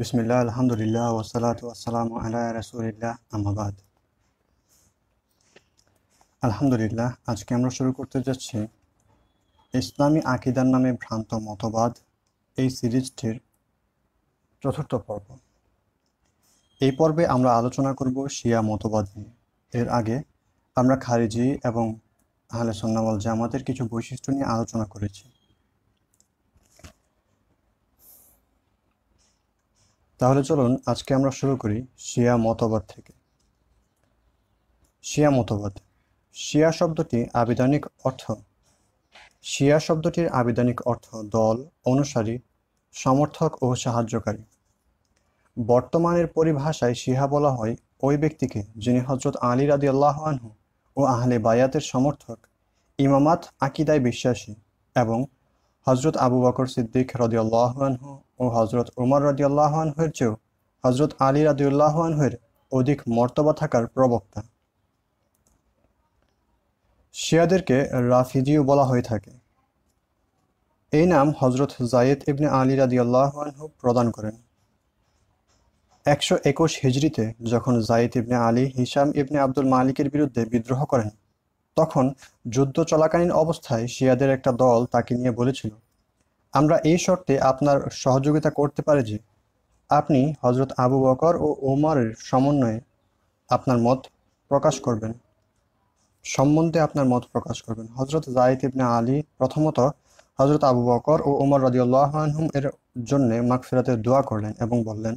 বিসমিল্লা আলহামদুলিল্লাহ ওসালাত ওসালাম আল্লাহ রসুলিল্লাহ আহমাবাদ আলহামদুলিল্লাহ আজকে আমরা শুরু করতে যাচ্ছি ইসলামী আকিদার নামে ভ্রান্ত মতবাদ এই সিরিজটির চতুর্থ পর্ব এই পর্বে আমরা আলোচনা করব শিয়া মতবাদ নিয়ে এর আগে আমরা খারিজি এবং আহলে সন্নাওয়াল জামাতের কিছু বৈশিষ্ট্য নিয়ে আলোচনা করেছি তাহলে চলুন আজকে আমরা শুরু করি শিয়া মতবাদ থেকে শিয়া মতবাদ শিয়া শব্দটি আবিধানিক অর্থ শিয়া শব্দটির আবিধানিক অর্থ দল অনুসারী সমর্থক ও সাহায্যকারী বর্তমানের পরিভাষায় শিহা বলা হয় ওই ব্যক্তিকে যিনি হজরত আলী রাদি আল্লাহ আনহু ও আহলে বায়াতের সমর্থক ইমামাত আকিদায় বিশ্বাসী এবং হজরত আবু বকর সিদ্দিক হু ও হজরত উমর রদিউল্লাহানহের চেয়েও হজরত আলী রদিউল্লাহানহের অধিক মর্তবা থাকার প্রবক্তা শিয়াদেরকে রাফিজিও বলা হয়ে থাকে এই নাম হজরত জায়েদ ইবনে আলী হু প্রদান করেন একশো একুশ হিজড়িতে যখন জায়েদ ইবনে আলী হিসাম ইবনে আব্দুল মালিকের বিরুদ্ধে বিদ্রোহ করেন তখন যুদ্ধ চলাকালীন অবস্থায় শিয়াদের একটা দল তাকে নিয়ে বলেছিল আমরা এই শর্তে আপনার সহযোগিতা করতে পারি যে আপনি হজরত আবু বকর ও ওমারের সমন্বয়ে আপনার মত প্রকাশ করবেন সম্বন্ধে আপনার মত প্রকাশ করবেন হজরত জাহিদ ইবনা আলী প্রথমত হজরত আবু বকর ও ওমর রাজিউল্লাহম এর জন্য মাগফিরাতে দোয়া করলেন এবং বললেন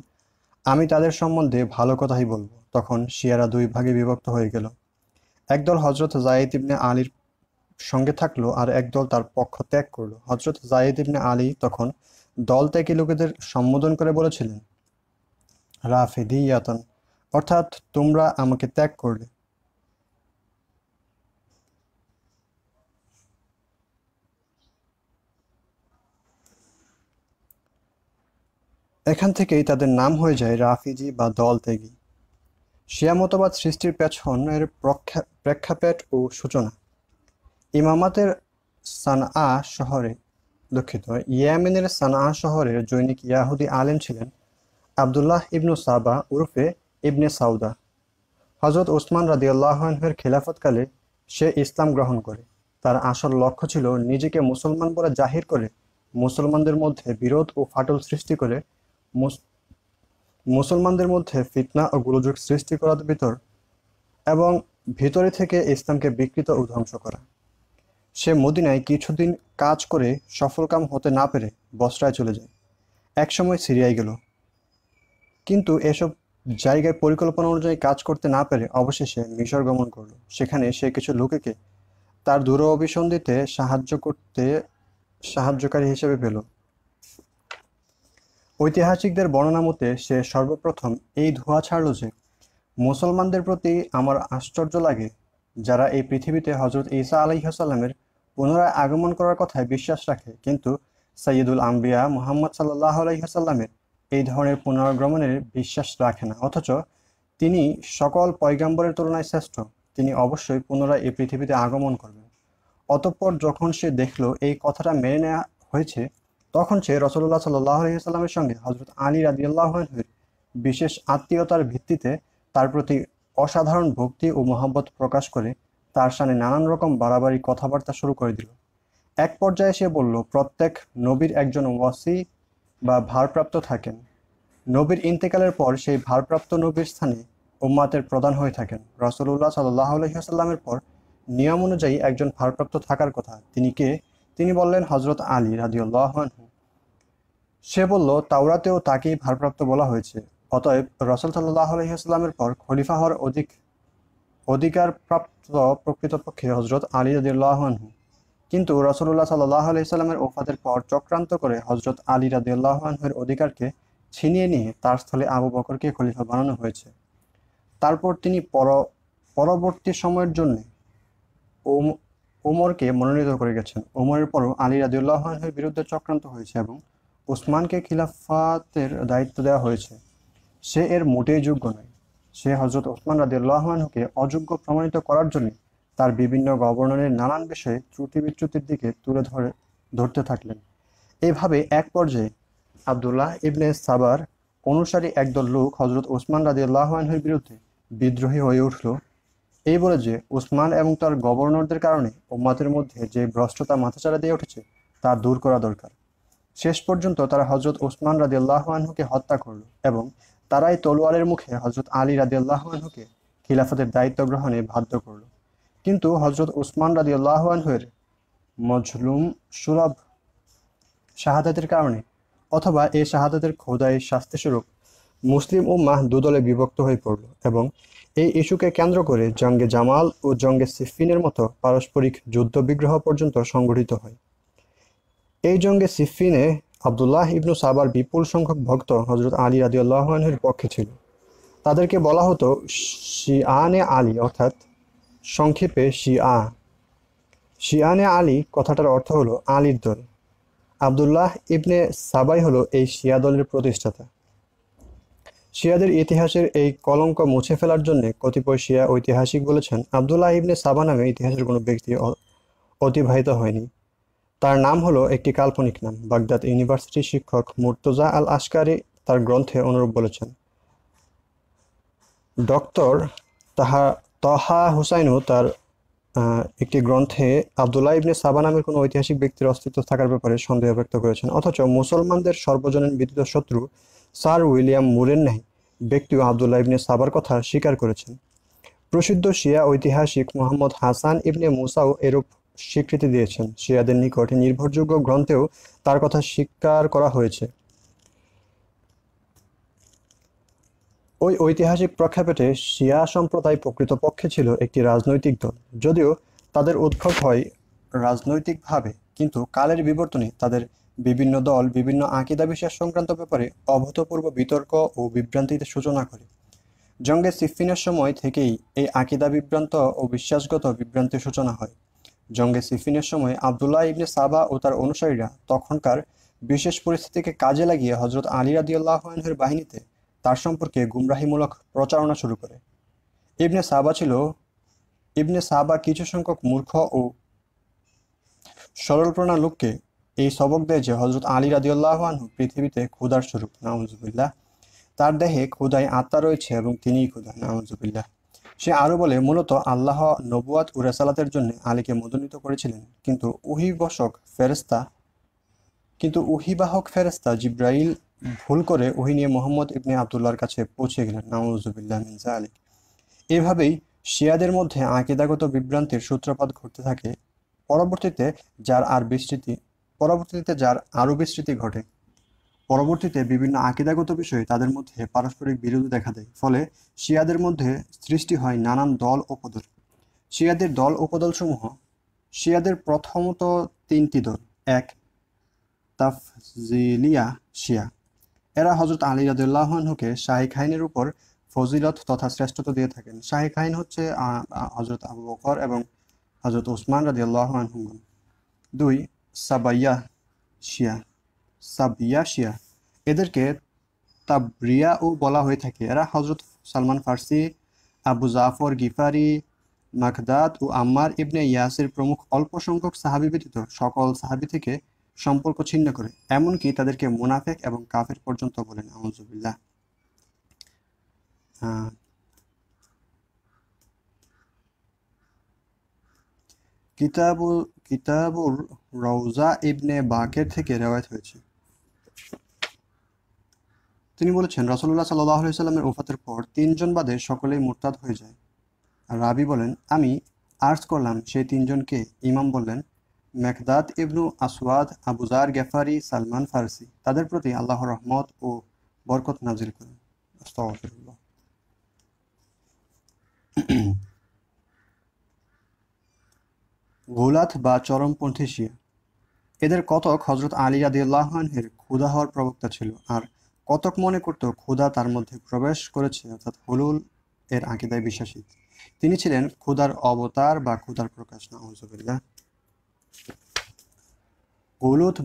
আমি তাদের সম্বন্ধে ভালো কথাই বলবো তখন শিয়ারা দুই ভাগে বিভক্ত হয়ে গেল একদল হজরত জায়েদ ইবনে আলীর সঙ্গে থাকলো আর একদল তার পক্ষ ত্যাগ করলো হজরত জায়েদ ইবনে আলী তখন দল ত্যাগী লোকেদের সম্বোধন করে বলেছিলেন রাফেদি ইয়াতন অর্থাৎ তোমরা আমাকে ত্যাগ করলে এখান থেকেই তাদের নাম হয়ে যায় রাফিজি বা দল ত্যাগী শিয়া মতবাদ সৃষ্টির পেছনের প্রেক্ষাপট ও সূচনা ইমামাতের সানআ শহরে দুঃখিত ইয়ামিনের সানআ শহরের জৈনিক ইয়াহুদি আলেম ছিলেন আবদুল্লাহ ইবনু সাবা উরফে ইবনে সাউদা হজরত ওসমান আল্লাহের খেলাফতকালে সে ইসলাম গ্রহণ করে তার আসল লক্ষ্য ছিল নিজেকে মুসলমান বলে জাহির করে মুসলমানদের মধ্যে বিরোধ ও ফাটল সৃষ্টি করে মুসলমানদের মধ্যে ফিতনা ও গোলযোগ সৃষ্টি করার ভিতর এবং ভিতরে থেকে ইসলামকে বিকৃত ও ধ্বংস করা সে মদিনায় কিছুদিন কাজ করে সফলকাম হতে না পেরে বস্ত্রায় চলে যায় একসময় সিরিয়ায় গেল কিন্তু এসব জায়গায় পরিকল্পনা অনুযায়ী কাজ করতে না পেরে অবশেষে মিশর গমন করল সেখানে সে কিছু লোকেকে তার দূর অভিসন্ধিতে সাহায্য করতে সাহায্যকারী হিসেবে পেল ঐতিহাসিকদের বর্ণনা মতে সে সর্বপ্রথম এই ধোঁয়া ছাড়ল যে মুসলমানদের প্রতি আমার আশ্চর্য লাগে যারা এই পৃথিবীতে হজরত ঈসা আলহিহাসাল্লামের পুনরায় আগমন করার কথায় বিশ্বাস রাখে কিন্তু সৈয়দুল আম্বিয়া মোহাম্মদ সাল্লাহ আলহিহাসাল্লামের এই ধরনের পুনরাগমনের বিশ্বাস রাখে না অথচ তিনি সকল পয়গাম্বরের তুলনায় শ্রেষ্ঠ তিনি অবশ্যই পুনরায় এই পৃথিবীতে আগমন করবেন অতঃপর যখন সে দেখল এই কথাটা মেনে নেওয়া হয়েছে তখন সে রসল্লাহ সাল্লাহ সঙ্গে হজরত আলী রাজিউল্লাহের বিশেষ আত্মীয়তার ভিত্তিতে তার প্রতি অসাধারণ ভক্তি ও মহাব্বত প্রকাশ করে তার সামনে নানান রকম বাড়াবাড়ি কথাবার্তা শুরু করে দিল এক পর্যায়ে সে বলল প্রত্যেক নবীর একজন ওয়াসি বা ভারপ্রাপ্ত থাকেন নবীর ইন্তেকালের পর সেই ভারপ্রাপ্ত নবীর স্থানে উম্মাতের প্রদান হয়ে থাকেন রসুল্লাহ সাল্লাহ আলহিহাস্লামের পর নিয়ম অনুযায়ী একজন ভারপ্রাপ্ত থাকার কথা তিনি কে তিনি বললেন হজরত আলী রাজিউল্লাহ সে বলল তাওরাতেও তাকেই ভারপ্রাপ্ত বলা হয়েছে অতএব রসল সাল্লাহ আলহিহাস্লামের পর খলিফা হওয়ার অধিক অধিকার প্রাপ্ত প্রকৃতপক্ষে হজরত আলী রাজিউল্লাহ কিন্তু রসুল্লাহ সাল্লাহ আলহিহাস্লামের ওফাদের পর চক্রান্ত করে হজরত আলী রাজিউল্লাহ অধিকারকে ছিনিয়ে নিয়ে তার স্থলে আবু বকরকে খলিফা বানানো হয়েছে তারপর তিনি পর পরবর্তী সময়ের জন্য ওমরকে মনোনীত করে গেছেন ওমরের পরও আলী রাজিউল্লাহ বিরুদ্ধে চক্রান্ত হয়েছে এবং ওসমানকে খিলাফাতের দায়িত্ব দেওয়া হয়েছে সে এর মোটেই যোগ্য নয় সে হজরত ওসমান রাজিউল্লাহ অযোগ্য প্রমাণিত করার জন্য তার বিভিন্ন গভর্নরের নানান বিষয়ে ত্রুটি বিচ্যুতির দিকে তুলে ধরে ধরতে থাকলেন এভাবে এক পর্যায়ে আবদুল্লাহ ইবনে সাবার অনুসারী একদল লোক হজরত ওসমান রাজিউল্লাহমানহের বিরুদ্ধে বিদ্রোহী হয়ে উঠল এই বলে যে উসমান এবং তার গভর্নরদের কারণে ওম্মাতের মধ্যে যে ভ্রষ্টতা মাথাচাড়া দিয়ে উঠেছে তা দূর করা দরকার শেষ পর্যন্ত তারা হজরত উসমান রাজিয়াল্লাহ আনহুকে হত্যা করল এবং তারাই তলোয়ারের মুখে হজরত আলী রাজিয়াল্লাহ আনহুকে খিলাফতের দায়িত্ব গ্রহণে বাধ্য করল কিন্তু হজরত উসমান রাজিয়াল্লাহ আনহুয়ের মজলুম সুলভ শাহাদাতের কারণে অথবা এই শাহাদাতের খোদাই শাস্তিস্বরূপ মুসলিম উম্মাহ দুদলে বিভক্ত হয়ে পড়ল এবং এই ইস্যুকে কেন্দ্র করে জঙ্গে জামাল ও জঙ্গে সিফিনের মতো পারস্পরিক যুদ্ধবিগ্রহ পর্যন্ত সংগঠিত হয় এই জঙ্গে সিফিনে আবদুল্লাহ ইবনু সাবার বিপুল সংখ্যক ভক্ত হজরত আলী আল্লাহনের পক্ষে ছিল তাদেরকে বলা হতো শিয়ানে আলী অর্থাৎ সংক্ষেপে শিয়া শিয়ানে আলী কথাটার অর্থ হলো আলীর দল আবদুল্লাহ ইবনে সাবাই হলো এই শিয়া দলের প্রতিষ্ঠাতা শিয়াদের ইতিহাসের এই কলঙ্ক মুছে ফেলার জন্য কতিপয় শিয়া ঐতিহাসিক বলেছেন আবদুল্লাহ ইবনে সাবা নামে ইতিহাসের কোনো ব্যক্তি অতিবাহিত হয়নি তার নাম হলো একটি কাল্পনিক নাম বাগদাদ ইউনিভার্সিটির শিক্ষক মুর্তজা আল আসকারি তার গ্রন্থে অনুরূপ বলেছেন ডক্টর তাহা তহা হুসাইনও তার একটি গ্রন্থে আবদুল্লাহ ইবনে সাবা নামের কোনো ঐতিহাসিক ব্যক্তির অস্তিত্ব থাকার ব্যাপারে সন্দেহ ব্যক্ত করেছেন অথচ মুসলমানদের সর্বজনীন বিদ্যুৎ শত্রু স্যার উইলিয়াম মুরের নাই ব্যক্তি আবদুল্লাহ ইবনে সাবার কথা স্বীকার করেছেন প্রসিদ্ধ শিয়া ঐতিহাসিক মোহাম্মদ হাসান ইবনে মুসাও এরূপ স্বীকৃতি দিয়েছেন শিয়াদের নিকটে নির্ভরযোগ্য গ্রন্থেও তার কথা স্বীকার করা হয়েছে ওই ঐতিহাসিক প্রেক্ষাপটে শিয়া সম্প্রদায় প্রকৃতপক্ষে ছিল একটি রাজনৈতিক দল যদিও তাদের উদ্ভব হয় রাজনৈতিকভাবে কিন্তু কালের বিবর্তনে তাদের বিভিন্ন দল বিভিন্ন আকিদা বিশ্বাস সংক্রান্ত ব্যাপারে অভূতপূর্ব বিতর্ক ও বিভ্রান্তিতে সূচনা করে জঙ্গে সিফিনের সময় থেকেই এই আকিদা বিভ্রান্ত ও বিশ্বাসগত বিভ্রান্তির সূচনা হয় জঙ্গে সিফিনের সময় আবদুল্লাহ ইবনে সাবা ও তার অনুসারীরা তখনকার বিশেষ পরিস্থিতিকে কাজে লাগিয়ে হজরত আলী রাদিউল্লাহের বাহিনীতে তার সম্পর্কে গুমরাহিমূলক প্রচারণা শুরু করে ইবনে সাবা ছিল ইবনে সাবা কিছু সংখ্যক মূর্খ ও সরলপ্রণা লোককে এই সবক দেয় যে হজরত আলী রাজিউল্লাহ আনহু পৃথিবীতে ক্ষুদার স্বরূপ নাউজুবিল্লাহ তার দেহে ক্ষুদায় আত্মা রয়েছে এবং তিনিই ক্ষুদা নাউজুবিল্লাহ সে আরও বলে মূলত আল্লাহ নবুয়াত ও রেসালাতের জন্য আলীকে মনোনীত করেছিলেন কিন্তু উহিবশক ফেরেস্তা কিন্তু উহিবাহক ফেরেস্তা জিব্রাইল ভুল করে ওহি নিয়ে মোহাম্মদ ইবনে আবদুল্লার কাছে পৌঁছে গেলেন নাউজুবিল্লাহ মিনজা আলী এভাবেই শিয়াদের মধ্যে আকিদাগত বিভ্রান্তির সূত্রপাত ঘটতে থাকে পরবর্তীতে যার আর বিস্তৃতি পরবর্তীতে যার আরও বিস্তৃতি ঘটে পরবর্তীতে বিভিন্ন আকিদাগত বিষয়ে তাদের মধ্যে পারস্পরিক বিরোধ দেখা দেয় ফলে শিয়াদের মধ্যে সৃষ্টি হয় নানান দল ও উপদল শিয়াদের দল উপদলসমূহ শিয়াদের প্রথমত তিনটি দল এক তাফজিলিয়া শিয়া এরা হজরত আলী রাজুল্লাহনহুকে শাহিখ আইনের উপর ফজিলত তথা শ্রেষ্ঠত্ব দিয়ে থাকেন শাহিক আইন হচ্ছে হজরত আবু বকর এবং হজরত ওসমান রাজিউল্লাহ আনহুগন দুই সাবাইয়াশিয়া সাবিয়াশিয়া এদেরকে তাবরিয়াও বলা হয়ে থাকে এরা হজরত সালমান ফার্সি আবু জাফর গিফারি মাকদাদ ও আম্মার ইবনে ইয়াসের প্রমুখ অল্প সংখ্যক সাহাবি ব্যতীত সকল সাহাবি থেকে সম্পর্ক ছিন্ন করে এমনকি তাদেরকে মুনাফেক এবং কাফের পর্যন্ত বলেন আহমজুবিল্লাহ কিতাবুল কিতাবুর রৌজা ইবনে বাকের থেকে রেওয়ায়ত হয়েছে তিনি বলেছেন রসল্লাহ সাল্লাহ সাল্লামের ওফাতের পর তিনজন বাদে সকলেই মোরতাদ হয়ে যায় আর রাবি বলেন আমি আর্জ করলাম সেই তিনজনকে ইমাম বললেন মেঘদাদ ইবনু আসওয়াদ আবুজার গেফারি সালমান ফারসি তাদের প্রতি আল্লাহ রহমত ও বরকত নাজিল করেন গোলাত বা চরমপন্থী শিয়া এদের কতক হজরত আলী আদিউল্লাহানহের ক্ষুদা হওয়ার প্রবক্তা ছিল আর কতক মনে করত ক্ষুদা তার মধ্যে প্রবেশ করেছে অর্থাৎ হুলুল এর আঁকিদায় বিশ্বাসী তিনি ছিলেন ক্ষুদার অবতার বা ক্ষুদার প্রকাশ না হজবিল্লা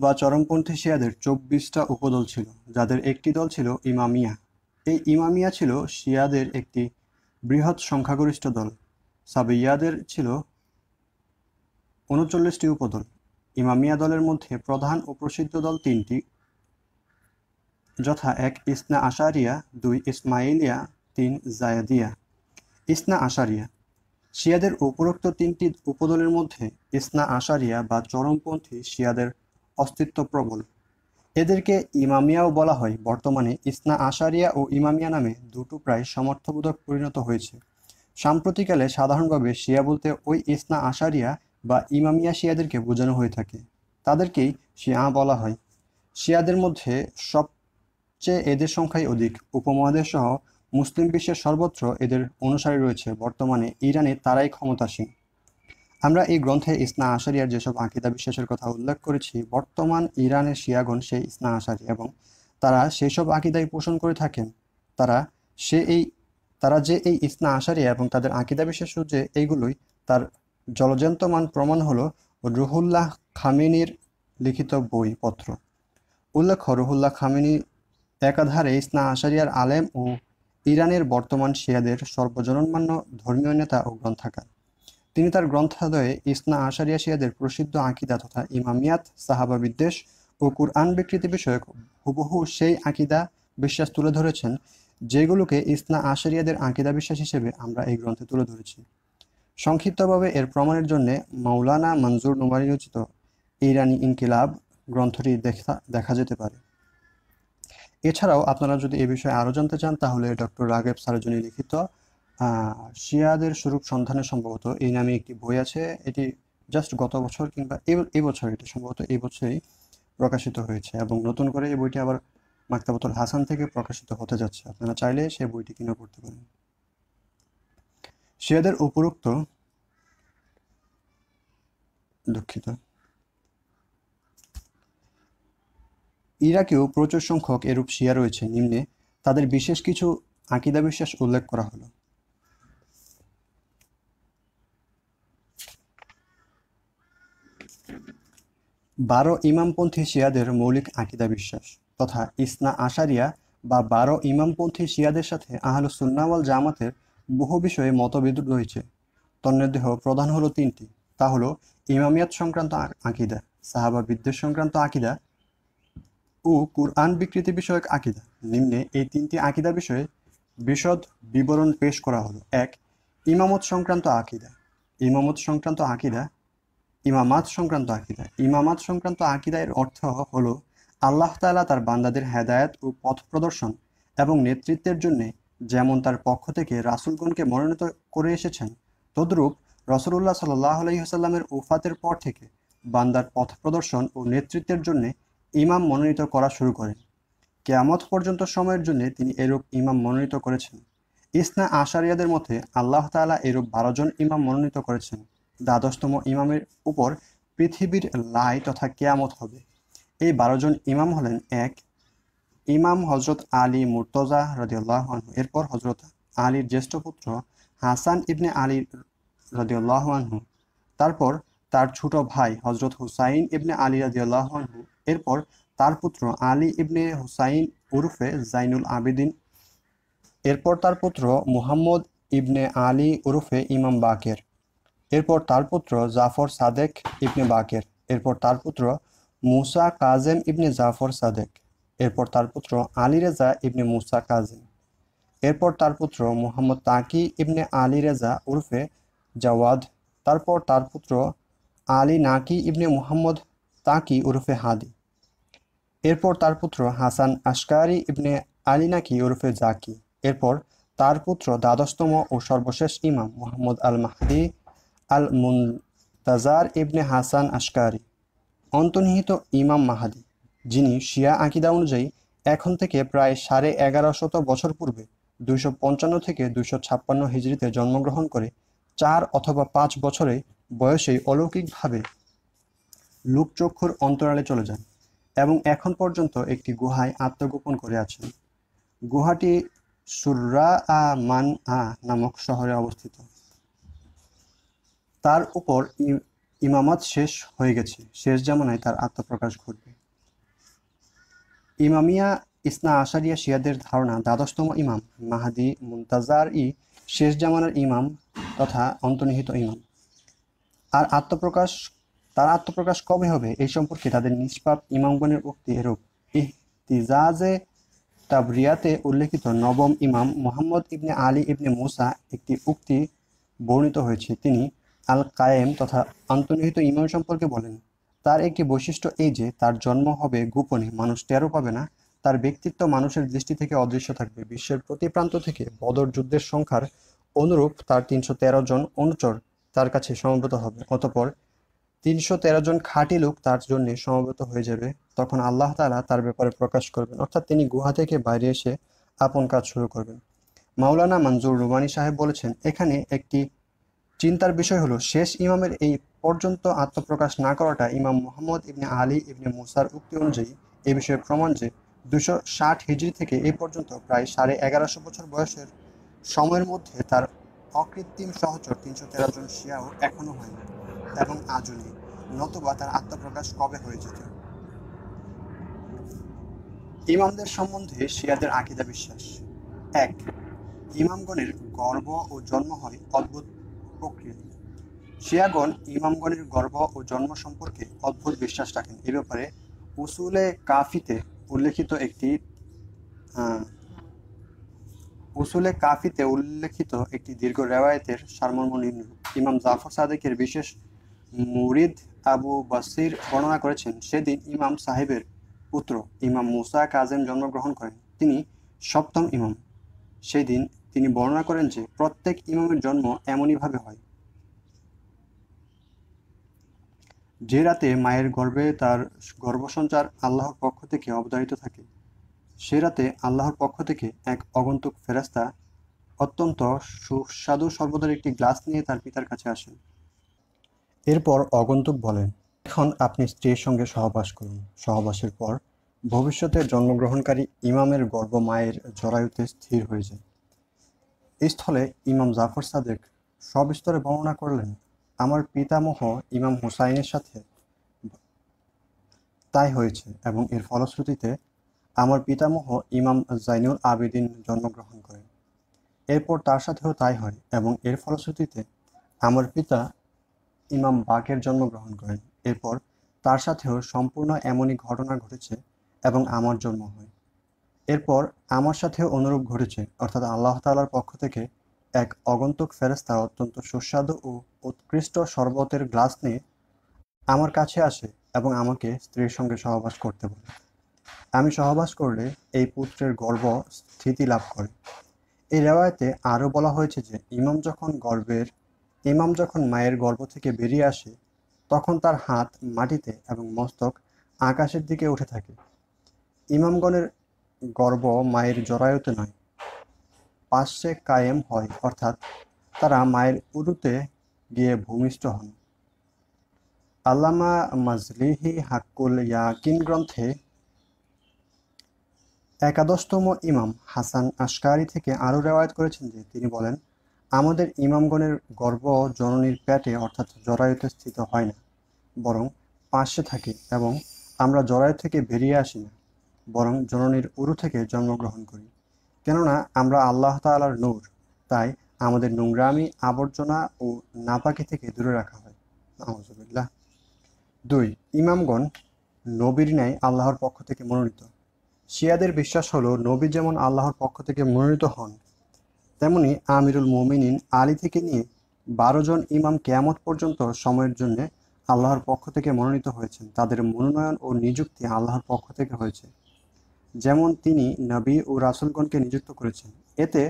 বা চরমপন্থী শিয়াদের চব্বিশটা উপদল ছিল যাদের একটি দল ছিল ইমামিয়া এই ইমামিয়া ছিল শিয়াদের একটি বৃহৎ সংখ্যাগরিষ্ঠ দল সাবিয়াদের ছিল উনচল্লিশটি উপদল ইমামিয়া দলের মধ্যে প্রধান ও প্রসিদ্ধ দল তিনটি যথা এক ইসনা আশারিয়া দুই ইসমাইলিয়া তিন জায়াদিয়া ইসনা আশারিয়া শিয়াদের উপরোক্ত তিনটি উপদলের মধ্যে ইসনা আশারিয়া বা চরমপন্থী শিয়াদের অস্তিত্ব প্রবল এদেরকে ইমামিয়াও বলা হয় বর্তমানে ইসনা আশারিয়া ও ইমামিয়া নামে দুটো প্রায় সমর্থবোধক পরিণত হয়েছে সাম্প্রতিকালে সাধারণভাবে শিয়া বলতে ওই ইসনা আশারিয়া বা ইমামিয়া শিয়াদেরকে বোঝানো হয়ে থাকে তাদেরকেই শিয়া বলা হয় শিয়াদের মধ্যে সবচেয়ে এদের সংখ্যাই অধিক উপমহাদেশসহ মুসলিম বিশ্বের সর্বত্র এদের অনুসারী রয়েছে বর্তমানে ইরানে তারাই ক্ষমতাসীন আমরা এই গ্রন্থে ইসনা আশারিয়ার যেসব আঁকিদা বিশ্বাসের কথা উল্লেখ করেছি বর্তমান ইরানের শিয়াগণ সেই ইসনা আশারি এবং তারা সেই সব পোষণ করে থাকেন তারা সে এই তারা যে এই ইসনা আশারিয়া এবং তাদের আঁকিদা বিশ্বাস যে এইগুলোই তার জলজন্তমান প্রমাণ হল রুহুল্লাহ খামিনীর লিখিত বই পত্র উল্লেখ্য রুহুল্লাহ খামিনি একাধারে ইসনা আশারিয়ার আলেম ও ইরানের বর্তমান শিয়াদের সর্বজনমান্য ধর্মীয় নেতা ও গ্রন্থাকার তিনি তার গ্রন্থাদয়ে ইসনা আশারিয়া শিয়াদের প্রসিদ্ধ আকিদা তথা ইমামিয়াত সাহাবা বিদ্বেষ ও কুরআন বিকৃতি বিষয়ক হুবহু সেই আকিদা বিশ্বাস তুলে ধরেছেন যেগুলোকে ইসনা আশারিয়াদের আকিদা বিশ্বাস হিসেবে আমরা এই গ্রন্থে তুলে ধরেছি সংক্ষিপ্তভাবে এর প্রমাণের জন্য মাওলানা মঞ্জুর নুমারি রচিত ইরানি ইনকিলাব গ্রন্থটি দেখা দেখা যেতে পারে এছাড়াও আপনারা যদি এ বিষয়ে আরও জানতে চান তাহলে ডক্টর রাগেব সারজনী লিখিত শিয়াদের স্বরূপ সন্ধানে সম্ভবত এই নামে একটি বই আছে এটি জাস্ট গত বছর কিংবা এবছর এটি সম্ভবত এই বছরেই প্রকাশিত হয়েছে এবং নতুন করে এই বইটি আবার মাক্তাবতুল হাসান থেকে প্রকাশিত হতে যাচ্ছে আপনারা চাইলে সেই বইটি কিনে পড়তে পারেন শিয়াদের উপরোক্ত দুঃখিত ইরাকেও প্রচুর সংখ্যক এরূপ শিয়া রয়েছে নিম্নে তাদের বিশেষ কিছু আকিদা বিশ্বাস উল্লেখ করা হলো বারো ইমামপন্থী শিয়াদের মৌলিক আকিদা বিশ্বাস তথা ইসনা আশারিয়া বা বারো ইমামপন্থী শিয়াদের সাথে আহলুসুল্নাওয়াল জামাতের বহু বিষয়ে মতবিদ্যুৎ রয়েছে তন্মধ্যে প্রধান হলো তিনটি তা হলো ইমামিয়াত সংক্রান্ত আকিদা সাহাবা বিদ্বেষ সংক্রান্ত আকিদা ও কুরআন বিকৃতি বিষয়ক আকিদা নিম্নে এই তিনটি আকিদা বিষয়ে বিশদ বিবরণ পেশ করা হলো এক ইমামত সংক্রান্ত আকিদা ইমামত সংক্রান্ত আকিদা ইমামাত সংক্রান্ত আকিদা ইমামাত সংক্রান্ত আকিদায়ের অর্থ হলো আল্লাহ তালা তার বান্দাদের হেদায়ত ও পথ প্রদর্শন এবং নেতৃত্বের জন্যে যেমন তার পক্ষ থেকে রাসুলগণকে মনোনীত করে এসেছেন তদ্রূপ রসুল্লাহ সাল্লাহ আলহিহাসাল্লামের উফাতের পর থেকে বান্দার পথ প্রদর্শন ও নেতৃত্বের জন্যে ইমাম মনোনীত করা শুরু করেন কেয়ামত পর্যন্ত সময়ের জন্যে তিনি এরূপ ইমাম মনোনীত করেছেন ইসনা আশারিয়াদের মতে আল্লাহ তালা এরূপ বারোজন ইমাম মনোনীত করেছেন দ্বাদশতম ইমামের উপর পৃথিবীর লাই তথা কেয়ামত হবে এই বারোজন ইমাম হলেন এক ইমাম হজরত আলী মুর্তজা রদিউল্লাহ আনহু এরপর হজরত আলীর জ্যেষ্ঠ পুত্র হাসান ইবনে আলী রদিউল্লাহ আনহু তারপর তার ছোট ভাই হজরত হুসাইন ইবনে আলী রদিউল্লাহ আনহু এরপর তার পুত্র আলী ইবনে হুসাইন উরুফে জাইনুল আবেদিন এরপর তার পুত্র মুহাম্মদ ইবনে আলী উরুফে ইমাম বাকের এরপর তার পুত্র জাফর সাদেক ইবনে বাকের এরপর তার পুত্র মুসা কাজেম ইবনে জাফর সাদেক এরপর তার পুত্র আলী রেজা ইবনে মুসা কাজী এরপর তার পুত্র Muhammad Taqi ibn Ali Reza উরফে জাওয়াদ তারপর তার পুত্র আলী নাকি ইবনে মুহাম্মদ তাকি উরফে হাদি এরপর তার পুত্র হাসান আশকারি ইবনে আলী নাকি উরফে জাকি এরপর তার পুত্র দ্বাদশতম ও সর্বশেষ ইমাম Muhammad al Mahdi al Muntazar ibn Hasan Askari অন্তর্নিহিত ইমাম মাহাদি যিনি শিয়া আকিদা অনুযায়ী এখন থেকে প্রায় সাড়ে এগারো শত বছর পূর্বে দুইশো পঞ্চান্ন থেকে দুইশো ছাপ্পান্ন হিজড়িতে জন্মগ্রহণ করে চার অথবা পাঁচ বছরে বয়সেই অলৌকিকভাবে লোকচক্ষুর অন্তরালে চলে যান এবং এখন পর্যন্ত একটি গুহায় আত্মগোপন করে আছেন গুহাটি সুররা আ মান আ নামক শহরে অবস্থিত তার উপর ইমামত শেষ হয়ে গেছে শেষ জামানায় তার আত্মপ্রকাশ ঘটবে ইমামিয়া ইসনা আশারিয়া শিয়াদের ধারণা দ্বাদশতম ইমাম মাহাদি মুন্তাজার ই শেষ জামানার ইমাম তথা অন্তর্নিহিত ইমাম আর আত্মপ্রকাশ তার আত্মপ্রকাশ কবে হবে এই সম্পর্কে তাদের নিষ্পাপ ইমামগণের উক্তি এরূপ ইহতিজাজে তাবরিয়াতে উল্লেখিত নবম ইমাম মোহাম্মদ ইবনে আলী ইবনে মুসা একটি উক্তি বর্ণিত হয়েছে তিনি আল কায়েম তথা অন্তর্নিহিত ইমাম সম্পর্কে বলেন তার একটি বৈশিষ্ট্য এই যে তার জন্ম হবে গোপনে মানুষ টেরো পাবে না তার ব্যক্তিত্ব মানুষের দৃষ্টি থেকে অদৃশ্য থাকবে বিশ্বের প্রতি প্রান্ত থেকে বদর যুদ্ধের সংখ্যার অনুরূপ তার তিনশো তেরো জন অনুচর তার কাছে সমবেত হবে অতপর তিনশো তেরো জন খাঁটি লোক তার জন্য সমবেত হয়ে যাবে তখন আল্লাহ তালা তার ব্যাপারে প্রকাশ করবেন অর্থাৎ তিনি গুহা থেকে বাইরে এসে আপন কাজ শুরু করবেন মাওলানা মঞ্জুর রুমানি সাহেব বলেছেন এখানে একটি চিন্তার বিষয় হলো শেষ ইমামের এই পর্যন্ত আত্মপ্রকাশ না করাটা ইমাম মোহাম্মদ ইবনে আলী ইবনে মুসার উক্তি অনুযায়ী এ বিষয়ে প্রমাণ যে দুশো ষাট হিজড়ি থেকে এ পর্যন্ত প্রায় সাড়ে এগারোশো বছর বয়সের সময়ের মধ্যে তার অকৃত্রিম সহচর তিনশো তেরো জন শিয়াও এখনও হয়নি এবং আজও নেই নতুবা তার আত্মপ্রকাশ কবে হয়ে যেত ইমামদের সম্বন্ধে শিয়াদের আকিদা বিশ্বাস এক ইমামগণের গর্ব ও জন্ম হয় অদ্ভুত প্রকৃত শিয়াগণ ইমামগণের গর্ভ ও জন্ম সম্পর্কে অদ্ভুত বিশ্বাস রাখেন এ ব্যাপারে উসুলে কাফিতে উল্লেখিত একটি উসুলে কাফিতে উল্লেখিত একটি দীর্ঘ রেওয়ায়তের সারমর্ম নিম্নরূপ ইমাম জাফর সাদেকের বিশেষ মুরিদ আবু বাসির বর্ণনা করেছেন সেদিন ইমাম সাহেবের পুত্র ইমাম মুসা কাজেম জন্মগ্রহণ করেন তিনি সপ্তম ইমাম সেদিন তিনি বর্ণনা করেন যে প্রত্যেক ইমামের জন্ম এমনইভাবে হয় যে রাতে মায়ের গর্ভে তার গর্ভসঞ্চার আল্লাহর পক্ষ থেকে অবদারিত থাকে সে রাতে আল্লাহর পক্ষ থেকে এক অগন্তুক ফেরাস্তা অত্যন্ত সুস্বাদু সর্বদার একটি গ্লাস নিয়ে তার পিতার কাছে আসেন এরপর অগন্তুক বলেন এখন আপনি স্ত্রীর সঙ্গে সহবাস করুন সহবাসের পর ভবিষ্যতে জন্মগ্রহণকারী ইমামের গর্ব মায়ের জরায়ুতে স্থির হয়ে যায় স্থলে ইমাম জাফর সাদেক সবিস্তরে বর্ণনা করলেন আমার পিতামহ ইমাম হুসাইনের সাথে তাই হয়েছে এবং এর ফলশ্রুতিতে আমার পিতামহ ইমাম জাইনুল আবেদিন জন্মগ্রহণ করেন এরপর তার সাথেও তাই হয় এবং এর ফলশ্রুতিতে আমার পিতা ইমাম বাকের জন্মগ্রহণ করেন এরপর তার সাথেও সম্পূর্ণ এমনই ঘটনা ঘটেছে এবং আমার জন্ম হয় এরপর আমার সাথেও অনুরূপ ঘটেছে অর্থাৎ আল্লাহ তালার পক্ষ থেকে এক অগন্তক ফেরেস্তা অত্যন্ত সুস্বাদু ও উৎকৃষ্ট শরবতের গ্লাস নিয়ে আমার কাছে আসে এবং আমাকে স্ত্রীর সঙ্গে সহবাস করতে বলে আমি সহবাস করলে এই পুত্রের গর্ভ স্থিতি লাভ করে এই রেওয়ায়তে আরও বলা হয়েছে যে ইমাম যখন গর্ভের ইমাম যখন মায়ের গর্ভ থেকে বেরিয়ে আসে তখন তার হাত মাটিতে এবং মস্তক আকাশের দিকে উঠে থাকে ইমামগণের গর্ব মায়ের জরায়ুতে নয় পাশে কায়েম হয় অর্থাৎ তারা মায়ের উরুতে গিয়ে ভূমিষ্ঠ হন আল্লামা মাজলিহি হাক্কুল ইয়াকিন গ্রন্থে একাদশতম ইমাম হাসান আশকারি থেকে আরও রেওয়ায়ত করেছেন যে তিনি বলেন আমাদের ইমামগণের গর্ব জননীর প্যাটে অর্থাৎ জরায়ুতে স্থিত হয় না বরং পাশে থাকে এবং আমরা জরায়ু থেকে বেরিয়ে আসি না বরং জননীর উরু থেকে জন্মগ্রহণ করি কেননা আমরা আল্লাহ তালার নূর তাই আমাদের নোংরামি আবর্জনা ও নাপাকি থেকে দূরে রাখা হয় দুই ইমামগণ নবীর ন্যায় আল্লাহর পক্ষ থেকে মনোনীত শিয়াদের বিশ্বাস হলো নবী যেমন আল্লাহর পক্ষ থেকে মনোনীত হন তেমনি আমিরুল মোমিনিন আলী থেকে নিয়ে বারো জন ইমাম কেয়ামত পর্যন্ত সময়ের জন্য আল্লাহর পক্ষ থেকে মনোনীত হয়েছেন তাদের মনোনয়ন ও নিযুক্তি আল্লাহর পক্ষ থেকে হয়েছে যেমন তিনি নবী ও রাসুলগণকে নিযুক্ত করেছেন এতে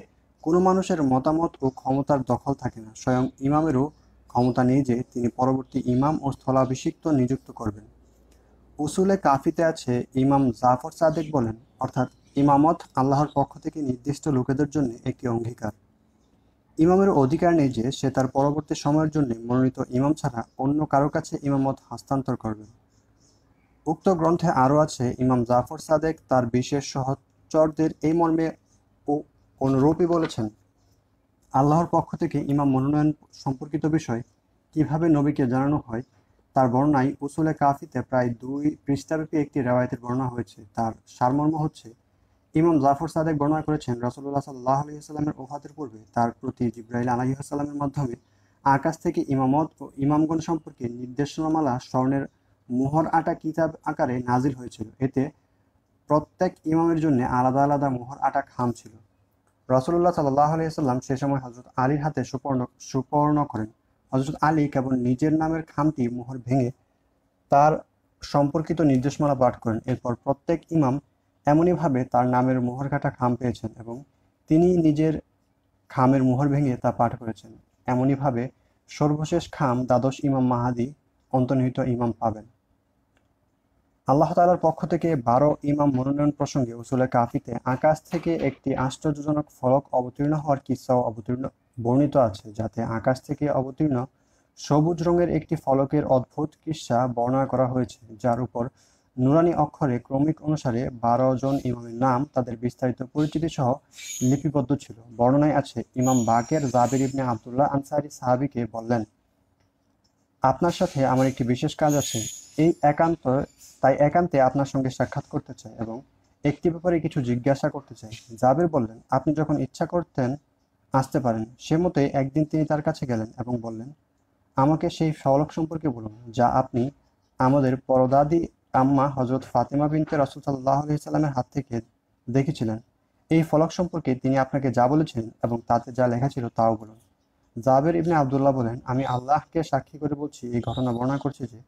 কোনো মানুষের মতামত ও ক্ষমতার দখল থাকে না স্বয়ং ইমামেরও ক্ষমতা নেই যে তিনি পরবর্তী ইমাম ও স্থলাভিষিক্ত নিযুক্ত করবেন উসুলে কাফিতে আছে ইমাম জাফর সাদেক বলেন অর্থাৎ ইমামত আল্লাহর পক্ষ থেকে নির্দিষ্ট লোকেদের জন্য একটি অঙ্গীকার ইমামের অধিকার নেই যে সে তার পরবর্তী সময়ের জন্য মনোনীত ইমাম ছাড়া অন্য কারো কাছে ইমামত হস্তান্তর করবে উক্ত গ্রন্থে আরও আছে ইমাম জাফর সাদেক তার বিশেষ সহচরদের এই মর্মে ও অনুরূপই বলেছেন আল্লাহর পক্ষ থেকে ইমাম মনোনয়ন সম্পর্কিত বিষয় কিভাবে নবীকে জানানো হয় তার বর্ণায় উসুলে কাফিতে প্রায় দুই পৃষ্ঠাব্যাপী একটি রেওয়ায়তের বর্ণনা হয়েছে তার সারমর্ম হচ্ছে ইমাম জাফর সাদেক বর্ণনা করেছেন রসুল্লাহ সাল্লাহ আলহিহাস্লামের ওফাতের পূর্বে তার প্রতি জিব্রাহিল আলহিহাস্লামের মাধ্যমে আকাশ থেকে ইমামত ও ইমামগণ সম্পর্কে নির্দেশনামালা স্বর্ণের মোহর আটা কিতাব আকারে নাজিল হয়েছিল এতে প্রত্যেক ইমামের জন্য আলাদা আলাদা মোহর আটা খাম ছিল রসুল্লাহ সাল্লাম সে সময় হজরত আলীর হাতে সুপর্ণ সুপর্ণ করেন হজরত আলী কেবল নিজের নামের খামটি মোহর ভেঙে তার সম্পর্কিত নির্দেশমালা পাঠ করেন এরপর প্রত্যেক ইমাম এমনইভাবে তার নামের মোহর কাটা খাম পেয়েছেন এবং তিনি নিজের খামের মোহর ভেঙে তা পাঠ করেছেন এমনইভাবে সর্বশেষ খাম দ্বাদশ ইমাম মাহাদি অন্তর্নিহিত ইমাম পাবেন আল্লাহ তালার পক্ষ থেকে বারো ইমাম মনোনয়ন প্রসঙ্গে উসুলে কাফিতে আকাশ থেকে একটি আশ্চর্যজনক ফলক অবতীর্ণ হওয়ার কিসাও অবতীর্ণ বর্ণিত আছে যাতে আকাশ থেকে অবতীর্ণ সবুজ রঙের একটি ফলকের অদ্ভুত কিস্সা বর্ণনা করা হয়েছে যার উপর নুরানি অক্ষরে ক্রমিক অনুসারে বারো জন ইমামের নাম তাদের বিস্তারিত পরিচিতি সহ লিপিবদ্ধ ছিল বর্ণনায় আছে ইমাম বাকের জাবির ইবনে আবদুল্লাহ আনসারি সাহাবিকে বললেন আপনার সাথে আমার একটি বিশেষ কাজ আছে এই একান্ত তাই একান্তে আপনার সঙ্গে সাক্ষাৎ করতে চাই এবং একটি ব্যাপারে কিছু জিজ্ঞাসা করতে চাই জাবির বললেন আপনি যখন ইচ্ছা করতেন আসতে পারেন সে মতে একদিন তিনি তার কাছে গেলেন এবং বললেন আমাকে সেই সওলক সম্পর্কে বলুন যা আপনি আমাদের পরদাদি আম্মা হজরত ফাতেমা বিনতে রাসুল সাল্লাহ আলহিসাল্লামের হাত থেকে দেখেছিলেন এই ফলক সম্পর্কে তিনি আপনাকে যা বলেছিলেন এবং তাতে যা লেখা ছিল তাও বলুন জাবের ইবনে আবদুল্লাহ বলেন আমি আল্লাহকে সাক্ষী করে বলছি এই ঘটনা বর্ণনা করছি যে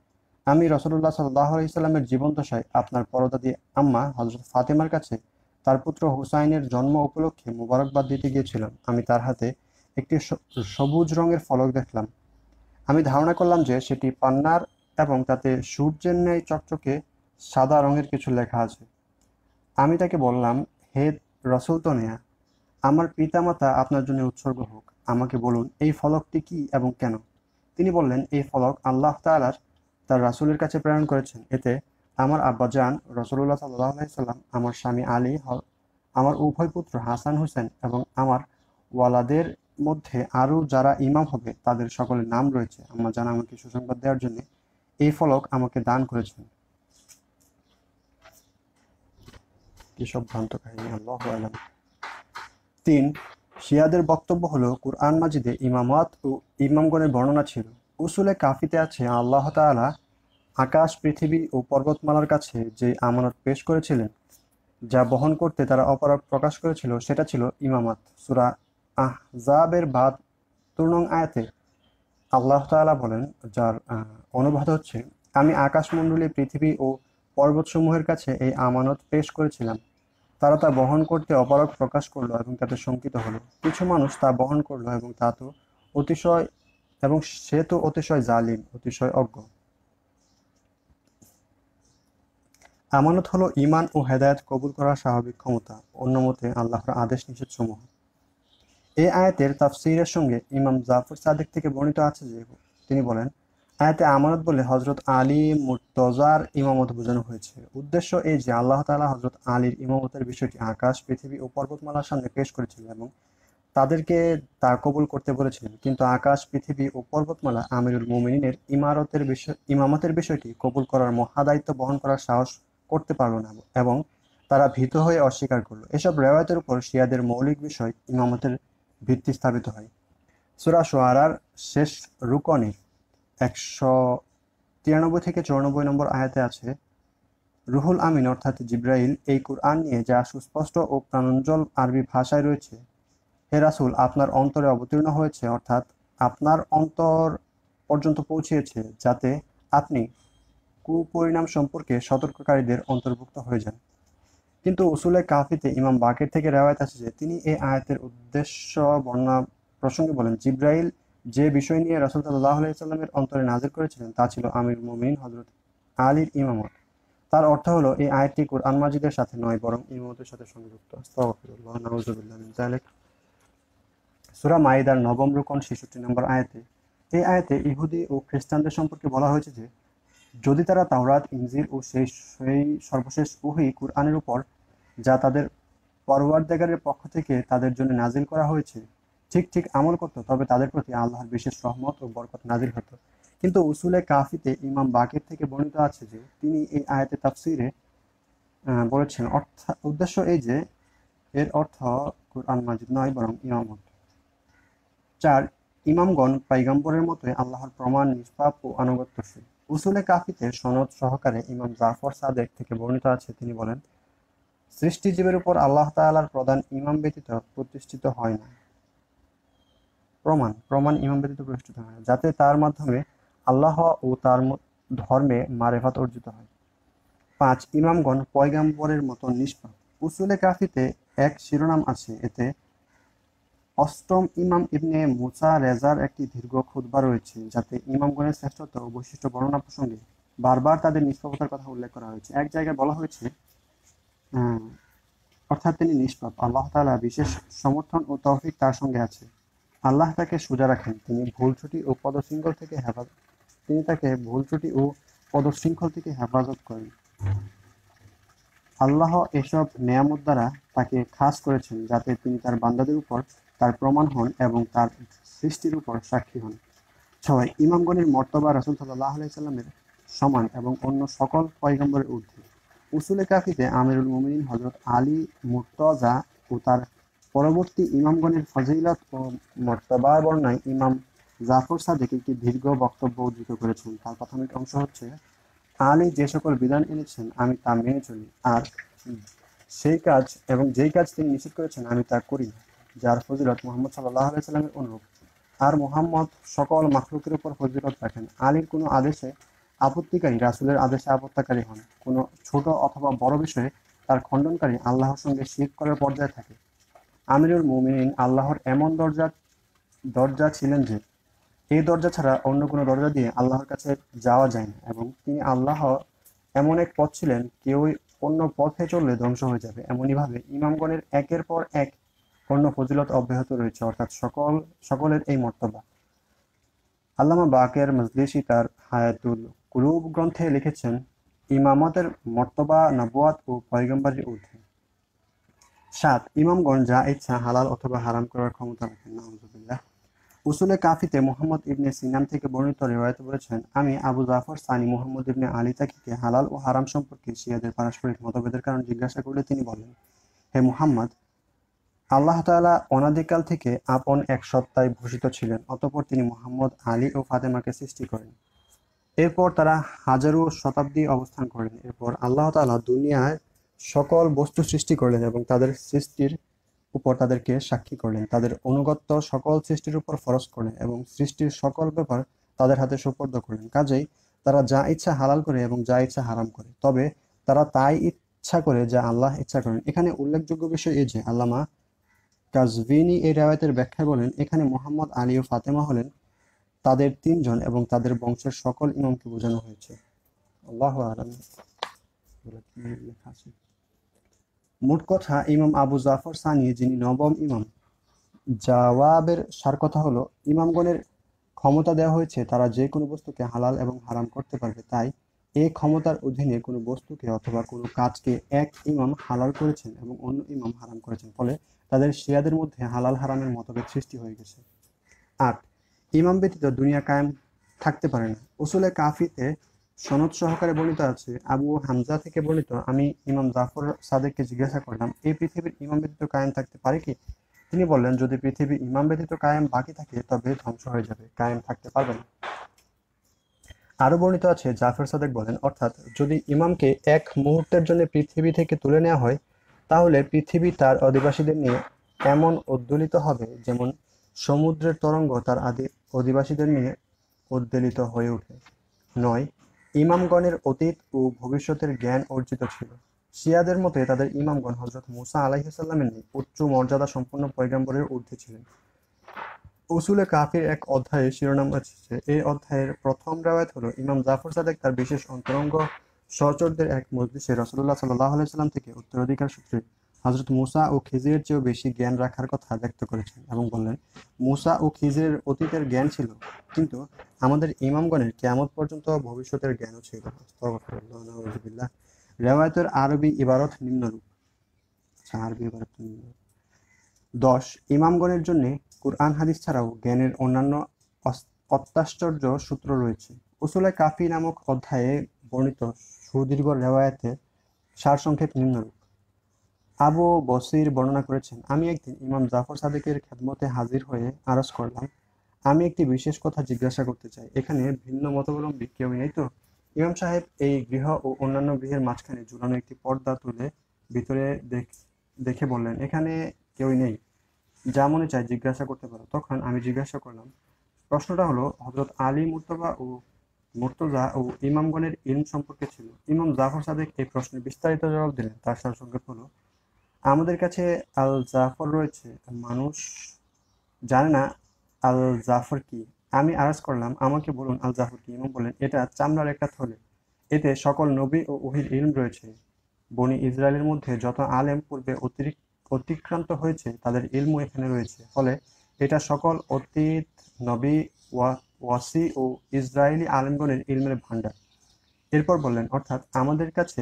আমি রসুল্লাহ সাল্লাহ ইসলামের জীবন্তশায় আপনার পরদাদি আম্মা হজরত ফাতেমার কাছে তার পুত্র হুসাইনের জন্ম উপলক্ষে মুবারকবাদ দিতে গিয়েছিলাম আমি তার হাতে একটি সবুজ রঙের ফলক দেখলাম আমি ধারণা করলাম যে সেটি পান্নার এবং তাতে সূর্যের ন্যায় চকচকে সাদা রঙের কিছু লেখা আছে আমি তাকে বললাম হে রসুল তো নেয়া আমার পিতামাতা আপনার জন্য উৎসর্গ হোক আমাকে বলুন এই ফলকটি কি এবং কেন তিনি বললেন এই ফলক আল্লাহ তালার তার রাসুলের কাছে প্রেরণ করেছেন এতে আমার আব্বাজান রসুল্লাহ সাল্লাইসাল্লাম আমার স্বামী আলী আমার উভয় পুত্র হাসান হোসেন এবং আমার ওয়ালাদের মধ্যে আরও যারা ইমাম হবে তাদের সকলের নাম রয়েছে আমার জান আমাকে সুসংবাদ দেওয়ার জন্য এই ফলক আমাকে দান করেছেন এসব ভ্রান্ত কাহিনী আল্লাহ আলম তিন শিয়াদের বক্তব্য হলো কুরআন মাজিদে ইমামাত ও ইমামগণের বর্ণনা ছিল উসুলে কাফিতে আছে আল্লাহ তালা আকাশ পৃথিবী ও পর্বতমালার কাছে যে আমানত পেশ করেছিলেন যা বহন করতে তারা অপরাধ প্রকাশ করেছিল সেটা ছিল ইমামাত সুরা আহ জাবের বাদ তুর্ণং আয়াতে আল্লাহ তালা বলেন যার অনুবাদ হচ্ছে আমি আকাশমণ্ডলী পৃথিবী ও পর্বতসমূহের কাছে এই আমানত পেশ করেছিলাম তারা তা বহন করতে অপারগ প্রকাশ করলো এবং তাতে শঙ্কিত হলো কিছু মানুষ তা বহন করলো এবং তা তো অতিশয় এবং সে তো অতিশয় জালিম অতিশয় অজ্ঞ আমানত হলো ইমান ও হেদায়ত কবুল করার স্বাভাবিক ক্ষমতা অন্য মতে আল্লাহর আদেশ নিষেধ সমূহ এই আয়াতের তাফসিরের সঙ্গে ইমাম জাফর সাদেক থেকে বর্ণিত আছে যে তিনি বলেন আয়াতে আমানত বলে হজরত আলী মুরতজার ইমামত বোঝানো হয়েছে উদ্দেশ্য এই যে আল্লাহ তালা হজরত আলীর ইমামতের বিষয়টি আকাশ পৃথিবী ও পর্বতমালার সামনে পেশ করেছিলেন এবং তাদেরকে তা কবুল করতে বলেছিলেন কিন্তু আকাশ পৃথিবী ও পর্বতমালা আমিরুল মোমিনের ইমারতের বিষয় ইমামতের বিষয়টি কবুল করার মহাদায়িত্ব বহন করার সাহস করতে পারল না এবং তারা ভীত হয়ে অস্বীকার করলো এসব রেওয়ায়তের উপর শিয়াদের মৌলিক বিষয় ইমামতের ভিত্তি স্থাপিত হয় সুরা সোয়ারার শেষ রুকনে একশো তিরানব্বই থেকে চৌরানব্বই নম্বর আয়াতে আছে রুহুল আমিন অর্থাৎ জিব্রাইল এই কুরআন নিয়ে যা সুস্পষ্ট ও প্রাণঞ্জল আরবি ভাষায় রয়েছে হে রাসুল আপনার অন্তরে অবতীর্ণ হয়েছে অর্থাৎ আপনার অন্তর পর্যন্ত পৌঁছেছে যাতে আপনি কুপরিণাম সম্পর্কে সতর্ককারীদের অন্তর্ভুক্ত হয়ে যান কিন্তু উসুলে কাফিতে ইমাম বাকের থেকে রেওয়ায়ত আছে যে তিনি এই আয়াতের উদ্দেশ্য বর্ণনা প্রসঙ্গে বলেন জিব্রাইল যে বিষয় নিয়ে রাসুল সাল্লাহ আলাইসাল্লামের অন্তরে নাজির করেছিলেন তা ছিল আমির মোমিন হজরত আলীর ইমামত তার অর্থ হলো এই আয়াতটি কুরআন মাজিদের সাথে নয় বরং ইমামতের সাথে সংযুক্ত সুরা মাইদার নবম রোকন ছেষট্টি নম্বর আয়াতে এই আয়াতে ইহুদি ও খ্রিস্টানদের সম্পর্কে বলা হয়েছে যে যদি তারা তাওরাত ইঞ্জির ও সেই সেই সর্বশেষ ওহি কুরআনের উপর যা তাদের পরওয়ার্দেগারের পক্ষ থেকে তাদের জন্য নাজিল করা হয়েছে ঠিক ঠিক আমল করত তবে তাদের প্রতি আল্লাহর বিশেষ সহমত ও বরকত নাজিল হতো কিন্তু উসুলে কাফিতে ইমাম বাকির থেকে বর্ণিত আছে যে তিনি এই আয়াতে তাফসিরে বলেছেন অর্থাৎ উদ্দেশ্য এই যে এর অর্থ কুরআন মাজিদ নয় বরং ইমামত চার ইমামগণ পাইগাম্বরের মতোই আল্লাহর প্রমাণ নিষ্পাপ ও আনুগত্যশীল উসুলে কাফিতে সনদ সহকারে ইমাম জাফর সাদেক থেকে বর্ণিত আছে তিনি বলেন সৃষ্টিজীবের উপর আল্লাহ তালার প্রধান ইমাম ব্যতীত প্রতিষ্ঠিত হয় না প্রমাণ প্রমাণ ইমাম ব্যতীত প্রতিষ্ঠিত হয় যাতে তার মাধ্যমে আল্লাহ ও তার ধর্মে মারেফাত অর্জিত হয় পাঁচ ইমামগণ পয়গাম্বরের মতো নিষ্পাপ উসুলে কাফিতে এক শিরোনাম আছে এতে অষ্টম ইমাম ইবনে মুসা রেজার একটি দীর্ঘ খুদ্া রয়েছে যাতে ইমামগণের শ্রেষ্ঠত্ব ও বৈশিষ্ট্য বর্ণনা প্রসঙ্গে বারবার তাদের নিষ্পাপতার কথা উল্লেখ করা হয়েছে এক জায়গায় বলা হয়েছে অর্থাৎ তিনি নিষ্পাপ আল্লাহ তালা বিশেষ সমর্থন ও তহফিক তার সঙ্গে আছে আল্লাহ তাকে সোজা রাখেন তিনি ভুল ত্রুটি ও পদশৃঙ্খল থেকে হেফাজত তিনি তাকে ভুল ত্রুটি ও পদশৃঙ্খল থেকে হেফাজত করেন আল্লাহ এসব নেয়ামত দ্বারা তাকে খাস করেছেন যাতে তিনি তার বান্দাদের উপর তার প্রমাণ হন এবং তার সৃষ্টির উপর সাক্ষী হন ছয় ইমামগণের মর্তবা রসুল সাল্লাহ আলাইসাল্লামের সমান এবং অন্য সকল পয়গম্বরের ঊর্ধ্বে উসুলে কাফিতে আমিরুল মুমিন হজরত আলী মুর্তজা ও তার পরবর্তী ইমামগণের ফজিলত ও মর্তবা বর্ণায় ইমাম জাফর সাদেক একটি দীর্ঘ বক্তব্য উদ্ধৃত করেছেন তার প্রাথমিক অংশ হচ্ছে আলী যে সকল বিধান এনেছেন আমি তা মেনে চলি আর সেই কাজ এবং যেই কাজ তিনি নিষেধ করেছেন আমি তা করি না যার ফজিলত মোহাম্মদ সাল্লাহ আলাইসাল্লামের অনুরূপ আর মোহাম্মদ সকল মাখলুকের উপর ফজিলত রাখেন আলীর কোনো আদেশে আপত্তিকারী রাসুলের আদেশে আপত্তাকারী হন কোনো ছোট অথবা বড় বিষয়ে তার খণ্ডনকারী আল্লাহর সঙ্গে শিখ করার পর্যায়ে থাকে আমিরুল মুমিনিন আল্লাহর এমন দরজা দরজা ছিলেন যে এই দরজা ছাড়া অন্য কোনো দরজা দিয়ে আল্লাহর কাছে যাওয়া যায় না এবং তিনি আল্লাহ এমন এক পথ ছিলেন কেউই অন্য পথে চললে ধ্বংস হয়ে যাবে এমনইভাবে ইমামগণের একের পর এক পূর্ণ ফজিলত অব্যাহত রয়েছে অর্থাৎ সকল সকলের এই মর্তব্য আল্লামা বাকের মজলিসি তার হায়াতুল কুরুব গ্রন্থে লিখেছেন ইমামতের মর্তবা নবাদ ও পয়গম্বারের ঊর্ধ্বে সাত ইমামগণ যা ইচ্ছা হালাল অথবা হারাম করার ক্ষমতা রাখেন না উসুলে কাফিতে মোহাম্মদ ইবনে সিনাম থেকে বর্ণিত রেওয়ায়ত বলেছেন আমি আবু জাফর সানি মোহাম্মদ ইবনে আলী তাকিকে হালাল ও হারাম সম্পর্কে শিয়াদের পারস্পরিক মতভেদের কারণ জিজ্ঞাসা করলে তিনি বলেন হে মুহাম্মদ আল্লাহ তালা অনাদিকাল থেকে আপন এক সত্তায় ভূষিত ছিলেন অতপর তিনি মোহাম্মদ আলী ও ফাতেমাকে সৃষ্টি করেন এরপর তারা হাজারো শতাব্দী অবস্থান করেন এরপর আল্লাহ তালা দুনিয়ায় সকল বস্তু সৃষ্টি করলেন এবং তাদের সৃষ্টির উপর তাদেরকে সাক্ষী করলেন তাদের অনুগত্য সকল সৃষ্টির উপর ফরস করলেন এবং সৃষ্টির সকল ব্যাপার তাদের হাতে সুপর্দ করলেন কাজেই তারা যা ইচ্ছা হালাল করে এবং যা ইচ্ছা হারাম করে তবে তারা তাই ইচ্ছা করে যা আল্লাহ ইচ্ছা করেন এখানে উল্লেখযোগ্য বিষয় এই যে আল্লামা কাজভিনি এই রেওয়ায়তের ব্যাখ্যায় বলেন এখানে মোহাম্মদ আলী ও ফাতেমা হলেন তাদের তিনজন এবং তাদের বংশের সকল ইমামকে বোঝানো হয়েছে আল্লাহ মোট কথা ইমাম আবু জাফর সানি যিনি নবম ইমাম জাওয়াবের সার কথা হলো ইমামগণের ক্ষমতা দেওয়া হয়েছে তারা যে কোনো বস্তুকে হালাল এবং হারাম করতে পারবে তাই এ ক্ষমতার অধীনে কোনো বস্তুকে অথবা কোনো কাজকে এক ইমাম হালাল করেছেন এবং অন্য ইমাম হারাম করেছেন ফলে তাদের শিয়াদের মধ্যে হালাল হারামের মতভেদ সৃষ্টি হয়ে গেছে আট ইমাম ব্যতীত দুনিয়া কায়েম থাকতে পারে না উসুলে কাফিতে সনদ সহকারে বর্ণিত আছে আবু হামজা থেকে বর্ণিত আমি ইমাম জাফর সাদেককে জিজ্ঞাসা করলাম এই পৃথিবীর ইমাম ব্যতীত কায়েম থাকতে পারে কি তিনি বললেন যদি পৃথিবী ইমাম ব্যতীত কায়েম বাকি থাকে তবে ধ্বংস হয়ে যাবে কায়েম থাকতে পারবে না আরও বর্ণিত আছে জাফর সাদেক বলেন অর্থাৎ যদি ইমামকে এক মুহূর্তের জন্য পৃথিবী থেকে তুলে নেওয়া হয় তাহলে পৃথিবী তার অধিবাসীদের নিয়ে এমন উদ্দোলিত হবে যেমন সমুদ্রের তরঙ্গ তার আদি অধিবাসীদের নিয়ে উদ্দোলিত হয়ে ওঠে নয় ইমামগণের অতীত ও ভবিষ্যতের জ্ঞান অর্জিত ছিল শিয়াদের মতে তাদের ইমামগণ হজরত মুসা আলাহিসাল্লামের উচ্চ মর্যাদা সম্পন্ন পয়গাম্বরের ঊর্ধ্বে ছিলেন অসুলে কাফির এক অধ্যায়ে শিরোনাম আছে এই অধ্যায়ের প্রথম রাওয়াত হলো ইমাম জাফর সাদেক তার বিশেষ অন্তরঙ্গ সচরদের এক মজলিসে রসুল্লাহ সাল্লাহ সাল্লাম থেকে উত্তরাধিকার সূত্রে হজরত মুসা ও খিজিরের চেয়েও বেশি জ্ঞান রাখার কথা ব্যক্ত করেছেন এবং বললেন মুসা ও খিজিরের অতীতের জ্ঞান ছিল কিন্তু আমাদের ইমামগণের কেমন পর্যন্ত ভবিষ্যতের জ্ঞানও ছিল রেওয়ায়তের আরবি ইবারত নিম্নরূপ আরবি ইবারত নিম্নরূপ দশ ইমামগণের জন্যে কুরআন হাদিস ছাড়াও জ্ঞানের অন্যান্য অত্যাশ্চর্য সূত্র রয়েছে উসুলে কাফি নামক অধ্যায়ে বর্ণিত সুদীর্ঘ সার সারসংক্ষেপ নিম্নরূপ আবু বসির বর্ণনা করেছেন আমি একদিন ইমাম জাফর সাদেকের খেদমতে হাজির হয়ে আরজ করলাম আমি একটি বিশেষ কথা জিজ্ঞাসা করতে চাই এখানে ভিন্ন মতাবলম্বী কেউ নেই তো ইমাম সাহেব এই গৃহ ও অন্যান্য গৃহের মাঝখানে ঝুলানো একটি পর্দা তুলে ভিতরে দেখে বললেন এখানে কেউই নেই যা মনে চায় জিজ্ঞাসা করতে পারো তখন আমি জিজ্ঞাসা করলাম প্রশ্নটা হলো হজরত আলী মুর্তবা ও মুর্তজা ও ইমামগণের ইলম সম্পর্কে ছিল ইমাম জাফর সাদেক এই প্রশ্নের বিস্তারিত জবাব দিলেন তার সার সংক্ষেপ হলো আমাদের কাছে আল জাফর রয়েছে মানুষ জানে না আল জাফর কি আমি আরাজ করলাম আমাকে বলুন আল জাফর কি ইমাম বলেন এটা চামড়ার একটা থলে এতে সকল নবী ও উহির ইলম রয়েছে বনি ইসরায়েলের মধ্যে যত আলেম পূর্বে অতিরিক্ত অতিক্রান্ত হয়েছে তাদের ইলমু এখানে রয়েছে ফলে এটা সকল অতীত নবী ওয়াসি ও ইসরায়েলি আলমগণের ইলমের ভাণ্ডার এরপর বললেন অর্থাৎ আমাদের কাছে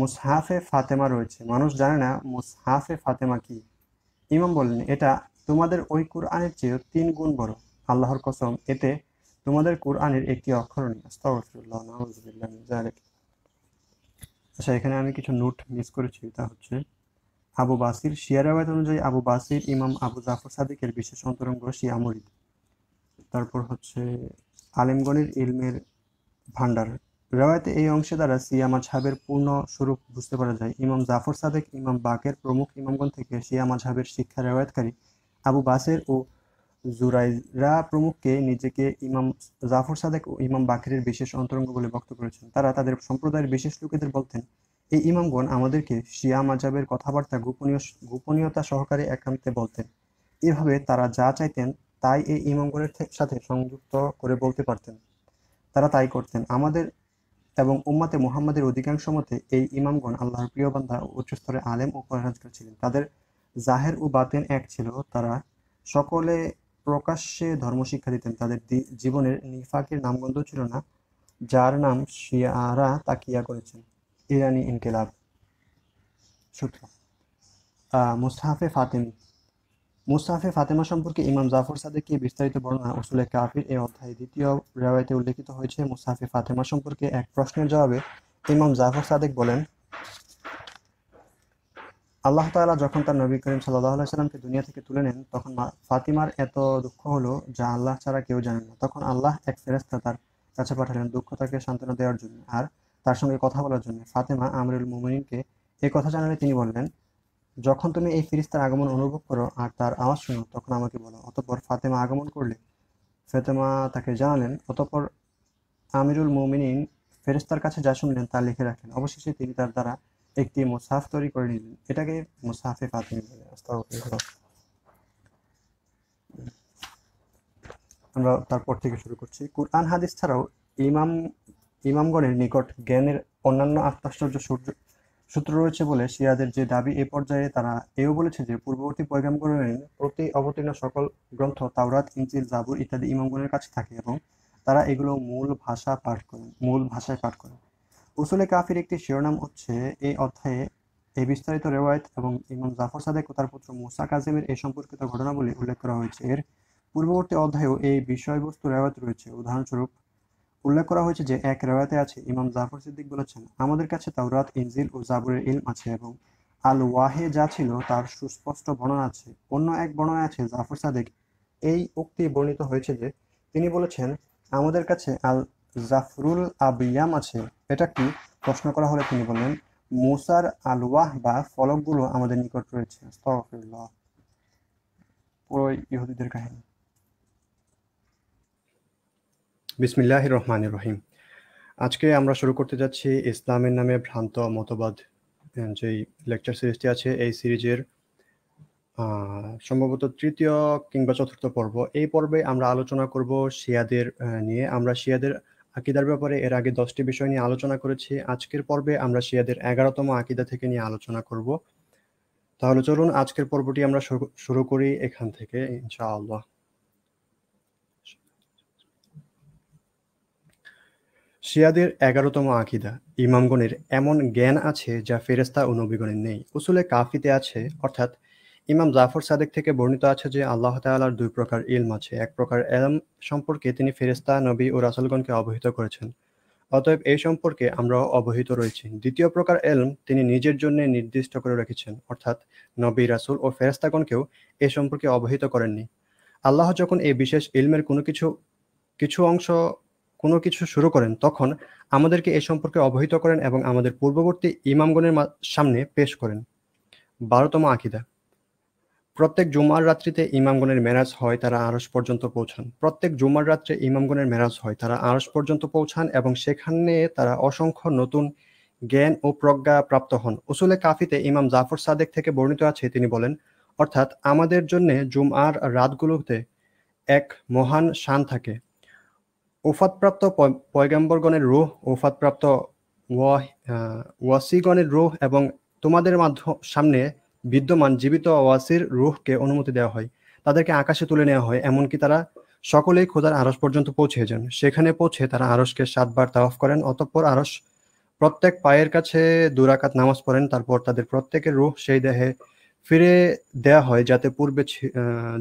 মুসহাফে ফাতেমা রয়েছে মানুষ জানে না মুসহাফে ফাতেমা কি ইমাম বললেন এটা তোমাদের ওই কোরআনের চেয়ে তিন গুণ বড় আল্লাহর কসম এতে তোমাদের কোরআনের একটি অক্ষর নেই আচ্ছা এখানে আমি কিছু নোট মিস করেছি তা হচ্ছে আবু বাসির শিয়া অনুযায়ী আবু বাসির ইমাম আবু জাফর সাদিকের বিশেষ অন্তরঙ্গ শিয়া মরিদ তারপর হচ্ছে আলেমগণের ইলমের ভান্ডার রেওয়ায়তে এই অংশে দ্বারা সিয়ামা ছাবের পূর্ণ স্বরূপ বুঝতে পারা যায় ইমাম জাফর সাদেক ইমাম বাকের প্রমুখ ইমামগণ থেকে সিয়ামা ছাবের শিক্ষা রেওয়ায়তকারী আবু বাসের ও জুরাইরা প্রমুখকে নিজেকে ইমাম জাফর সাদেক ও ইমাম বাকের বিশেষ অন্তরঙ্গ বলে বক্ত করেছেন তারা তাদের সম্প্রদায়ের বিশেষ লোকেদের বলতেন এই ইমামগণ আমাদেরকে শিয়া মাজাবের কথাবার্তা গোপনীয় গোপনীয়তা সহকারে একান্তে বলতেন এভাবে তারা যা চাইতেন তাই এই ইমামগণের সাথে সংযুক্ত করে বলতে পারতেন তারা তাই করতেন আমাদের এবং উম্মাতে মোহাম্মদের অধিকাংশ মতে এই ইমামগণ আল্লাহর প্রিয় বান্ধা উচ্চস্তরে আলেম ও পরাজগার ছিলেন তাদের জাহের ও বাতেন এক ছিল তারা সকলে প্রকাশ্যে ধর্মশিক্ষা দিতেন তাদের জীবনের নিফাকের নামগন্ধ ছিল না যার নাম শিয়ারা তাকিয়া করেছেন ইরানি ইনকিলাব সূত্র মুস্তাহাফে ফাতেমি মুস্তাহাফে ফাতেমা সম্পর্কে ইমাম জাফর সাদেকে বিস্তারিত বর্ণনা উসুলে কাফির এ অধ্যায় দ্বিতীয় রেওয়ায়তে উল্লেখিত হয়েছে মুস্তাহাফে ফাতেমা সম্পর্কে এক প্রশ্নের জবাবে ইমাম জাফর সাদেক বলেন আল্লাহ তালা যখন তার নবী করিম সাল্লাহ সাল্লামকে দুনিয়া থেকে তুলে নেন তখন ফাতিমার এত দুঃখ হলো যা আল্লাহ ছাড়া কেউ জানেন না তখন আল্লাহ এক ফেরেস্তা তার কাছে পাঠালেন দুঃখ তাকে সান্ত্বনা দেওয়ার জন্য আর তার সঙ্গে কথা বলার জন্য ফাতেমা আমরুল মোমিনকে এ কথা জানালে তিনি বললেন যখন তুমি এই ফিরিস্তার আগমন অনুভব করো আর তার আওয়াজ শুনো তখন আমাকে বলো অতঃপর ফাতেমা আগমন করলে ফাতেমা তাকে জানালেন অতঃপর আমিরুল মোমিনিন ফেরেস্তার কাছে যা শুনলেন তা লিখে রাখলেন অবশেষে তিনি তার দ্বারা একটি মুসাফ তৈরি করে নিলেন এটাকে মুসাফে ফাতেমি বলে আমরা তারপর থেকে শুরু করছি কুরআন হাদিস ছাড়াও ইমাম ইমামগণের নিকট জ্ঞানের অন্যান্য আত্মাশ্চর্য সূর্য সূত্র রয়েছে বলে শিয়াদের যে দাবি এ পর্যায়ে তারা এও বলেছে যে পূর্ববর্তী পয়গামগণের প্রতি অবতীর্ণ সকল গ্রন্থ তাওরাত ইঞ্জিল জাবুর ইত্যাদি ইমামগণের কাছে থাকে এবং তারা এগুলো মূল ভাষা পাঠ করেন মূল ভাষায় পাঠ করেন উসুলে কাফির একটি শিরোনাম হচ্ছে এই অধ্যায়ে এই বিস্তারিত রেওয়ায়ত এবং ইমাম জাফর সাদেক ও তার পুত্র মুসা কাজিমের এই সম্পর্কিত ঘটনাবলী উল্লেখ করা হয়েছে এর পূর্ববর্তী অধ্যায়েও এই বিষয়বস্তু রেওয়ায়ত রয়েছে উদাহরণস্বরূপ উল্লেখ করা হয়েছে যে এক রেওয়াতে আছে ইমাম জাফর সিদ্দিক বলেছেন আমাদের কাছে তাওরাত ইনজিল ও জাবরের ইলম আছে এবং আল ওয়াহে যা ছিল তার সুস্পষ্ট বর্ণনা আছে অন্য এক বর্ণনা আছে জাফর সাদেক এই উক্তি বর্ণিত হয়েছে যে তিনি বলেছেন আমাদের কাছে আল জাফরুল আবিয়াম আছে এটা কি প্রশ্ন করা হলে তিনি বললেন মুসার আলওয়াহ বা ফলকগুলো আমাদের নিকট রয়েছে পুরো ইহুদিদের কাহিনী বিসমিল্লাহ রহমান রহিম আজকে আমরা শুরু করতে যাচ্ছি ইসলামের নামে ভ্রান্ত মতবাদ যেই লেকচার সিরিজটি আছে এই সিরিজের সম্ভবত তৃতীয় কিংবা চতুর্থ পর্ব এই পর্বে আমরা আলোচনা করব শিয়াদের নিয়ে আমরা শিয়াদের আকিদার ব্যাপারে এর আগে দশটি বিষয় নিয়ে আলোচনা করেছি আজকের পর্বে আমরা শিয়াদের এগারোতম আকিদা থেকে নিয়ে আলোচনা করব তাহলে চলুন আজকের পর্বটি আমরা শুরু করি এখান থেকে ইনশাআল্লাহ শিয়াদের এগারোতম আকিদা ইমামগণের এমন জ্ঞান আছে যা ফেরেস্তা ও নবীগণের নেই উসুলে কাফিতে আছে অর্থাৎ ইমাম জাফর সাদেক থেকে বর্ণিত আছে যে আল্লাহ তাআলার দুই প্রকার ইলম আছে এক প্রকার এলম সম্পর্কে তিনি ফেরেস্তা নবী ও রাসুলগণকে অবহিত করেছেন অতএব এই সম্পর্কে আমরা অবহিত রয়েছি দ্বিতীয় প্রকার এলম তিনি নিজের জন্য নির্দিষ্ট করে রেখেছেন অর্থাৎ নবী রাসুল ও ফেরেস্তাগণকেও এ সম্পর্কে অবহিত করেননি আল্লাহ যখন এই বিশেষ ইলমের কোনো কিছু কিছু অংশ কোনো কিছু শুরু করেন তখন আমাদেরকে এ সম্পর্কে অবহিত করেন এবং আমাদের পূর্ববর্তী ইমামগণের সামনে পেশ করেন বারোতম আকিদা প্রত্যেক জুমার রাত্রিতে ইমামগণের মেরাজ হয় তারা আড়স পর্যন্ত পৌঁছান প্রত্যেক জুমার রাত্রে ইমামগণের মেরাজ হয় তারা আড়স পর্যন্ত পৌঁছান এবং সেখানে তারা অসংখ্য নতুন জ্ঞান ও প্রজ্ঞা প্রাপ্ত হন উসুলে কাফিতে ইমাম জাফর সাদেক থেকে বর্ণিত আছে তিনি বলেন অর্থাৎ আমাদের জন্য জুমার রাতগুলোতে এক মহান শান থাকে ওফাতপ্রাপ্ত পয়গাম্বরগণের রুহ ওফাতপ্রাপ্ত ওয়াসিগণের রুহ এবং তোমাদের মাধ্যম সামনে বিদ্যমান জীবিত ওয়াসির রুহকে অনুমতি দেওয়া হয় তাদেরকে আকাশে তুলে নেওয়া হয় এমনকি তারা সকলেই খোদার আরস পর্যন্ত পৌঁছে যান সেখানে পৌঁছে তারা আরসকে সাতবার তাওয়াফ করেন অতঃপর আরস প্রত্যেক পায়ের কাছে দুরাকাত নামাজ পড়েন তারপর তাদের প্রত্যেকের রুহ সেই দেহে ফিরে দেয়া হয় যাতে পূর্বে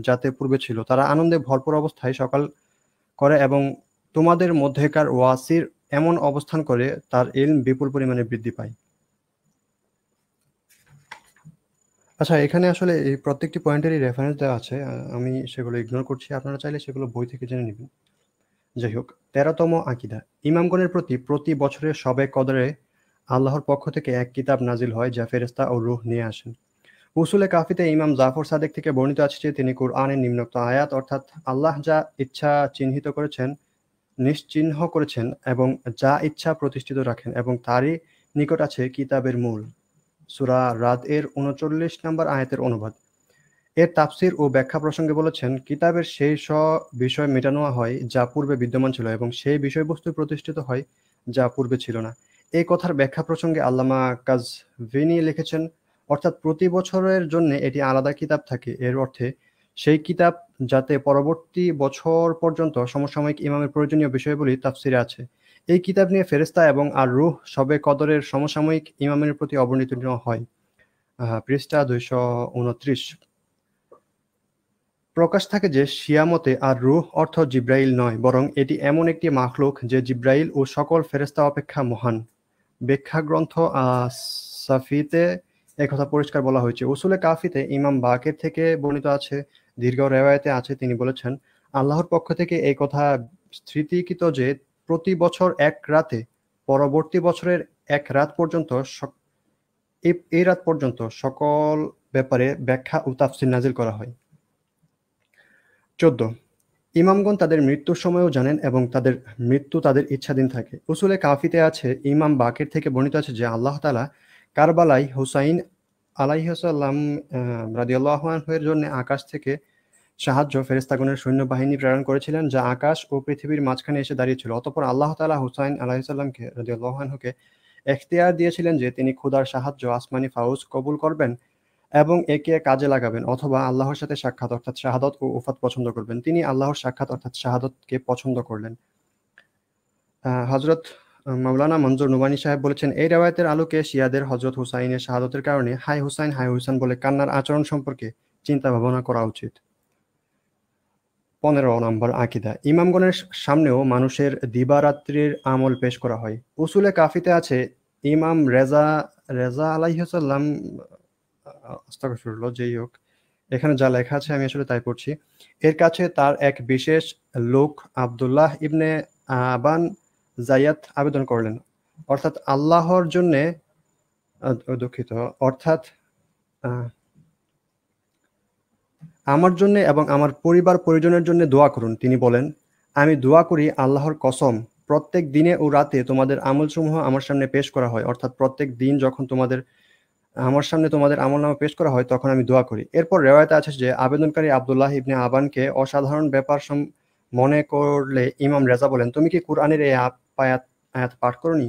যাতে পূর্বে ছিল তারা আনন্দে ভরপুর অবস্থায় সকাল করে এবং তোমাদের মধ্যেকার ওয়াসির এমন অবস্থান করে তার এল বিপুল পরিমাণে বৃদ্ধি পায় আচ্ছা এখানে আসলে এই প্রত্যেকটি পয়েন্টেরই রেফারেন্স দেওয়া আছে আমি সেগুলো ইগনোর করছি আপনারা চাইলে সেগুলো বই থেকে জেনে নেবেন যাই হোক তেরোতম আকিদা ইমামগণের প্রতি প্রতি বছরের সবে কদরে আল্লাহর পক্ষ থেকে এক কিতাব নাজিল হয় যা ফেরেস্তা ও রুহ নিয়ে আসেন উসুলে কাফিতে ইমাম জাফর সাদেক থেকে বর্ণিত আছে যে তিনি কোরআনের নিম্নোক্ত আয়াত অর্থাৎ আল্লাহ যা ইচ্ছা চিহ্নিত করেছেন নিশ্চিহ্ন করেছেন এবং যা ইচ্ছা প্রতিষ্ঠিত রাখেন এবং তারই নিকট আছে কিতাবের মূল সুরা রাত এর উনচল্লিশ নম্বর আয়াতের অনুবাদ এর তাপসির ও ব্যাখ্যা প্রসঙ্গে বলেছেন কিতাবের সেই স বিষয় মেটানো হয় যা পূর্বে বিদ্যমান ছিল এবং সেই বিষয়বস্তু প্রতিষ্ঠিত হয় যা পূর্বে ছিল না এই কথার ব্যাখ্যা প্রসঙ্গে আল্লামা কাজ ভিনি লিখেছেন অর্থাৎ প্রতি বছরের জন্য এটি আলাদা কিতাব থাকে এর অর্থে সেই কিতাব যাতে পরবর্তী বছর পর্যন্ত সমসাময়িক ইমামের প্রয়োজনীয় বিষয়গুলি তাফসিরে আছে এই কিতাব নিয়ে ফেরেস্তা এবং আর রুহ সবে কদরের সমসাময়িক ইমামের প্রতি অবনীতন্য হয় পৃষ্ঠা দুইশো উনত্রিশ প্রকাশ থাকে যে শিয়ামতে আর রুহ অর্থ জিব্রাইল নয় বরং এটি এমন একটি মাখলুক যে জিব্রাইল ও সকল ফেরেস্তা অপেক্ষা মহান ব্যাখ্যা গ্রন্থ সাফিতে একথা পরিষ্কার বলা হয়েছে উসুলে কাফিতে ইমাম বাকের থেকে বর্ণিত আছে দীর্ঘ রেওয়ায়তে আছে তিনি বলেছেন আল্লাহর পক্ষ থেকে এই কথা স্মৃতিকৃত যে প্রতি বছর এক রাতে পরবর্তী বছরের এক রাত পর্যন্ত এই রাত পর্যন্ত সকল ব্যাপারে ব্যাখ্যা ও তাফসিল নাজিল করা হয় চোদ্দ ইমামগণ তাদের মৃত্যুর সময়ও জানেন এবং তাদের মৃত্যু তাদের ইচ্ছাধীন থাকে উসুলে কাফিতে আছে ইমাম বাকের থেকে বর্ণিত আছে যে আল্লাহ তালা কারবালাই হুসাইন আলাইহসাল্লাম রাজিউল্লাহের জন্য আকাশ থেকে সাহায্য ফেরেস্তাগণের সৈন্যবাহিনী প্রেরণ করেছিলেন যা আকাশ ও পৃথিবীর মাঝখানে এসে দাঁড়িয়েছিল অতপর আল্লাহ তালা হুসাইন আলাহিসাল্লামকে রাজিউল্লাহানহুকে এখতিয়ার দিয়েছিলেন যে তিনি খুদার সাহায্য আসমানি ফাউজ কবুল করবেন এবং একে কাজে লাগাবেন অথবা আল্লাহর সাথে সাক্ষাৎ অর্থাৎ শাহাদত ও উফাত পছন্দ করবেন তিনি আল্লাহর সাক্ষাৎ অর্থাৎ শাহাদতকে পছন্দ করলেন হজরত মাওলানা মঞ্জুর নুবানি সাহেব বলেছেন এই রেওয়ায়তের আলোকে শিয়াদের হজরত হুসাইনের শাহাদতের কারণে হাই হুসাইন হাই হুসাইন বলে কান্নার আচরণ সম্পর্কে চিন্তা ভাবনা করা উচিত পনেরো নম্বর আকিদা ইমামগণের সামনেও মানুষের দিবারাত্রির আমল পেশ করা হয় উসুলে কাফিতে আছে ইমাম রেজা রেজা আলাইসাল্লাম যেই হোক এখানে যা লেখা আছে আমি আসলে তাই পড়ছি এর কাছে তার এক বিশেষ লোক আবদুল্লাহ ইবনে আবান জায়াত আবেদন করলেন অর্থাৎ আল্লাহর জন্যে দুঃখিত অর্থাৎ আমার জন্য এবং আমার পরিবার পরিজনের জন্য দোয়া করুন তিনি বলেন আমি দোয়া করি আল্লাহর কসম প্রত্যেক দিনে ও রাতে তোমাদের সমূহ আমার সামনে পেশ করা হয় অর্থাৎ প্রত্যেক দিন যখন তোমাদের আমার সামনে তোমাদের আমল নামা পেশ করা হয় তখন আমি দোয়া করি এরপর রেওয়ায়তে আছে যে আবেদনকারী আবদুল্লাহ ইবনে আবানকে অসাধারণ ব্যাপার মনে করলে ইমাম রেজা বলেন তুমি কি কোরআনের এই আয়াত আয়াত পাঠ করনি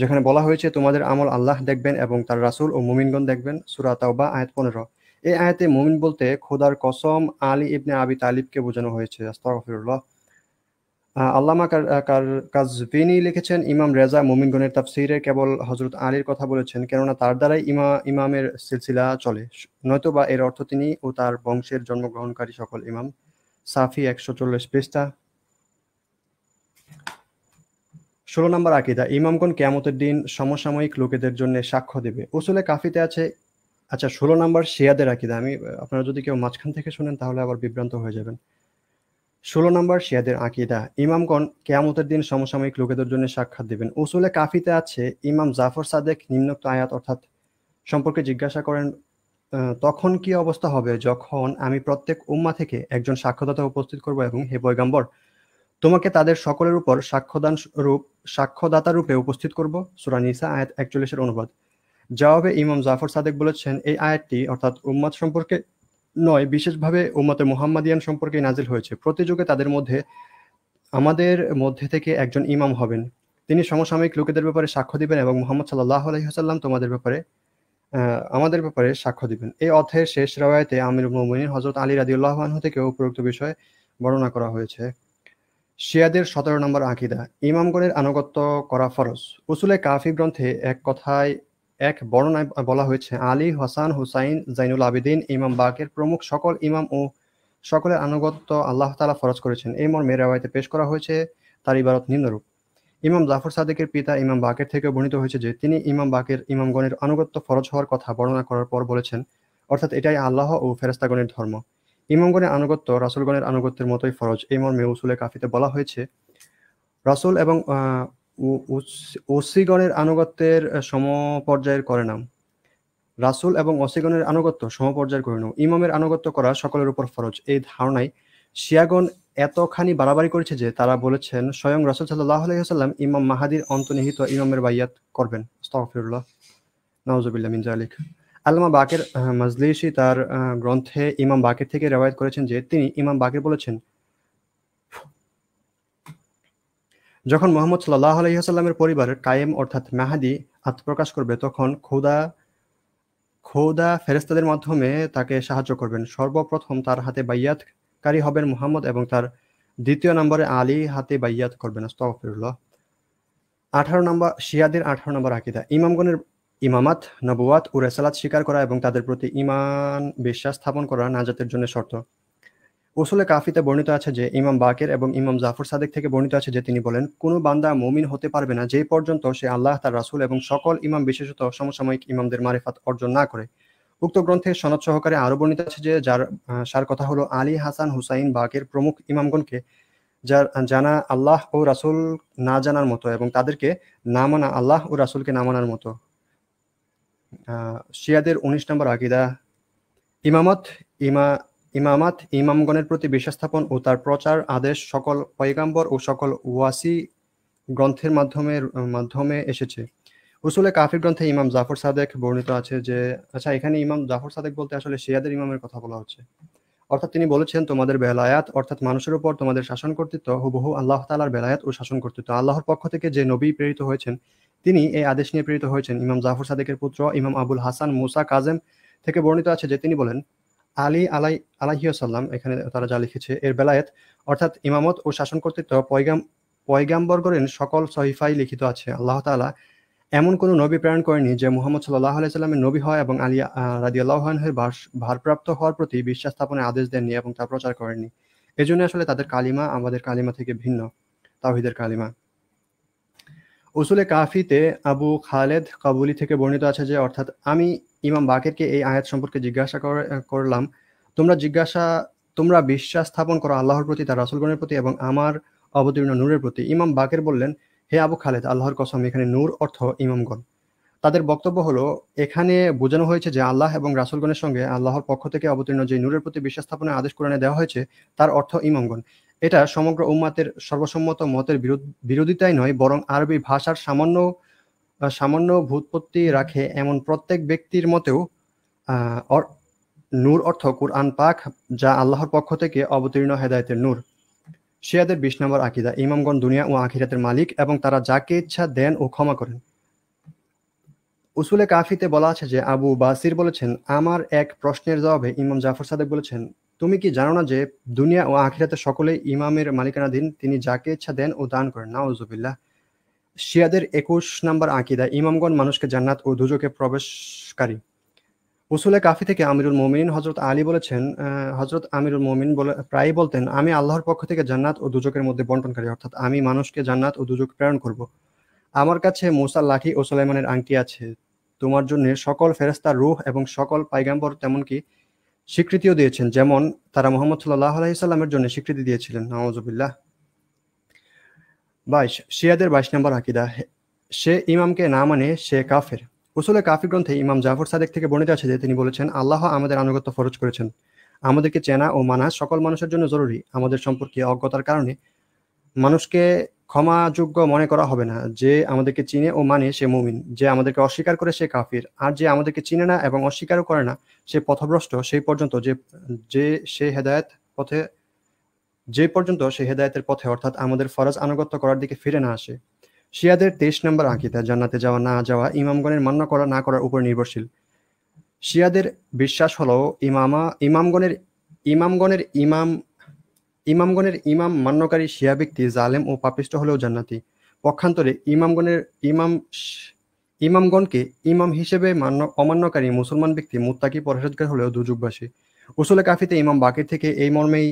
যেখানে বলা হয়েছে তোমাদের আমল আল্লাহ দেখবেন এবং তার রাসুল ও মুমিনগণ দেখবেন সুরা বা আয়াত পনেরো এই আয়াতে মুমিন বলতে খোদার কসম আলী ইবনে আবি তালিবকে বোঝানো হয়েছে আস্তাগফিরুল্লাহ আল্লামা কাজভিনী লিখেছেন ইমাম রেজা মুমিনগণের তাফসিরে কেবল হজরত আলীর কথা বলেছেন কেননা তার দ্বারাই ইমা ইমামের সিলসিলা চলে নয়তো বা এর অর্থ তিনি ও তার বংশের জন্মগ্রহণকারী সকল ইমাম সাফি একশো চল্লিশ পৃষ্ঠা ষোলো নম্বর আকিদা ইমামগণ কেয়ামতের দিন সমসাময়িক লোকেদের জন্য সাক্ষ্য দেবে ওসুলে কাফিতে আছে আচ্ছা ষোলো নম্বর শিয়াদের আকিদা আমি আপনারা যদি কেউ মাঝখান থেকে শোনেন তাহলে আবার বিভ্রান্ত হয়ে যাবেন ষোলো নম্বর শিয়াদের আকিদা ইমামগণ কেয়ামতের দিন সমসাময়িক লোকেদের জন্য সাক্ষাৎ দেবেন ওসুলে কাফিতে আছে ইমাম জাফর সাদেক নিম্নক্ত আয়াত অর্থাৎ সম্পর্কে জিজ্ঞাসা করেন তখন কি অবস্থা হবে যখন আমি প্রত্যেক উম্মা থেকে একজন সাক্ষ্যদাতা উপস্থিত করব এবং হে পয়গাম্বর তোমাকে তাদের সকলের উপর সাক্ষ্যদান রূপ সাক্ষ্যদাতা রূপে উপস্থিত করব নিসা আয়াত একচল্লিশের অনুবাদ জবাবে ইমাম জাফর সাদেক বলেছেন এই আয়াতটি অর্থাৎ উম্মাদ সম্পর্কে নয় বিশেষভাবে উম্মতে মোহাম্মদিয়ান সম্পর্কে নাজিল হয়েছে প্রতিযোগে তাদের মধ্যে আমাদের মধ্যে থেকে একজন ইমাম হবেন তিনি সমসাময়িক লোকেদের ব্যাপারে সাক্ষ্য দিবেন এবং মোহাম্মদ সাল্লাহ আলহিহাসাল্লাম তোমাদের ব্যাপারে আমাদের ব্যাপারে সাক্ষ্য দিবেন এই অর্থের শেষ রায়তে আমির মোমিন হজরত আলী রাদিউল্লাহ আনহু থেকে উপরোক্ত বিষয়ে বর্ণনা করা হয়েছে শিয়াদের সতেরো নম্বর আকিদা ইমামগণের আনুগত্য করা ফরজ উসুলে কাফি গ্রন্থে এক কথায় এক বর্ণনায় বলা হয়েছে আলী হাসান হুসাইন জাইনুল আবিদিন ইমাম বাকের প্রমুখ সকল ইমাম ও সকলের আনুগত্য আল্লাহ তালা ফরজ করেছেন এই মর্মে রেওয়ায়তে পেশ করা হয়েছে তার ইবারত নিম্নরূপ ইমাম জাফর সাদেকের পিতা ইমাম বাকের থেকে বর্ণিত হয়েছে যে তিনি ইমাম বাকের ইমামগণের আনুগত্য ফরজ হওয়ার কথা বর্ণনা করার পর বলেছেন অর্থাৎ এটাই আল্লাহ ও ফেরেস্তাগণের ধর্ম ইমামগণের আনুগত্য রাসুলগণের আনুগত্যের মতোই ফরজ এই মর্মে উসুলে কাফিতে বলা হয়েছে রাসুল এবং ওসিগণের আনুগত্যের সমপর্যায়ের করে নাম রাসুল এবং অসিগণের আনুগত্য সমপর্যায়ের করে নাম ইমামের আনুগত্য করা সকলের উপর ফরজ এই ধারণায় শিয়াগণ এতখানি বাড়াবাড়ি করেছে যে তারা বলেছেন স্বয়ং রাসুল সাল্লাহ আলহিহাল্লাম ইমাম মাহাদির অন্তর্নিহিত ইমামের বাইয়াত করবেন স্তফিরুল্লাহ নওয়াজবিল্লা মিনজা আলিক আল্লামা বাকের মজলিসি তার গ্রন্থে ইমাম বাকের থেকে রেওয়ায়ত করেছেন যে তিনি ইমাম বাকের বলেছেন যখন মোহাম্মদ সাল্লাহ আলহিহাসাল্লামের পরিবারের কায়েম অর্থাৎ মাহাদি আত্মপ্রকাশ করবে তখন খোদা খোদা ফেরেস্তাদের মাধ্যমে তাকে সাহায্য করবেন সর্বপ্রথম তার হাতে বাইয়াতকারী হবেন মোহাম্মদ এবং তার দ্বিতীয় নম্বরে আলী হাতে বাইয়াত করবেন আঠারো নম্বর শিয়াদের আঠারো নম্বর আকিদা ইমামগণের ইমামাত নবুয়াত ও রেসালাত স্বীকার করা এবং তাদের প্রতি ইমান বিশ্বাস স্থাপন করা নাজাতের জন্য শর্ত ওসুলে কাফিতে বর্ণিত আছে যে ইমাম বাকের এবং ইমাম জাফর সাদেক থেকে বর্ণিত আছে যে তিনি বলেন কোনো বান্দা মুমিন হতে পারবে না যে পর্যন্ত সে আল্লাহ তার রাসুল এবং সকল ইমাম বিশেষত সমসাময়িক ইমামদের মারেফাত অর্জন না করে উক্ত গ্রন্থে সনদ সহকারে আরও বর্ণিত আছে যে যার সার কথা হলো আলী হাসান হুসাইন বাকের প্রমুখ ইমামগণকে যার জানা আল্লাহ ও রাসুল না জানার মতো এবং তাদেরকে না মানা আল্লাহ ও রাসুলকে না মানার মতো শিয়াদের উনিশ নম্বর আকিদা ইমামত ইমা ইমামাত ইমামগণের প্রতি বিশ্বাস স্থাপন ও তার প্রচার আদেশ সকল পয়গাম্বর ও সকল ওয়াসি গ্রন্থের মাধ্যমে মাধ্যমে এসেছে উসুলে কাফির গ্রন্থে ইমাম জাফর সাদেক বর্ণিত আছে যে আচ্ছা এখানে ইমাম জাফর সাদেক বলতে আসলে শিয়াদের ইমামের কথা বলা হচ্ছে অর্থাৎ তিনি বলেছেন তোমাদের বেলায়াত অর্থাৎ মানুষের উপর তোমাদের শাসন কর্তৃত্ব হুবহু আল্লাহ তালার বেলায়াত ও শাসন কর্তৃত্ব আল্লাহর পক্ষ থেকে যে নবী প্রেরিত হয়েছেন তিনি এই আদেশ নিয়ে প্রেরিত হয়েছেন ইমাম জাফর সাদেকের পুত্র ইমাম আবুল হাসান মুসা কাজেম থেকে বর্ণিত আছে যে তিনি বলেন আলী আলাই আলাহিয়াসাল্লাম এখানে তারা যা লিখেছে এর বেলায়েত অর্থাৎ ইমামত ও শাসন কর্তৃত্ব পয়গাম পয়গাম্বরগণের সকল সহিফাই লিখিত আছে আল্লাহ তালা এমন কোনো নবী প্রেরণ করেনি যে মোহাম্মদ সাল্লাহ আলাইসাল্লামের নবী হয় এবং আলী রাজি আল্লাহের ভারপ্রাপ্ত হওয়ার প্রতি বিশ্বাস স্থাপনের আদেশ দেননি এবং তা প্রচার করেননি এজন্য আসলে তাদের কালিমা আমাদের কালিমা থেকে ভিন্ন তাহিদের কালিমা উসুলে কাফিতে আবু খালেদ কাবুলি থেকে বর্ণিত আছে যে অর্থাৎ আমি ইমাম বাকেরকে এই আয়াত সম্পর্কে জিজ্ঞাসা করলাম তোমরা জিজ্ঞাসা তোমরা বিশ্বাস স্থাপন করো আল্লাহর প্রতি তার রাসুলগণের প্রতি এবং আমার অবতীর্ণ নূরের প্রতি ইমাম বাকের বললেন হে আবু খালেদ আল্লাহর কসম এখানে নূর অর্থ ইমামগণ তাদের বক্তব্য হলো এখানে বোঝানো হয়েছে যে আল্লাহ এবং রাসুলগণের সঙ্গে আল্লাহর পক্ষ থেকে অবতীর্ণ যে নূরের প্রতি বিশ্বাস স্থাপনের আদেশ করে দেওয়া হয়েছে তার অর্থ ইমামগণ এটা সমগ্র উম্মাতের সর্বসম্মত মতের বিরোধিতাই নয় বরং আরবি ভাষার সামান্য সামান্য ভূতপত্তি রাখে এমন প্রত্যেক ব্যক্তির মতেও নূর অর্থ কুরআন পাক যা আল্লাহর পক্ষ থেকে অবতীর্ণ হেদায়তের নূর শিয়াদের বিশ নম্বর আকিদা ইমামগণ দুনিয়া ও আখিরাতের মালিক এবং তারা যাকে ইচ্ছা দেন ও ক্ষমা করেন উসুলে কাফিতে বলা আছে যে আবু বাসির বলেছেন আমার এক প্রশ্নের জবাবে ইমাম জাফর সাদেক বলেছেন তুমি কি জানো না যে দুনিয়া ও আখিরাতে সকলে ইমামের মালিকানাধীন তিনি যাকে ইচ্ছা দেন ও দান করেন না ওজুবিল্লাহ শিয়াদের একুশ নম্বর আকিদা ইমামগণ মানুষকে জান্নাত ও দুজকে প্রবেশকারী উসুলে কাফি থেকে আমিরুল মোমিন হজরত আলী বলেছেন হজরত আমিরুল মোমিন বলে প্রায় বলতেন আমি আল্লাহর পক্ষ থেকে জান্নাত ও দুজকের মধ্যে বন্টনকারী অর্থাৎ আমি মানুষকে জান্নাত ও দুজক প্রেরণ করব আমার কাছে মোসার লাঠি ও সোলাইমানের আংটি আছে তোমার জন্য সকল ফেরেস্তার রুহ এবং সকল পাইগাম্বর তেমনকি কি স্বীকৃতিও দিয়েছেন যেমন তারা মোহাম্মদ সাল্লাহ আলাইসাল্লামের জন্য স্বীকৃতি দিয়েছিলেন নওয়াজবিল্লাহ বাইশ শিয়াদের বাইশ নম্বর আকিদা সে ইমামকে না মানে সে কাফের উসুলে কাফি গ্রন্থে ইমাম জাফর সাদেক থেকে বর্ণিত আছে যে তিনি বলেছেন আল্লাহ আমাদের আনুগত্য ফরজ করেছেন আমাদেরকে চেনা ও মানা সকল মানুষের জন্য জরুরি আমাদের সম্পর্কে অজ্ঞতার কারণে মানুষকে ক্ষমাযোগ্য মনে করা হবে না যে আমাদেরকে চিনে ও মানে সে মুমিন যে আমাদেরকে অস্বীকার করে সে কাফির আর যে আমাদেরকে চিনে না এবং অস্বীকারও করে না সে পথভ্রষ্ট সেই পর্যন্ত যে যে সে হেদায়ত পথে যে পর্যন্ত সে হেদায়তের পথে অর্থাৎ আমাদের ফরজ আনুগত্য করার দিকে ফিরে না আসে শিয়াদের তেইশ নম্বর আঁকিতা জান্নাতে যাওয়া না যাওয়া ইমামগণের মান্য করা না করার উপর নির্ভরশীল শিয়াদের বিশ্বাস হলো ইমামা ইমামগণের ইমামগণের ইমাম ইমামগণের ইমাম মান্যকারী শিয়া ব্যক্তি জালেম ও পাপিষ্ট হলেও জান্নাতি পক্ষান্তরে ইমামগণের ইমাম ইমামগণকে ইমাম হিসেবে মান্য অমান্যকারী মুসলমান ব্যক্তি মুত্তাকি পরহেজগার হলেও দুযুগবাসী উসুলে কাফিতে ইমাম বাকির থেকে এই মর্মেই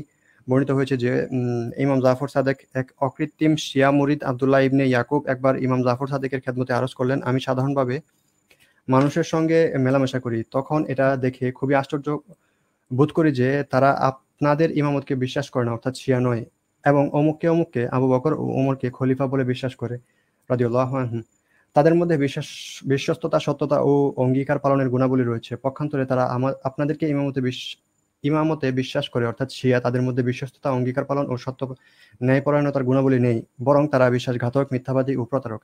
বর্ণিত হয়েছে যে ইমাম জাফর সাদেক এক অকৃত্রিম শিয়া মুরিদ আবদুল্লাহ ইবনে ইয়াকুব একবার ইমাম জাফর সাদেকের খেদমতে আরজ করলেন আমি সাধারণভাবে মানুষের সঙ্গে মেলামেশা করি তখন এটা দেখে খুবই আশ্চর্য বোধ করি যে তারা তাদের ইমামতকে বিশ্বাস করে না অর্থাৎ শিয়া নয় এবং অমুককে অমুককে আবু বকর ও ওমরকে খলিফা বলে বিশ্বাস করে রাজিউল্লাহ তাদের মধ্যে বিশ্বাস বিশ্বস্ততা সত্যতা ও অঙ্গীকার পালনের গুণাবলী রয়েছে পক্ষান্তরে তারা আমার আপনাদেরকে ইমামতে ইমামতে বিশ্বাস করে অর্থাৎ শিয়া তাদের মধ্যে বিশ্বস্ততা অঙ্গীকার পালন ও সত্য ন্যায়পরায়ণতার গুণাবলী নেই বরং তারা বিশ্বাসঘাতক মিথ্যাবাদী ও প্রতারক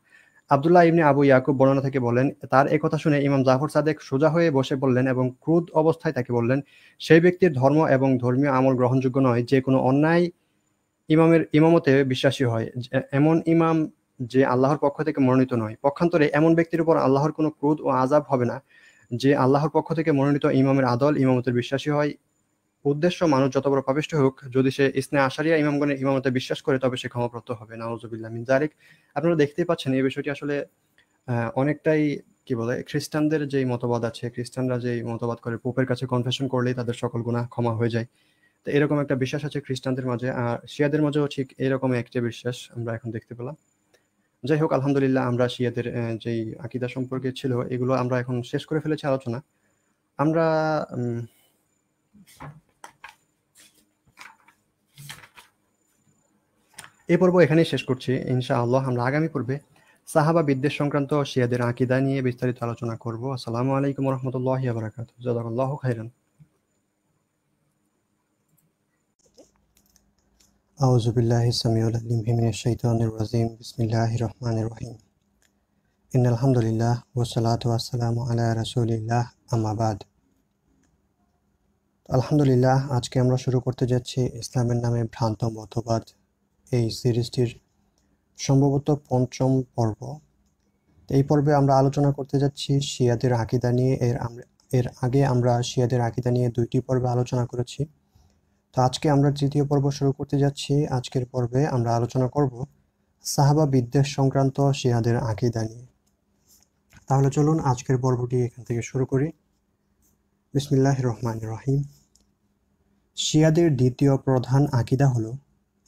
আবদুল্লাহ ইবনে আবু ইয়াকুব বর্ণনা থেকে বলেন তার এ কথা শুনে ইমাম জাফর সাদেক সোজা হয়ে বসে বললেন এবং ক্রুদ অবস্থায় তাকে বললেন সেই ব্যক্তির ধর্ম এবং ধর্মীয় আমল গ্রহণযোগ্য নয় যে কোনো অন্যায় ইমামের ইমামতে বিশ্বাসী হয় এমন ইমাম যে আল্লাহর পক্ষ থেকে মনোনীত নয় পক্ষান্তরে এমন ব্যক্তির উপর আল্লাহর কোনো ক্রোধ ও আজাব হবে না যে আল্লাহর পক্ষ থেকে মনোনীত ইমামের আদল ইমামতের বিশ্বাসী হয় উদ্দেশ্য মানুষ যত বড় প্রবিষ্ট হোক যদি সে ইসনে আশারিয়া ইমামগণের ইমামতে বিশ্বাস করে তবে সে ক্ষমাপ্রাপ্ত হবে নাউজুবিল্লাহ মিন জারিক আপনারা দেখতেই পাচ্ছেন এই বিষয়টি আসলে অনেকটাই কি বলে খ্রিস্টানদের যেই মতবাদ আছে খ্রিস্টানরা যে মতবাদ করে পোপের কাছে কনফেশন করলেই তাদের সকল গুণা ক্ষমা হয়ে যায় তো এরকম একটা বিশ্বাস আছে খ্রিস্টানদের মাঝে আর শিয়াদের মাঝেও ঠিক এরকম একটা বিশ্বাস আমরা এখন দেখতে পেলাম যাই হোক আলহামদুলিল্লাহ আমরা শিয়াদের যেই আকিদা সম্পর্কে ছিল এগুলো আমরা এখন শেষ করে ফেলেছি আলোচনা আমরা এ পর্ব এখানেই শেষ করছি ইনশা আল্লাহ আমরা আগামী পূর্বে সাহাবা বিদ্বেষ সংক্রান্ত শিয়াদের আকিদা নিয়ে বিস্তারিত আলোচনা করব আসসালামু আলাইকুম রহমতুল্লাহ আবরাকাত জাদাকাল্লাহ খাইরান أعوذ بالله السميع العليم من الشيطان الرجيم بسم الله الرحمن الرحيم إن الحمد لله والصلاة والسلام على رسول الله أما بعد আলহামদুলিল্লাহ আজকে আমরা শুরু করতে যাচ্ছি ইসলামের নামে ভ্রান্ত মতবাদ এই সিরিজটির সম্ভবত পঞ্চম পর্ব এই পর্বে আমরা আলোচনা করতে যাচ্ছি শিয়াদের আকিদা নিয়ে এর এর আগে আমরা শিয়াদের আকিদা নিয়ে দুইটি পর্বে আলোচনা করেছি তো আজকে আমরা তৃতীয় পর্ব শুরু করতে যাচ্ছি আজকের পর্বে আমরা আলোচনা করব সাহাবা বিদ্বেষ সংক্রান্ত শিয়াদের আকিদা নিয়ে তাহলে চলুন আজকের পর্বটি এখান থেকে শুরু করি বিসমিল্লাহ রহমান রহিম শিয়াদের দ্বিতীয় প্রধান আকিদা হলো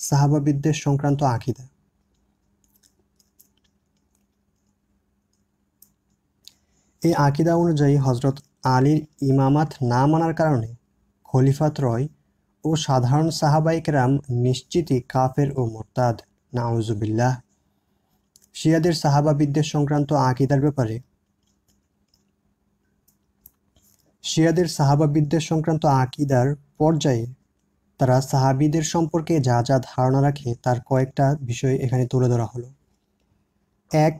সাহাবা বিদ্বেষ সংক্রান্ত আকিদা এই আকিদা অনুযায়ী হজরত আলীর ইমামাত না মানার কারণে খলিফাত রয় ও সাধারণ সাহাবাইকরাম নিশ্চিতই কাফের ও মোরতাদ নাউজুবিল্লাহ শিয়াদের সাহাবা বিদ্বেষ সংক্রান্ত আকিদার ব্যাপারে শিয়াদের সাহাবা বিদ্বেষ সংক্রান্ত আকিদার পর্যায়ে তারা সাহাবিদের সম্পর্কে যা যা ধারণা রাখে তার কয়েকটা বিষয় এখানে তুলে ধরা হলো এক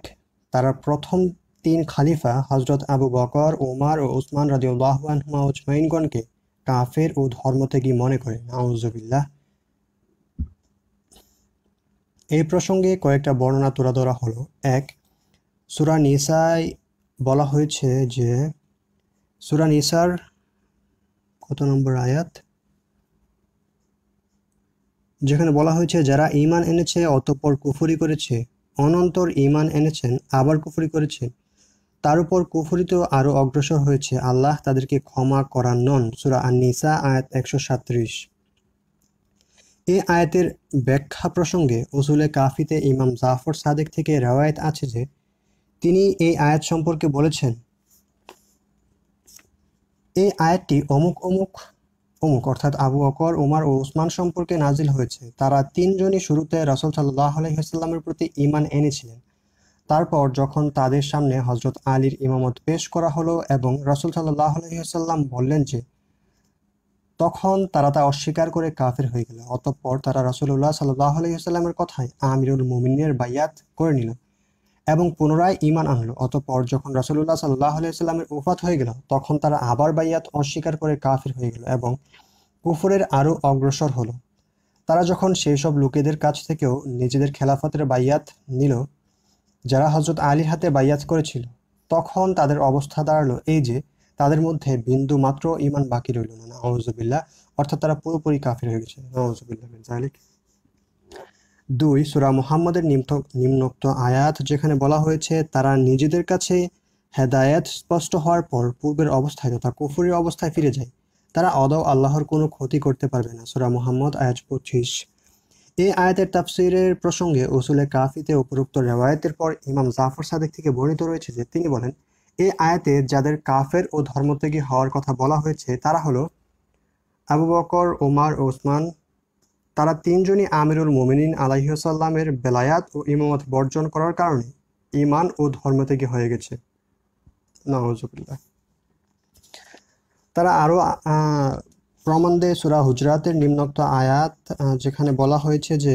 তারা প্রথম তিন খালিফা হজরত আবু বকর ওমার ও উসমান ওসমান রাজিউল্লাহমা ওসমাইনগণকে কাফের ও ধর্ম থেকে মনে করে নাউজবিল্লাহ এই প্রসঙ্গে কয়েকটা বর্ণনা তুলে ধরা হলো এক সুরা নিসায় বলা হয়েছে যে সুরা নিসার কত নম্বর আয়াত যেখানে বলা হয়েছে যারা ইমান এনেছে অতঃপর কুফুরি করেছে অনন্তর ইমান এনেছেন আবার কুফরি করেছে তার উপর কুফরিতেও আরও অগ্রসর হয়েছে আল্লাহ তাদেরকে ক্ষমা করার নন সুরা নিসা আয়াত একশো সাত্রিশ এ আয়াতের ব্যাখ্যা প্রসঙ্গে উসুলে কাফিতে ইমাম জাফর সাদেক থেকে রেওয়ায়ত আছে যে তিনি এই আয়াত সম্পর্কে বলেছেন এই আয়াতটি অমুক অমুক অমুক অর্থাৎ আবু অকর উমার ও উসমান সম্পর্কে নাজিল হয়েছে তারা তিনজনই শুরুতে রাসুল সাল্লাহ আলহিহাস্লামের প্রতি ইমান এনেছিলেন তারপর যখন তাদের সামনে হজরত আলীর ইমামত পেশ করা হলো এবং রাসুল সাল্লাহ আলহিহাস্লাম বললেন যে তখন তারা তা অস্বীকার করে কাফের হয়ে গেল অতঃপর তারা রাসুল্লাহ সাল্লাহ আলহিহাস্লামের কথায় আমিরুল মোমিনের বাইয়াত করে নিল এবং পুনরায় ইমান আনলো অতপর যখন রাসুল্লাহ সাল্লাহ আলাইস্লামের উফাত হয়ে গেল তখন তারা আবার বাইয়াত অস্বীকার করে কাফির হয়ে গেল এবং কুফরের আরও অগ্রসর হলো তারা যখন সেই সব লোকেদের কাছ থেকেও নিজেদের খেলাফতের বাইয়াত নিল যারা হজরত আলীর হাতে বাইয়াত করেছিল তখন তাদের অবস্থা দাঁড়ালো এই যে তাদের মধ্যে বিন্দু মাত্র ইমান বাকি রইল না নওয়াজবিল্লা অর্থাৎ তারা পুরোপুরি কাফির হয়ে গেছে নওয়াজবিল্লা দুই সুরা মুহাম্মদের নিম্নোক্ত আয়াত যেখানে বলা হয়েছে তারা নিজেদের কাছে হেদায়েত স্পষ্ট হওয়ার পর পূর্বের অবস্থায় তথা কুফুরের অবস্থায় ফিরে যায় তারা অদাও আল্লাহর কোনো ক্ষতি করতে পারবে না সুরা মুহাম্মদ আয়াত পঁচিশ এই আয়াতের তাফসিরের প্রসঙ্গে ওসুলে কাফিতে উপরুক্ত রেওয়ায়তের পর ইমাম জাফর সাদেক থেকে বর্ণিত রয়েছে যে তিনি বলেন এই আয়াতে যাদের কাফের ও ধর্মত্যাগী হওয়ার কথা বলা হয়েছে তারা হলো আবু বকর ওমার ওসমান তারা তিনজনই আমিরুল মোমিনিন আলাইহসাল্লামের বেলায়াত ও ইমামত বর্জন করার কারণে ইমান ও ধর্ম থেকে হয়ে গেছে নজুবুল্লাহ তারা আরও প্রমাণ দেয় সুরা হুজরাতের নিম্নোক্ত আয়াত যেখানে বলা হয়েছে যে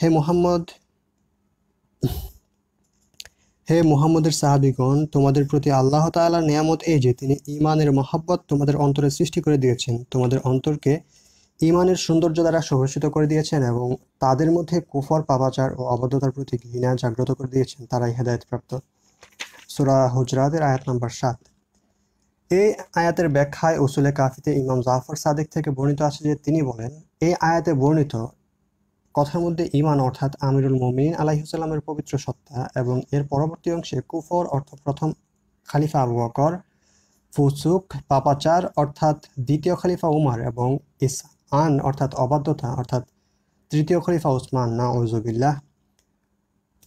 হে মোহাম্মদ হে মোহাম্মদের সাহাবিগণ তোমাদের প্রতি আল্লাহ তাআলার নিয়ামত এই যে তিনি ইমানের মহাব্বত তোমাদের অন্তরে সৃষ্টি করে দিয়েছেন তোমাদের অন্তরকে ইমানের সৌন্দর্য দ্বারা সহসিত করে দিয়েছেন এবং তাদের মধ্যে কুফর পাবাচার ও অবদ্ধতার প্রতি ঘৃণা জাগ্রত করে দিয়েছেন তারাই হেদায়তপ্রাপ্ত সুরা হুজরাতের আয়াত নম্বর সাত এই আয়াতের ব্যাখ্যায় উসুলে কাফিতে ইমাম জাফর সাদেক থেকে বর্ণিত আছে যে তিনি বলেন এই আয়াতে বর্ণিত কথার মধ্যে ইমান অর্থাৎ আমিরুল মোমিন আলাইহুসাল্লামের পবিত্র সত্তা এবং এর পরবর্তী অংশে কুফর অর্থ প্রথম খালিফা আবু বকর ফুসুক পাপাচার অর্থাৎ দ্বিতীয় খালিফা উমার এবং ইসা আন অর্থাৎ অবাধ্যতা অর্থাৎ তৃতীয় খলিফা ওসমান না ওজবিল্লাহ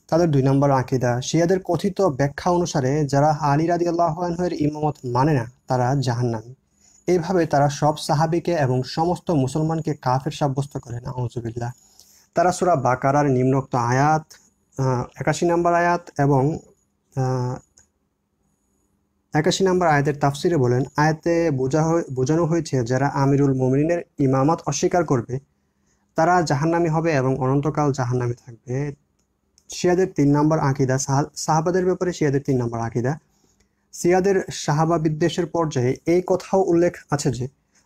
তাদের দুই নম্বর আকিদা শিয়াদের কথিত ব্যাখ্যা অনুসারে যারা আলী রাজি আল্লাহনের ইমামত মানে না তারা জাহান্নামী এইভাবে তারা সব সাহাবিকে এবং সমস্ত মুসলমানকে কাফের সাব্যস্ত করে না ওজবিল্লাহ তারা সুরা বাকারার নিম্নোক্ত আয়াত একাশি নম্বর আয়াত এবং একাশি নম্বর আয়াতের তাফসিরে বলেন আয়াতে বোঝা বোঝানো হয়েছে যারা আমিরুল মোমিনের ইমামত অস্বীকার করবে তারা জাহান্নামি হবে এবং অনন্তকাল জাহান্নামি থাকবে শিয়াদের তিন নম্বর আঁকিদা সাহাবাদের ব্যাপারে শিয়াদের তিন নম্বর আঁকিদা সিয়াদের সাহাবা বিদ্বেষের পর্যায়ে এই কথাও উল্লেখ আছে যে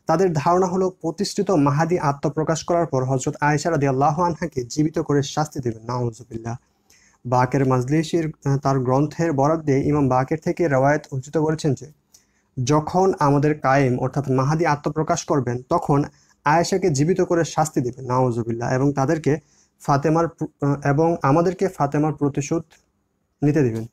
তাদের ধারণা হলো প্রতিষ্ঠিত মাহাদি আত্মপ্রকাশ করার পর হজরত আয়েশা রাদি আল্লাহ আনহাকে জীবিত করে শাস্তি দেবেন নাউজুবিল্লাহ বাকের মাজলিসের তার গ্রন্থের বরাদ দিয়ে ইমাম বাকের থেকে রেওয়ায়ত উচিত করেছেন যে যখন আমাদের কায়েম অর্থাৎ মাহাদি আত্মপ্রকাশ করবেন তখন আয়েশাকে জীবিত করে শাস্তি দেবেন নওয়াজবিল্লা এবং তাদেরকে ফাতেমার এবং আমাদেরকে ফাতেমার প্রতিশোধ নিতে দেবেন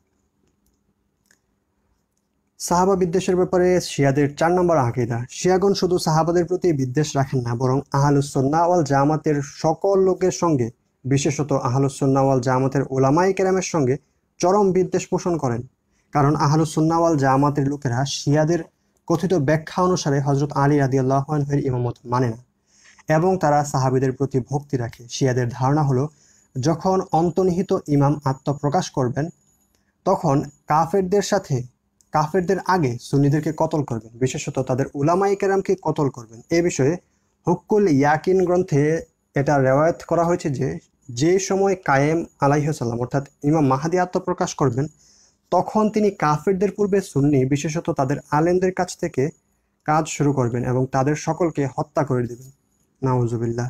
সাহাবা বিদ্বেষের ব্যাপারে শিয়াদের চার নম্বর আকিদা শিয়াগণ শুধু সাহাবাদের প্রতি বিদ্বেষ রাখেন না বরং আহলুসন্না জামাতের সকল লোকের সঙ্গে বিশেষত আহলুসুন্নাওয়াল জামাতের ওলামাই কেরামের সঙ্গে চরম বিদ্বেষ পোষণ করেন কারণ আহলুসুন্নাওয়াল জামাতের লোকেরা শিয়াদের কথিত ব্যাখ্যা অনুসারে হজরত আলী রাদিয়াল্লাহনহের ইমামত মানে না এবং তারা সাহাবিদের প্রতি ভক্তি রাখে শিয়াদের ধারণা হলো যখন অন্তর্নিহিত ইমাম আত্মপ্রকাশ করবেন তখন কাফেরদের সাথে কাফেরদের আগে সুন্নিদেরকে কতল করবেন বিশেষত তাদের উলামাই কেরামকে কতল করবেন এ বিষয়ে হুক্কুল ইয়াকিন গ্রন্থে এটা রেওয়ায়ত করা হয়েছে যে যে সময় কায়েম আলাইহসাল্লাম অর্থাৎ ইমাম মাহাদি আত্মপ্রকাশ করবেন তখন তিনি কাফেরদের পূর্বে সুন্নি বিশেষত তাদের আলেমদের কাছ থেকে কাজ শুরু করবেন এবং তাদের সকলকে হত্যা করে দেবেন নাওজুবিল্লা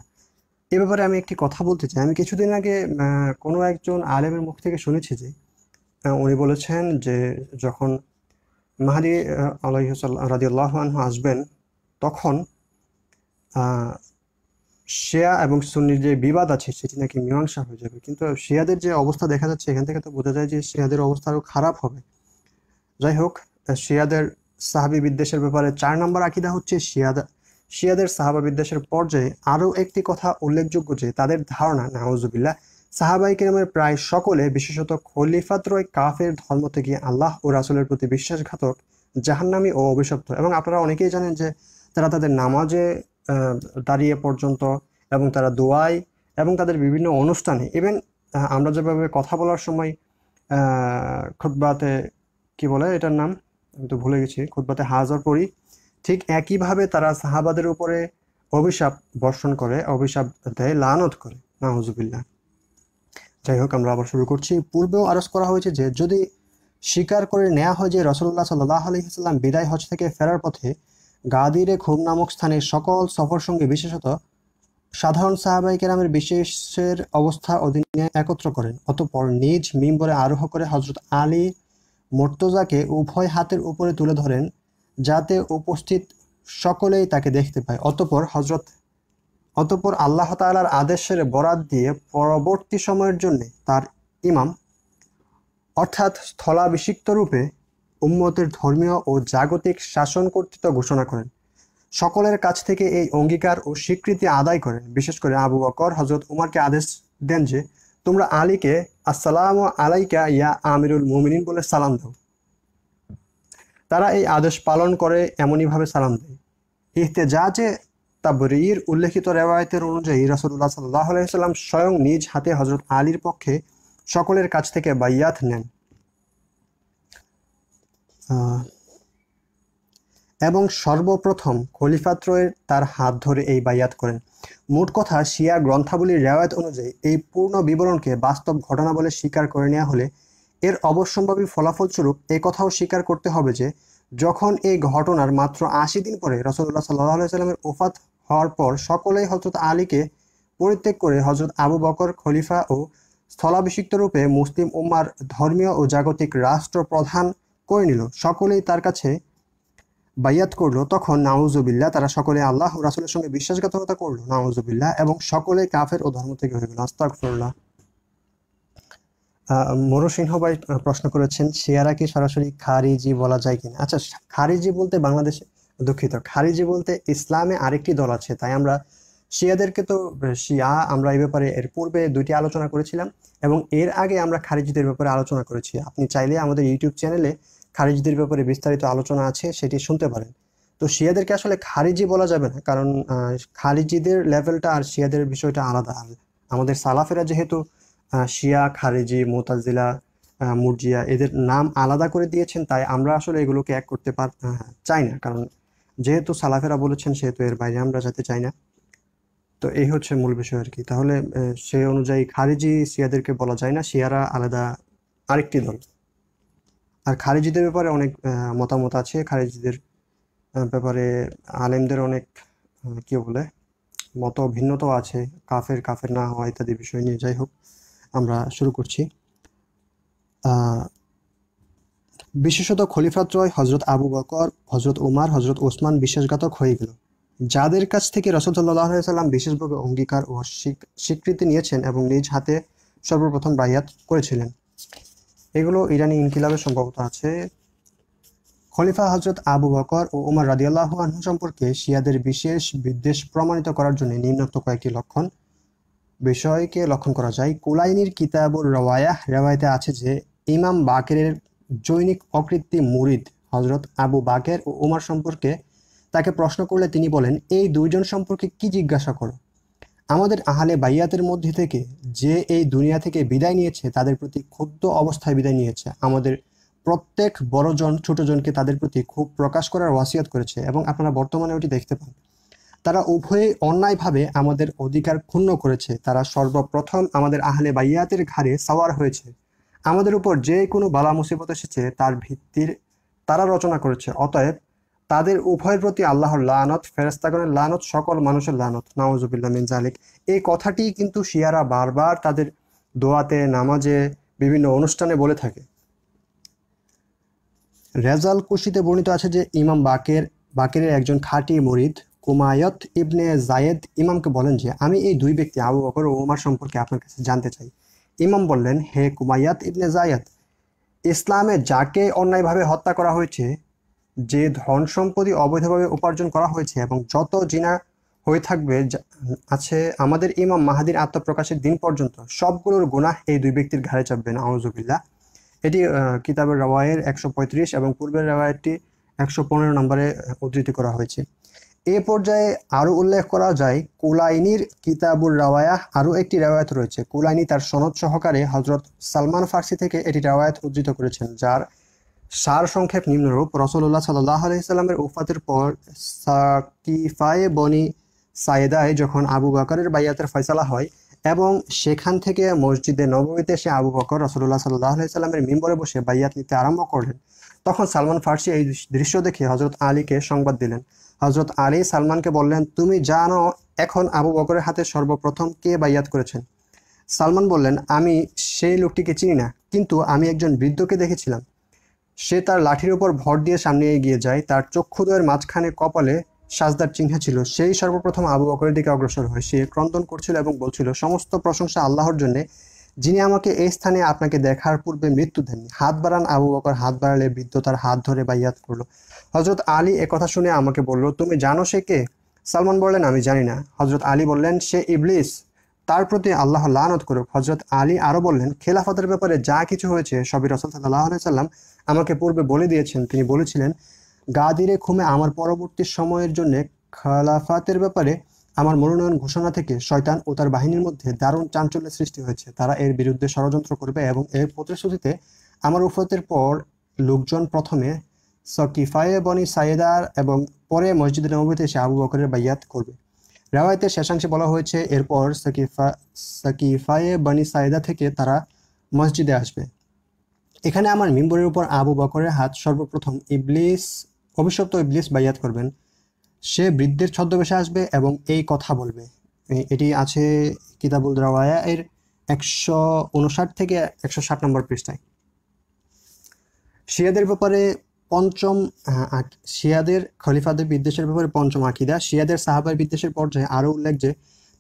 এ ব্যাপারে আমি একটি কথা বলতে চাই আমি কিছুদিন আগে কোনো একজন আলেমের মুখ থেকে শুনেছি যে উনি বলেছেন যে যখন মাহাদি আলহ্লা রাজি আনহু আসবেন তখন শেয়া এবং সুন্নির যে বিবাদ আছে সেটি নাকি মীমাংসা হয়ে যাবে কিন্তু শেয়াদের যে অবস্থা দেখা যাচ্ছে এখান থেকে তো বোঝা যায় যে শেয়াদের অবস্থা আরও খারাপ হবে যাই হোক শিয়াদের সাহাবি বিদ্বেষের ব্যাপারে চার নম্বর আকিদা হচ্ছে শিয়াদা শিয়াদের সাহাবা বিদ্বেষের পর্যায়ে আরও একটি কথা উল্লেখযোগ্য যে তাদের ধারণা নাওজুবিল্লা সাহাবাই কেরামের প্রায় সকলে বিশেষত রয় কাফের ধর্ম থেকে আল্লাহ ও রাসুলের প্রতি বিশ্বাসঘাতক জাহান্নামী ও অভিশপ্ত এবং আপনারা অনেকেই জানেন যে তারা তাদের নামাজে দাঁড়িয়ে পর্যন্ত এবং তারা দোয়ায় এবং তাদের বিভিন্ন অনুষ্ঠানে ইভেন আমরা যেভাবে কথা বলার সময় খুদ্বাতে কি বলে এটার নাম আমি তো ভুলে গেছি খুদ্বাতে হাজার পড়ি ঠিক একইভাবে তারা সাহাবাদের উপরে অভিশাপ বর্ষণ করে অভিশাপ দেয় লানত করে নাহজুবিল্লা যাই হোক আমরা আবার শুরু করছি পূর্বেও আরজ করা হয়েছে যে যদি স্বীকার করে নেওয়া হয় যে রসুল্লাহ সাল্লাহ আলহিহাল্লাম বিদায় হজ থেকে ফেরার পথে গাদিরে খুব নামক স্থানে সকল সফর সঙ্গে বিশেষত সাধারণ সাহাবাই কেরামের বিশেষের অবস্থা অধীনে একত্র করেন অতঃপর নিজ মিম্বরে আরোহ করে হজরত আলী মোর্তজাকে উভয় হাতের উপরে তুলে ধরেন যাতে উপস্থিত সকলেই তাকে দেখতে পায় অতপর হজরত অতপর আল্লাহ তালার আদেশের বরাত দিয়ে পরবর্তী সময়ের জন্য তার ইমাম অর্থাৎ স্থলাভিষিক্ত রূপে উম্মতের ধর্মীয় ও জাগতিক শাসন কর্তৃত্ব ঘোষণা করেন সকলের কাছ থেকে এই অঙ্গীকার ও স্বীকৃতি আদায় করেন বিশেষ করে আবু বকর হজরত উমারকে আদেশ দেন যে তোমরা আলীকে আসসালাম আলাইকা ইয়া আমিরুল মোমিনিন বলে সালাম দাও তারা এই আদেশ পালন করে এমনইভাবে সালাম দেয় ইহতেজাজে তাবরির উল্লেখিত রেওয়ায়তের অনুযায়ী রসদুল্লাহ সাল্লাহ আলাইসাল্লাম স্বয়ং নিজ হাতে হজরত আলীর পক্ষে সকলের কাছ থেকে বাইয়াত নেন এবং সর্বপ্রথম খলিফাত্রয়ের তার হাত ধরে এই বাইয়াত করেন মোট কথা শিয়া গ্রন্থাবলীর রেওয়ায়ত অনুযায়ী এই পূর্ণ বিবরণকে বাস্তব ঘটনা বলে স্বীকার করে নেওয়া হলে এর অবশ্যম্ভাবী ফলাফলস্বরূপ এ কথাও স্বীকার করতে হবে যে যখন এই ঘটনার মাত্র আশি দিন পরে রসদুল্লাহ সাল্লাহ সাল্লামের ওফাত হওয়ার পর সকলেই হজরত আলীকে পরিত্যাগ করে হজরত আবু বকর খলিফা ও স্থলাভিষিক্ত রূপে মুসলিম উম্মার ধর্মীয় ও জাগতিক রাষ্ট্র প্রধান করে নিল সকলেই তার কাছে বাইয়াত করলো তখন নাউজুবিল্লা তারা সকলে আল্লাহ রাসুলের সঙ্গে বিশ্বাসঘাতকতা করলো নাউজুবিল্লা এবং সকলে কাফের ও ধর্ম থেকে হয়ে গেল আস্তাকফরুল্লাহ মরুসিংহ ভাই প্রশ্ন করেছেন শিয়ারা কি সরাসরি খারিজি বলা যায় কিনা আচ্ছা খারিজি বলতে বাংলাদেশে দুঃখিত খারিজি বলতে ইসলামে আরেকটি দল আছে তাই আমরা শিয়াদেরকে তো শিয়া আমরা এই ব্যাপারে এর পূর্বে দুইটি আলোচনা করেছিলাম এবং এর আগে আমরা খারিজিদের ব্যাপারে আলোচনা করেছি আপনি চাইলে আমাদের ইউটিউব চ্যানেলে খারিজদের ব্যাপারে বিস্তারিত আলোচনা আছে সেটি শুনতে পারেন তো শিয়াদেরকে আসলে খারিজি বলা যাবে না কারণ খারিজিদের লেভেলটা আর শিয়াদের বিষয়টা আলাদা আমাদের সালাফেরা যেহেতু শিয়া খারিজি মোতাজিলা মুরজিয়া এদের নাম আলাদা করে দিয়েছেন তাই আমরা আসলে এগুলোকে এক করতে পার চাই না কারণ যেহেতু সালাফেরা বলেছেন সেহেতু এর বাইরে আমরা যেতে চাই না তো এই হচ্ছে মূল বিষয় আর কি তাহলে সেই অনুযায়ী খারিজি শিয়াদেরকে বলা যায় না শিয়ারা আলাদা আরেকটি দল আর খারেজিদের ব্যাপারে অনেক মতামত আছে খারেজিদের ব্যাপারে আলেমদের অনেক কি বলে মত ভিন্নতাও আছে কাফের কাফের না হওয়া ইত্যাদি বিষয় নিয়ে যাই হোক আমরা শুরু করছি বিশেষত খলিফাত্রয় হজরত আবু বকর হজরত উমার হজরত ওসমান বিশ্বাসঘাতক হয়ে গেল যাদের কাছ থেকে রসদ সাল্লাম বিশেষভাবে অঙ্গীকার ও স্বীকৃতি নিয়েছেন এবং নিজ হাতে সর্বপ্রথম বায়াত করেছিলেন এগুলো ইরানি ইনকিলাবের সম্ভবত আছে খলিফা হজরত আবু বকর ও ওমর রাদিয়াল্লাহ আনহু সম্পর্কে শিয়াদের বিশেষ বিদ্বেষ প্রমাণিত করার জন্য নিম্নোক্ত কয়েকটি লক্ষণ বিষয়কে লক্ষণ করা যায় কুলাইনির কিতাবুর রওয়ায়াহ রেওয়ায়তে আছে যে ইমাম বাকেরের জৈনিক অকৃত্রিম মুরিদ হজরত আবু বাকের ও উমার সম্পর্কে তাকে প্রশ্ন করলে তিনি বলেন এই দুইজন সম্পর্কে কি জিজ্ঞাসা করো আমাদের আহালে বাইয়াতের মধ্যে থেকে যে এই দুনিয়া থেকে বিদায় নিয়েছে তাদের প্রতি ক্ষুব্ধ অবস্থায় বিদায় নিয়েছে আমাদের প্রত্যেক বড়জন ছোটজনকে তাদের প্রতি খুব প্রকাশ করার ওয়াসিয়াত করেছে এবং আপনারা বর্তমানে ওটি দেখতে পান তারা উভয়ে অন্যায়ভাবে আমাদের অধিকার ক্ষুণ্ণ করেছে তারা সর্বপ্রথম আমাদের আহলে বাইয়াতের ঘাড়ে সাওয়ার হয়েছে আমাদের উপর যে কোনো বালা মুসিবত এসেছে তার ভিত্তির তারা রচনা করেছে অতএব তাদের উভয়ের প্রতি আল্লাহর লানত ফেরেস্তাগণের লানত সকল মানুষের লানত নাওজুবিল্লা মিন জালিক এই কথাটি কিন্তু শিয়ারা বারবার তাদের দোয়াতে নামাজে বিভিন্ন অনুষ্ঠানে বলে থাকে রেজাল কুশিতে বর্ণিত আছে যে ইমাম বাকের বাকেরের একজন খাঁটি মরিদ কুমায়ত ইবনে জায়েদ ইমামকে বলেন যে আমি এই দুই ব্যক্তি আবু বকর ও উমার সম্পর্কে আপনার কাছে জানতে চাই ইমাম বললেন হে কুমায়াত ইবনে জায়েদ ইসলামে যাকে অন্যায়ভাবে হত্যা করা হয়েছে যে ধন সম্পত্তি অবৈধভাবে উপার্জন করা হয়েছে এবং যত জিনা হয়ে থাকবে আছে আমাদের ইমাম মাহাদির আত্মপ্রকাশের দিন পর্যন্ত সবগুলোর গুণা এই দুই ব্যক্তির ঘাড়ে চাপবে না আউজুবিল্লা এটি কিতাবের রাওয়ায়ের একশো পঁয়ত্রিশ এবং পূর্বের রওয়ায়েরটি একশো পনেরো নম্বরে উদ্ধৃতি করা হয়েছে এ পর্যায়ে আরও উল্লেখ করা যায় কুলাইনির কিতাবুর রাওয়ায়াহ আরও একটি রেওয়ায়ত রয়েছে কুলাইনি তার সনদ সহকারে হজরত সালমান ফার্সি থেকে এটি রাওয়ায়াত উদ্ধৃত করেছেন যার সার সংক্ষেপ নিম্নরূপ রসল্লাহ সাল্লাহ আলাইসাল্লামের উফাতের পর সাকিফায়ে বনি সায়েদায় যখন আবু বাকরের বাইয়াতের ফয়সালা হয় এবং সেখান থেকে মসজিদে নবমীতে সে আবু বকর রসুল্লাহ সাল্লাহ সাল্লামের মিম্বরে বসে বাইয়াত নিতে আরম্ভ করলেন তখন সালমান ফার্সি এই দৃশ্য দেখে হজরত আলীকে সংবাদ দিলেন হজরত আলী সালমানকে বললেন তুমি জানো এখন আবু বকরের হাতে সর্বপ্রথম কে বাইয়াত করেছেন সালমান বললেন আমি সেই লোকটিকে চিনি না কিন্তু আমি একজন বৃদ্ধকে দেখেছিলাম সে তার লাঠির উপর ভর দিয়ে সামনে এগিয়ে যায় তার চক্ষুদ্বয়ের মাঝখানে কপালে সাজদার চিহ্ন ছিল সেই সর্বপ্রথম আবু বকরের দিকে অগ্রসর হয় সে ক্রন্দন করছিল এবং বলছিল সমস্ত প্রশংসা আল্লাহর জন্যে যিনি আমাকে এই স্থানে আপনাকে দেখার পূর্বে মৃত্যু দেননি হাত বাড়ান আবু বকর হাত বাড়ালে বৃদ্ধ তার হাত ধরে বাইয়াত করলো হজরত আলী একথা শুনে আমাকে বলল তুমি জানো সে কে সালমান বললেন আমি জানি না হজরত আলী বললেন সে ইবলিস তার প্রতি আল্লাহ লানত করুক হজরত আলী আরও বললেন খেলাফতের ব্যাপারে যা কিছু হয়েছে সবই রসুল সাল্লাহ সাল্লাম আমাকে পূর্বে বলে দিয়েছেন তিনি বলেছিলেন গাদিরে খুমে আমার পরবর্তী সময়ের জন্য খালাফাতের ব্যাপারে আমার মনোনয়ন ঘোষণা থেকে শয়তান ও তার বাহিনীর মধ্যে দারুণ চাঞ্চল্যের সৃষ্টি হয়েছে তারা এর বিরুদ্ধে ষড়যন্ত্র করবে এবং এর প্রতিশ্রুতিতে আমার উফতের পর লোকজন প্রথমে সকিফায়ে বনি সায়েদার এবং পরে মসজিদ নবীতে এসে আবু বকরের বাইয়াত করবে রেওয়ায়তের শেষাংশে বলা হয়েছে এরপর সকিফা সকিফায়ে বনি সায়েদা থেকে তারা মসজিদে আসবে এখানে আমার মিম্বরের উপর আবু বকরের হাত সর্বপ্রথম ইবলিস অভিশপ্ত ইবলিস বাইয়াত করবেন সে বৃদ্ধের ছদ্মবেশে আসবে এবং এই কথা বলবে এটি আছে কিতাবুল দ্রাওয়ায়া এর একশো উনষাট থেকে একশো ষাট নম্বর পৃষ্ঠায় শিয়াদের ব্যাপারে পঞ্চম শিয়াদের খলিফাদের বিদ্বেষের ব্যাপারে পঞ্চম আকিদা শিয়াদের সাহাবার বিদ্বেষের পর্যায়ে আরও উল্লেখ যে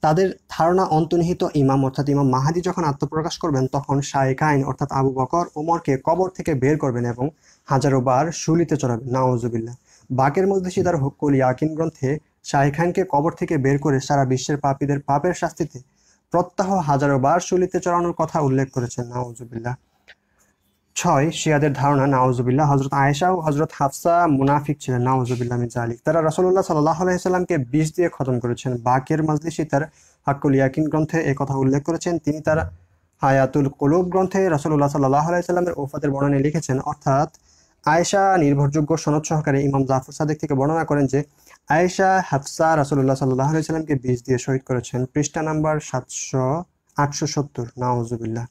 তাদের ধারণা অন্তর্নিহিত ইমাম অর্থাৎ ইমাম মাহাদি যখন আত্মপ্রকাশ করবেন তখন শায়েক আইন অর্থাৎ আবু বকর ওমরকে কবর থেকে বের করবেন এবং হাজারো বার শুলিতে চড়াবেন নাওজুবিল্লা বাকের মধ্যে সিদার হকুল ইয়াকিন গ্রন্থে শাহে খানকে কবর থেকে বের করে সারা বিশ্বের পাপীদের পাপের শাস্তিতে প্রত্যাহ হাজারো বার শুলিতে চড়ানোর কথা উল্লেখ করেছেন নাওজুবিল্লা ছয় শিয়াদের ধারণা নাওজুবিল্লাহ হজরত আয়েশা ও হজরত হাফসা মুনাফিক ছিলেন নাওজুবিল্লাহ আলী তারা রসল্লাহ সাল্লাহ আলাইসাল্লামকে বিষ দিয়ে খতম করেছেন বাকের মজলিসি তার হাকুল ইয়াকিন গ্রন্থে কথা উল্লেখ করেছেন তিনি তার হায়াতুল কলুব গ্রন্থে রসল্লাহ সাল্লাহ আলাইসাল্লামের ওফাতের বর্ণনে লিখেছেন অর্থাৎ আয়েশা নির্ভরযোগ্য সনদ সহকারে ইমাম জাফর সাদেক থেকে বর্ণনা করেন যে আয়েশা হাফসা রাসুল্লাহ সাল্লাহ আলাইসাল্লামকে বিষ দিয়ে শহীদ করেছেন পৃষ্ঠা নাম্বার সাতশো আটশো সত্তর নাওজুবিল্লাহ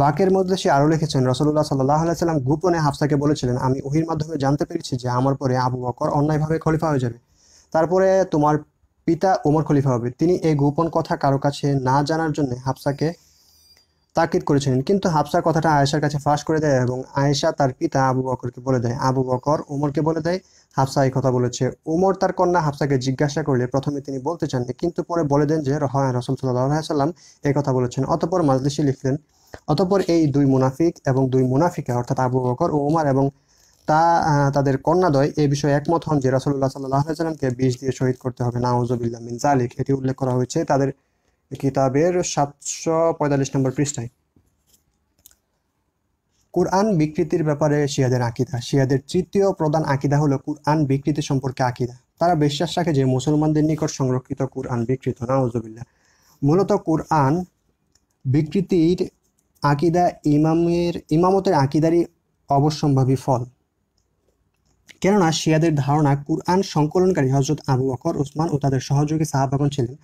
বাকের মধ্যে সে আরও লিখেছেন রসুল্লাহ সাল্লাহ সাল্লাম গোপনে হাফসাকে বলেছিলেন আমি ওহির মাধ্যমে জানতে পেরেছি যে আমার পরে আবু বকর অন্যায়ভাবে খলিফা হয়ে যাবে তারপরে তোমার পিতা ওমর খলিফা হবে তিনি এই গোপন কথা কারো কাছে না জানার জন্য হাফসাকে তাকিদ করেছিলেন কিন্তু হাফসার কথাটা আয়েশার কাছে ফাঁস করে দেয় এবং আয়েশা তার পিতা আবু বকরকে বলে দেয় আবু বকর ওমরকে বলে দেয় হাফসা এই কথা বলেছে ওমর তার কন্যা হাফসাকে জিজ্ঞাসা করলে প্রথমে তিনি বলতে চাননি কিন্তু পরে বলে দেন যে হ্যাঁ রসুল সাল্লাহ সাল্লাম এই কথা বলেছেন অতপর মাজদেশি লিখলেন অতপর এই দুই মুনাফিক এবং দুই মুনাফিকা অর্থাৎ আবু বকর ও উমার এবং তা তাদের কন্যাদয় এ বিষয়ে একমত হন যে রাসুল্লাহ সাল্লাহ সাল্লামকে বিষ দিয়ে শহীদ করতে হবে নাউজবিল্লা মিন জালিক এটি উল্লেখ করা হয়েছে তাদের কিতাবের সাতশো পঁয়তাল্লিশ নম্বর পৃষ্ঠায় কুরআন বিকৃতির ব্যাপারে শিয়াদের আকিদা শিয়াদের তৃতীয় প্রধান আকিদা হলো কুরআন বিকৃতি সম্পর্কে আকিদা তারা বিশ্বাস রাখে যে মুসলমানদের নিকট সংরক্ষিত কুরআন বিকৃত নাউজবিল্লা মূলত কুরআন বিকৃতির আকিদা ইমামের ইমামতের আকিদারই অবশ্যম্ভাবী ফল কেননা শিয়াদের ধারণা কুরআন সংকলনকারী হজরত আবু বকর ওসমান ও তাদের সহযোগী সাহাবাগন ছিলেন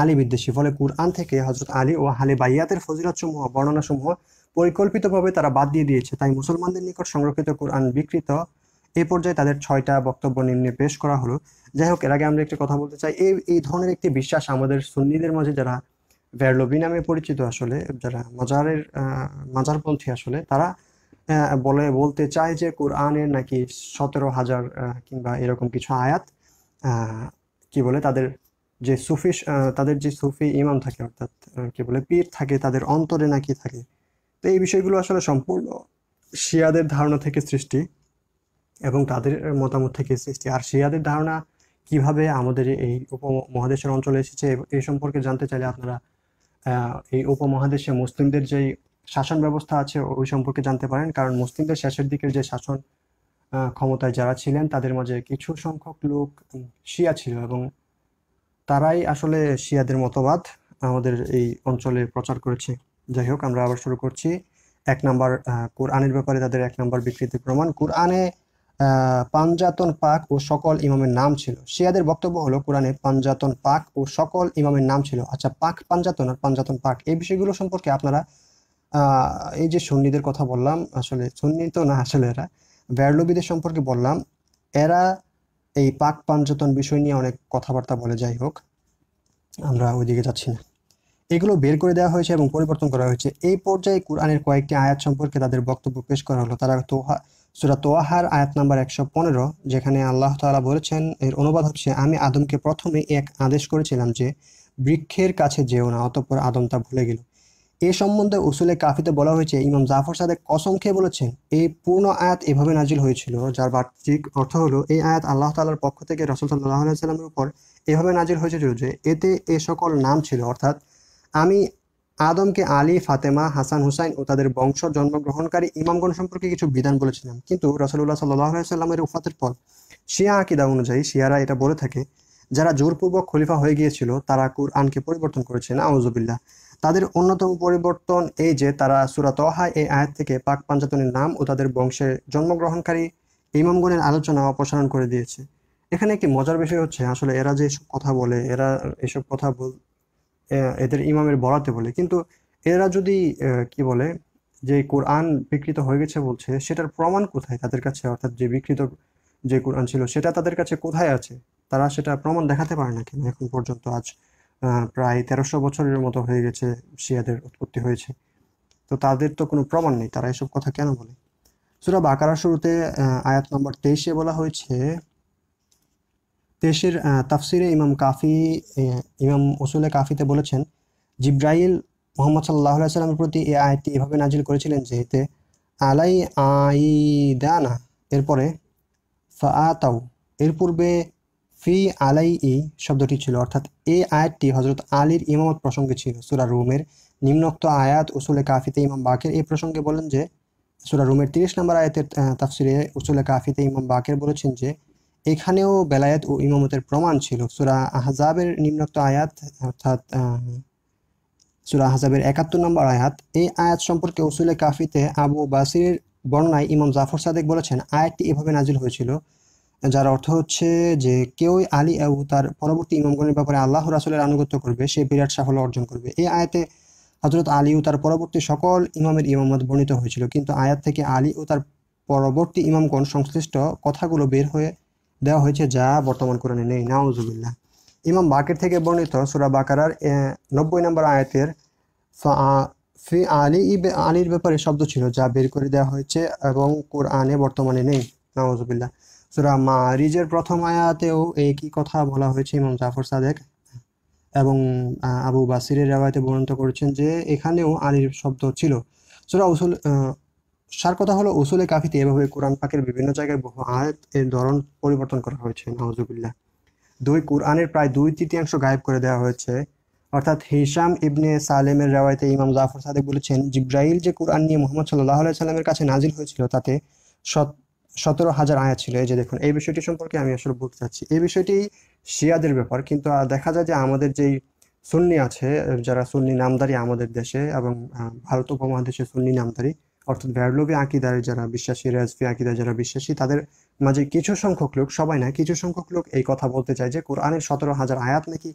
আলী বিদ্বেষী ফলে কুরআন থেকে হজরত আলী ও হালে বাইয়াতের বর্ণনা বর্ণনাসমূহ পরিকল্পিতভাবে তারা বাদ দিয়ে দিয়েছে তাই মুসলমানদের নিকট সংরক্ষিত কোরআন বিকৃত এ পর্যায়ে তাদের ছয়টা বক্তব্য নিম্নে পেশ করা হলো যাই হোক এর আগে আমরা একটি কথা বলতে চাই এই এই ধরনের একটি বিশ্বাস আমাদের সুন্নিদের মাঝে যারা ভ্যারলোবি নামে পরিচিত আসলে যারা মাজারের মাজারপন্থী আসলে তারা বলে বলতে চায় যে কোরআনের নাকি সতেরো হাজার কিংবা এরকম কিছু আয়াত কি বলে তাদের যে সুফি তাদের যে সুফি ইমাম থাকে অর্থাৎ কি বলে পীর থাকে তাদের অন্তরে নাকি থাকে তো এই বিষয়গুলো আসলে সম্পূর্ণ শিয়াদের ধারণা থেকে সৃষ্টি এবং তাদের মতামত থেকে সৃষ্টি আর শিয়াদের ধারণা কিভাবে আমাদের এই উপমহাদেশের অঞ্চলে এসেছে এই সম্পর্কে জানতে চাইলে আপনারা এই উপমহাদেশে মুসলিমদের যেই শাসন ব্যবস্থা আছে ওই সম্পর্কে জানতে পারেন কারণ মুসলিমদের শেষের দিকের যে শাসন ক্ষমতায় যারা ছিলেন তাদের মাঝে কিছু সংখ্যক লোক শিয়া ছিল এবং তারাই আসলে শিয়াদের মতবাদ আমাদের এই অঞ্চলে প্রচার করেছে যাই হোক আমরা আবার শুরু করছি এক নাম্বার কোরআনের ব্যাপারে তাদের এক নাম্বার বিকৃতি প্রমাণ কোরআনে পাঞ্জাতন পাক ও সকল ইমামের নাম ছিল শিয়াদের বক্তব্য হলো কোরআনে পাঞ্জাতন পাক ও সকল ইমামের নাম ছিল আচ্ছা পাক পাঞ্জাতন আর পাঞ্জাতন পাক এই বিষয়গুলো সম্পর্কে আপনারা এই যে সন্নিদের কথা বললাম আসলে সন্নি তো না আসলে এরা ব্যারলবিদের সম্পর্কে বললাম এরা এই পাক পাঞ্জাতন বিষয় নিয়ে অনেক কথাবার্তা বলে যাই হোক আমরা ওইদিকে যাচ্ছি না এগুলো বের করে দেওয়া হয়েছে এবং পরিবর্তন করা হয়েছে এই পর্যায়ে কোরআনের কয়েকটি আয়াত সম্পর্কে তাদের বক্তব্য পেশ করা হলো তারা তোহা সুরা তোয়াহার আয়াত নাম্বার একশো পনেরো যেখানে আল্লাহ তালা বলেছেন এর অনুবাদ হচ্ছে আমি আদমকে প্রথমে এক আদেশ করেছিলাম যে বৃক্ষের কাছে যেও না অতঃপর আদম তা ভুলে গেল এ সম্বন্ধে উসুলে কাফিতে বলা হয়েছে ইমাম জাফর সাদেক কসম খেয়ে বলেছেন এই পূর্ণ আয়াত এভাবে নাজিল হয়েছিল যার বাহ্যিক অর্থ হলো এই আয়াত আল্লাহ তালার পক্ষ থেকে রসুল সাল্লাহ সাল্লামের উপর এভাবে নাজিল হয়েছিল যে এতে এ সকল নাম ছিল অর্থাৎ আমি আদমকে আলী ফাতেমা হাসান হুসাইন ও তাদের বংশ জন্মগ্রহণকারী ইমামগণ সম্পর্কে কিছু বিধান বলেছিলাম কিন্তু রসুল্লাহ সাল্লামের উফাতের পর শিয়া আকিদা অনুযায়ী শিয়ারা এটা বলে থাকে যারা জোরপূর্বক খলিফা হয়ে গিয়েছিল তারা কুরআনকে পরিবর্তন করেছেন না আউজুবিল্লা তাদের অন্যতম পরিবর্তন এই যে তারা সুরাত অহায় এই আয়াত থেকে পাক পাঞ্জাতনের নাম ও তাদের বংশে জন্মগ্রহণকারী ইমামগণের আলোচনা অপসারণ করে দিয়েছে এখানে একটি মজার বিষয় হচ্ছে আসলে এরা যে কথা বলে এরা এসব কথা এদের ইমামের বরাতে বলে কিন্তু এরা যদি কি বলে যে কোরআন বিকৃত হয়ে গেছে বলছে সেটার প্রমাণ কোথায় তাদের কাছে অর্থাৎ যে বিকৃত যে কোরআন ছিল সেটা তাদের কাছে কোথায় আছে তারা সেটা প্রমাণ দেখাতে পারে না কেন এখন পর্যন্ত আজ প্রায় তেরোশো বছরের মতো হয়ে গেছে শিয়াদের উৎপত্তি হয়েছে তো তাদের তো কোনো প্রমাণ নেই তারা এসব কথা কেন বলে সুরা বাকারা শুরুতে আয়াত নম্বর তেইশে বলা হয়েছে তেইশের তাফসিরে ইমাম কাফি ইমাম ওসুলে কাফিতে বলেছেন জিব্রাইল মোহাম্মদ সাল্লাহ সাল্লামের প্রতি এ আয়টি এভাবে নাজিল করেছিলেন যে এতে আলাই আই দানা এরপরে ফাআতাউ এর পূর্বে ফি আলাই ই শব্দটি ছিল অর্থাৎ এ আয়াতটি হজরত আলীর ইমামত প্রসঙ্গে ছিল সুরা রুমের নিম্নোক্ত আয়াত উসুলে কাফিতে ইমাম বাকের এই প্রসঙ্গে বলেন যে সুরা রুমের তিরিশ নম্বর আয়াতের তাফসিরে উসুলে কাফিতে ইমাম বাকের বলেছেন যে এখানেও বেলায়াত ও ইমামতের প্রমাণ ছিল সুরা আহজাবের নিম্নক্ত আয়াত অর্থাৎ সুরা আহজাবের একাত্তর নম্বর আয়াত এই আয়াত সম্পর্কে ওসুলে কাফিতে আবু বাসির বর্ণায় ইমাম জাফর সাদেক বলেছেন আয়াতটি এভাবে নাজিল হয়েছিল যার অর্থ হচ্ছে যে কেউই আলী আবু তার পরবর্তী ইমামগণের ব্যাপারে আল্লাহ রাসুলের আনুগত্য করবে সে বিরাট সাফল্য অর্জন করবে এই আয়াতে হজরত আলী ও তার পরবর্তী সকল ইমামের ইমামত বর্ণিত হয়েছিল কিন্তু আয়াত থেকে আলী ও তার পরবর্তী ইমামগণ সংশ্লিষ্ট কথাগুলো বের হয়ে দেওয়া হয়েছে যা বর্তমান কোরআনে নেই নাউজুবিল্লা ইমাম বাকের থেকে বর্ণিত সুরা বাকারার নব্বই নম্বর আয়াতের ফি আলী ইবে আলীর ব্যাপারে শব্দ ছিল যা বের করে দেওয়া হয়েছে এবং কোরআনে বর্তমানে নেই নাউজুবিল্লা সুরা মারিজের প্রথম আয়াতেও একই কথা বলা হয়েছে ইমাম জাফর সাদেক এবং আবু বাসিরের রেওয়ায়তে বর্ণিত করেছেন যে এখানেও আলীর শব্দ ছিল সুরা উসুল সার কথা হলো উসুলে কাফিতে এভাবে কোরআন পাকের বিভিন্ন জায়গায় বহু আয়াত এর ধরন পরিবর্তন করা হয়েছে নওয়াজুবিল্লাহ দুই কোরআনের প্রায় দুই তৃতীয়াংশ গায়েব করে দেওয়া হয়েছে অর্থাৎ হিসাম ইবনে সালেমের রেওয়ায়তে ইমাম জাফর সাদেক বলেছেন জিব্রাইল যে কোরআন নিয়ে মোহাম্মদ সাল্লাহ সাল্লামের কাছে নাজিল হয়েছিল তাতে সতেরো হাজার আয়া ছিল এই যে দেখুন এই বিষয়টি সম্পর্কে আমি আসলে বলতে চাচ্ছি এই বিষয়টি শিয়াদের ব্যাপার কিন্তু দেখা যায় যে আমাদের যেই সুন্নি আছে যারা সুন্নি নামদারি আমাদের দেশে এবং ভারত উপমহাদেশে সুন্নি নামদারি অর্থাৎ ভ্যারলোগে আকিদার যারা বিশ্বাসী রেজফি আঁকিদার যারা বিশ্বাসী তাদের মাঝে কিছু সংখ্যক লোক সবাই না কিছু সংখ্যক লোক এই কথা বলতে চায় যে কোরআনের সতেরো হাজার আয়াত নাকি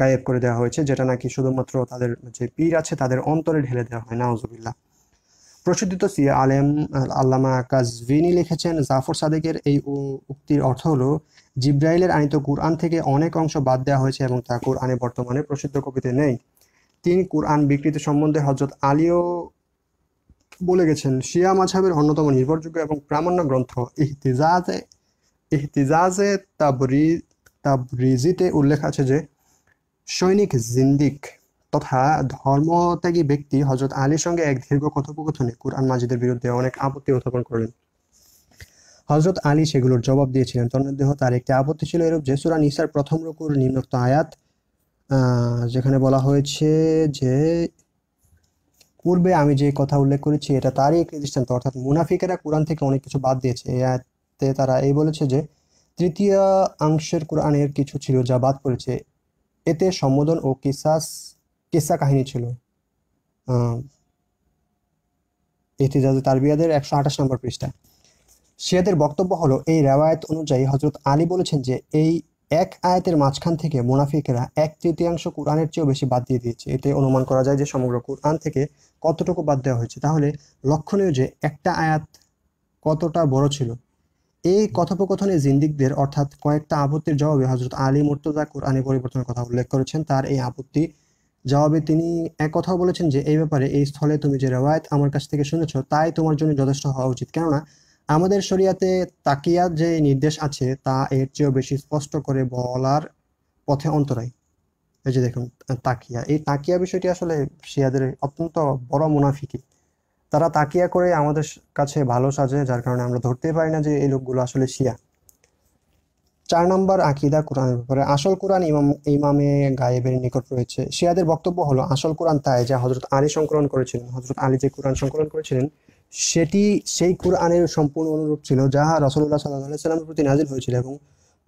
গায়েব করে দেওয়া হয়েছে যেটা নাকি শুধুমাত্র তাদের যে পীর আছে তাদের অন্তরে ঢেলে দেওয়া হয় নাওজুবিল্লা প্রসিদ্ধিত সিয়া আলেম আল্লামা কাজভিনি লিখেছেন জাফর সাদেকের এই উক্তির অর্থ হলো জিব্রাইলের আনিত কুরআন থেকে অনেক অংশ বাদ দেওয়া হয়েছে এবং তা কোরআনে বর্তমানে প্রসিদ্ধ কবিতে নেই তিনি কোরআন বিকৃতি সম্বন্ধে হজরত আলীও বলে গেছেন শিয়া মাঝাবের অন্যতম নির্ভরযোগ্য এবং প্রামাণ্য গ্রন্থ ইহতিজাজে ইহতিজাজে তাবরি তাবরিজিতে উল্লেখ আছে যে সৈনিক জিন্দিক তথা ধর্মত্যাগী ব্যক্তি হজরত আলীর সঙ্গে এক দীর্ঘ কথোপকথনে কুরআন মাজিদের বিরুদ্ধে অনেক আপত্তি উত্থাপন করলেন হজরত আলী সেগুলোর জবাব দিয়েছিলেন তন্নদেহ তার একটি আপত্তি ছিল এরূপ যে সুরান প্রথম রকুর নিম্নোক্ত আয়াত যেখানে বলা হয়েছে যে পূর্বে আমি যে কথা উল্লেখ করেছি এটা তারই একটি দৃষ্টান্ত অর্থাৎ মুনাফিকেরা কোরআন থেকে অনেক কিছু বাদ দিয়েছে এতে তারা এই বলেছে যে তৃতীয় অংশের কোরআনের কিছু ছিল যা বাদ পড়েছে এতে সম্বোধন ও কিসাস কিসা কাহিনী ছিল তার তারবিয়াদের একশো আঠাশ নম্বর পৃষ্ঠা সেদের বক্তব্য হলো এই রেওয়ায়ত অনুযায়ী হজরত আলী বলেছেন যে এই এক আয়াতের মাঝখান থেকে মোনাফিকেরা এক তৃতীয়াংশ কোরআনের চেয়েও বেশি বাদ দিয়ে দিয়েছে এতে অনুমান করা যায় যে সমগ্র কোরআন থেকে কতটুকু বাদ দেওয়া হয়েছে তাহলে লক্ষণীয় যে একটা আয়াত কতটা বড় ছিল এই কথোপকথনে জিন্দিকদের অর্থাৎ কয়েকটা আপত্তির জবাবে হজরত আলী মুর্তজা কোরআনে পরিবর্তনের কথা উল্লেখ করেছেন তার এই আপত্তি জবাবে তিনি এক কথাও বলেছেন যে এই ব্যাপারে এই স্থলে তুমি যে রেওয়ায়ত আমার কাছ থেকে শুনেছ তাই তোমার জন্য যথেষ্ট হওয়া উচিত কেননা আমাদের শরিয়াতে তাকিয়া যে নির্দেশ আছে তা এর চেয়েও বেশি স্পষ্ট করে বলার পথে অন্তরায় এই যে দেখুন তাকিয়া এই তাকিয়া বিষয়টি আসলে শিয়াদের অত্যন্ত বড় মুনাফিকি তারা তাকিয়া করে আমাদের কাছে ভালো সাজে যার কারণে আমরা ধরতে পারি না যে এই লোকগুলো আসলে শিয়া চার নম্বর আকিদা কোরআনের ব্যাপারে আসল কোরআন ইমাম ইমামে গায়েবের নিকট রয়েছে শিয়াদের বক্তব্য হলো আসল কোরআন তাই যা হজরত আলী সংকলন করেছিলেন হজরত আলী যে কোরআন সংকলন করেছিলেন সেটি সেই কোরআনের সম্পূর্ণ অনুরূপ ছিল যাহা রসুল্লাহ সাল্লাহ সাল্লামের প্রতি নাজিল হয়েছিল এবং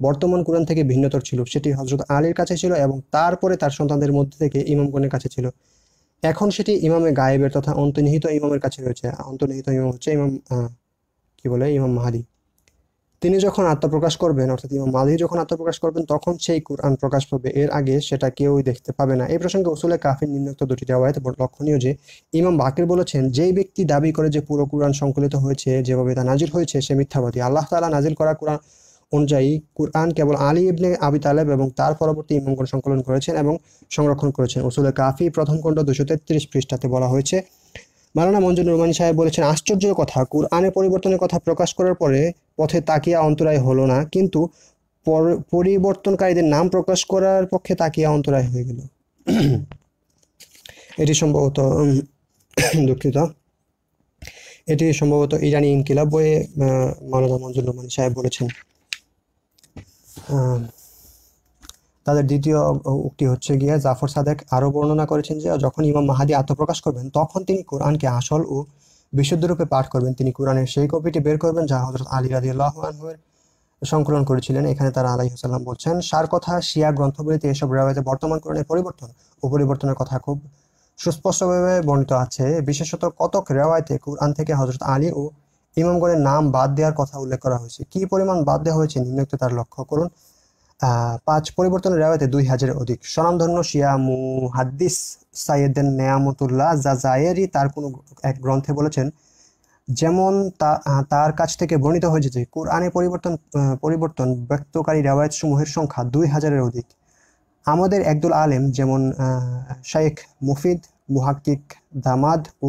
বর্তমান কোরআন থেকে ভিন্নতর ছিল সেটি হজরত আলীর কাছে ছিল এবং তারপরে তার সন্তানদের মধ্যে থেকে ইমামগণের কাছে ছিল এখন সেটি ইমামে গায়েবের তথা অন্তর্নিহিত ইমামের কাছে রয়েছে অন্তর্নিহিত ইমাম হচ্ছে ইমাম কি বলে ইমাম মাহাদি তিনি যখন আত্মপ্রকাশ করবেন অর্থাৎ ইমাম মালি যখন আত্মপ্রকাশ করবেন তখন সেই কোরআন প্রকাশ পাবে এর আগে সেটা কেউই দেখতে পাবে না এই প্রসঙ্গে উসুলে কাফির নিম্নোক্ত দুটি রেওয়ায়ত লক্ষণীয় যে ইমাম বাকির বলেছেন যেই ব্যক্তি দাবি করে যে পুরো কোরআন সংকলিত হয়েছে যেভাবে তা নাজির হয়েছে সে মিথ্যাবাদী আল্লাহ তালা নাজির করা কোরআন অনুযায়ী কোরআন কেবল আলী ইবনে আবি তালেব এবং তার পরবর্তী ইমামগণ সংকলন করেছেন এবং সংরক্ষণ করেছেন উসুলে কাফি প্রথম খণ্ড দুশো তেত্রিশ পৃষ্ঠাতে বলা হয়েছে মালানা মঞ্জুর রুমানি সাহেব বলেছেন আশ্চর্যের কথা কুরআনে পরিবর্তনের কথা প্রকাশ করার পরে পথে তাকিয়া অন্তরায় হলো না কিন্তু পরিবর্তনকারীদের নাম প্রকাশ করার পক্ষে তাকিয়া অন্তরায় হয়ে গেল এটি সম্ভবত দুঃখিত এটি সম্ভবত ইরানি ইনকিলাব বইয়ে মালানা মঞ্জুর রহমান সাহেব বলেছেন তাদের দ্বিতীয় উক্তি হচ্ছে গিয়ে জাফর সাদেক আরও বর্ণনা করেছেন যে যখন ইমাম মাহাদি আত্মপ্রকাশ করবেন তখন তিনি কোরআনকে আসল ও বিশুদ্ধরূপে পাঠ করবেন তিনি কোরআনের সেই কপিটি বের করবেন যা হজরত আলী রাজি আল্লাহানহুয়ের সংকলন করেছিলেন এখানে তারা আলাই হাসাল্লাম বলছেন সার কথা শিয়া গ্রন্থগুলিতে এসব রেওয়াজে বর্তমান কোরআনের পরিবর্তন ও পরিবর্তনের কথা খুব সুস্পষ্টভাবে বর্ণিত আছে বিশেষত কতক রেওয়ায়তে কোরআন থেকে হজরত আলী ও ইমামগণের নাম বাদ দেওয়ার কথা উল্লেখ করা হয়েছে কি পরিমাণ বাদ দেওয়া হয়েছে নিম্নক্ত তার লক্ষ্য করুন পাঁচ পরিবর্তনের রেওয়াতে দুই হাজারের অধিক স্বনামধন্য শিয়া মুহাদ্দিস সাইয়েদের নেয়ামতুল্লাহ জাজায়েরি তার কোনো এক গ্রন্থে বলেছেন যেমন তার কাছ থেকে বর্ণিত হয়েছে যে কোরআনে পরিবর্তন পরিবর্তন ব্যক্তকারী রেওয়ায়ত সমূহের সংখ্যা দুই হাজারের অধিক আমাদের একদল আলেম যেমন শায়েখ মুফিদ মুহাক্কিক দামাদ ও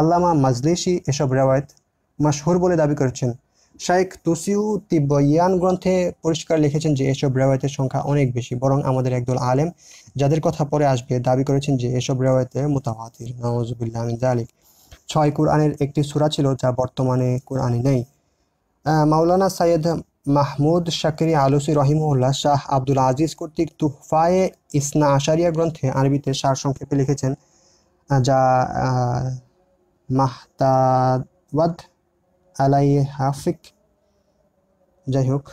আল্লামা মাজলিসি এসব রেওয়ায়ত মাশহুর বলে দাবি করেছেন শাইক তুসিউ তিব্বয়ান গ্রন্থে পরিষ্কার লিখেছেন যে এসব রেওয়ায়তের সংখ্যা অনেক বেশি বরং আমাদের একদল আলেম যাদের কথা পরে আসবে দাবি করেছেন যে এসব রেওয়ায়তে মোতাহাতির নওয়াজুবিল্লাহ ছয় কোরআনের একটি সুরা ছিল যা বর্তমানে কোরআনে নেই মাওলানা সাইয়েদ মাহমুদ শাকিরি আলুসি রহিমুল্লাহ শাহ আব্দুল আজিজ কর্তৃক তুফায়ে ইসনা আশারিয়া গ্রন্থে আরবিতে সার সংক্ষেপে লিখেছেন যা মাহতাওয়াদ আলাই হাফিক যাই হোক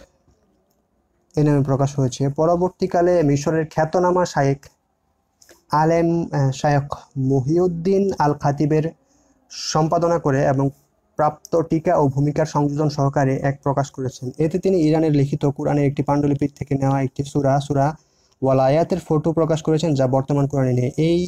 এ নামে প্রকাশ হয়েছে পরবর্তীকালে মিশরের খ্যাতনামা শায়েক আলেম শায়ক মহিউদ্দিন আল খাতিবের সম্পাদনা করে এবং প্রাপ্ত টিকা ও ভূমিকার সংযোজন সহকারে এক প্রকাশ করেছেন এতে তিনি ইরানের লিখিত কোরআনের একটি পাণ্ডুলিপি থেকে নেওয়া একটি সুরা সুরা ওয়ালায়াতের ফটো প্রকাশ করেছেন যা বর্তমান কোরআনে নেই এই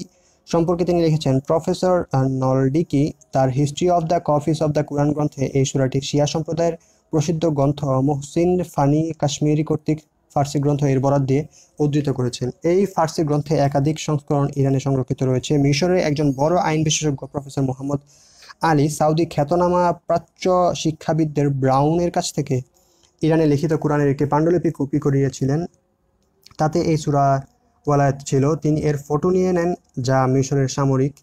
সম্পর্কে তিনি লিখেছেন প্রফেসর নলডিকি তার হিস্ট্রি অফ দ্য কফিস অব দ্য কোরআন গ্রন্থে এই সুরাটি শিয়া সম্প্রদায়ের প্রসিদ্ধ গ্রন্থ মোহসিন ফানি কাশ্মীরি কর্তৃক ফার্সি গ্রন্থ এর বরাদ দিয়ে উদ্ধৃত করেছেন এই ফার্সি গ্রন্থে একাধিক সংস্করণ ইরানে সংরক্ষিত রয়েছে মিশরের একজন বড় আইন বিশেষজ্ঞ প্রফেসর মোহাম্মদ আলী সাউদি খ্যাতনামা প্রাচ্য শিক্ষাবিদদের ব্রাউনের কাছ থেকে ইরানে লিখিত কোরআনের একটি পাণ্ডুলিপি কপি করিয়েছিলেন তাতে এই সুরা ওয়ালায়ত ছিল তিনি এর ফটো নিয়ে নেন যা মিশরের সামরিক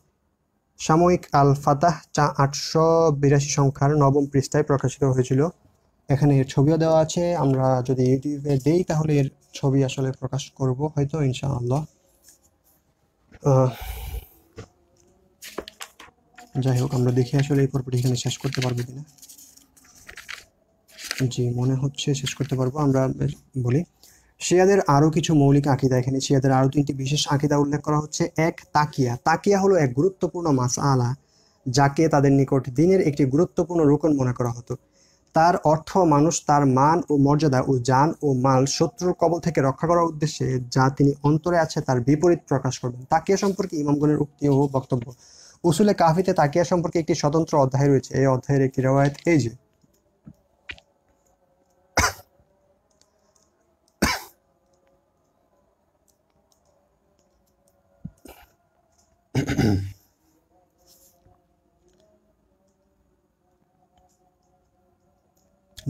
সাময়িক আল ফাতাহ চা আটশো বিরাশি সংখ্যার নবম পৃষ্ঠায় প্রকাশিত হয়েছিল এখানে এর ছবিও দেওয়া আছে আমরা যদি ইউটিউবে দেই তাহলে এর ছবি আসলে প্রকাশ করব হয়তো ইনশাআল্লাহ যাই হোক আমরা দেখি আসলে এই পর্বটি এখানে শেষ করতে পারবো কিনা জি মনে হচ্ছে শেষ করতে পারবো আমরা বলি শিয়াদের আরও কিছু মৌলিক আকিদা এখানে শিয়াদের আরও তিনটি বিশেষ আকিদা উল্লেখ করা হচ্ছে এক তাকিয়া তাকিয়া হলো এক গুরুত্বপূর্ণ মাস আলা যাকে তাদের নিকট দিনের একটি গুরুত্বপূর্ণ রোকন মনে করা হতো তার অর্থ মানুষ তার মান ও মর্যাদা ও যান ও মাল শত্রুর কবল থেকে রক্ষা করার উদ্দেশ্যে যা তিনি অন্তরে আছে তার বিপরীত প্রকাশ করবেন তাকিয়া সম্পর্কে ইমামগুলের উক্তি ও বক্তব্য উসুলে কাফিতে তাকিয়া সম্পর্কে একটি স্বতন্ত্র অধ্যায় রয়েছে এই অধ্যায়ের একটি রেওয়ায়ত এই যে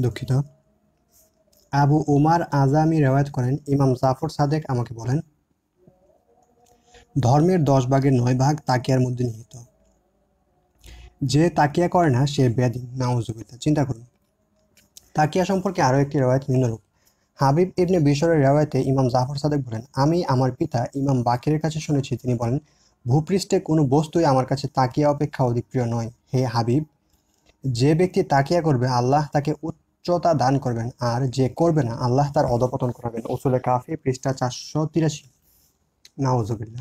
দুঃখিত আবু ওমার আজামি রেওয়ায়ত করেন ইমাম জাফর সাদেক আমাকে বলেন ধর্মের দশ ভাগের নয় ভাগ তাকিয়ার মধ্যে নিহিত যে তাকিয়া করে না সে ব্যাধি নাওজুবিল্লা চিন্তা করুন তাকিয়া সম্পর্কে আরও একটি রেওয়ায়ত নিম্নরূপ হাবিব ইবনে বিশরের রেওয়ায়তে ইমাম জাফর সাদেক বলেন আমি আমার পিতা ইমাম বাকিরের কাছে শুনেছি তিনি বলেন ভূপৃষ্ঠে কোনো বস্তুই আমার কাছে তাকিয়া অপেক্ষা অধিক প্রিয় নয় হে হাবিব যে ব্যক্তি তাকিয়া করবে আল্লাহ তাকে উচ্চতা দান করবেন আর যে করবে না আল্লাহ তার অধপতন করাবেন ওসুলে কাফি পৃষ্ঠা চারশো তিরাশি নাওজবিল্লা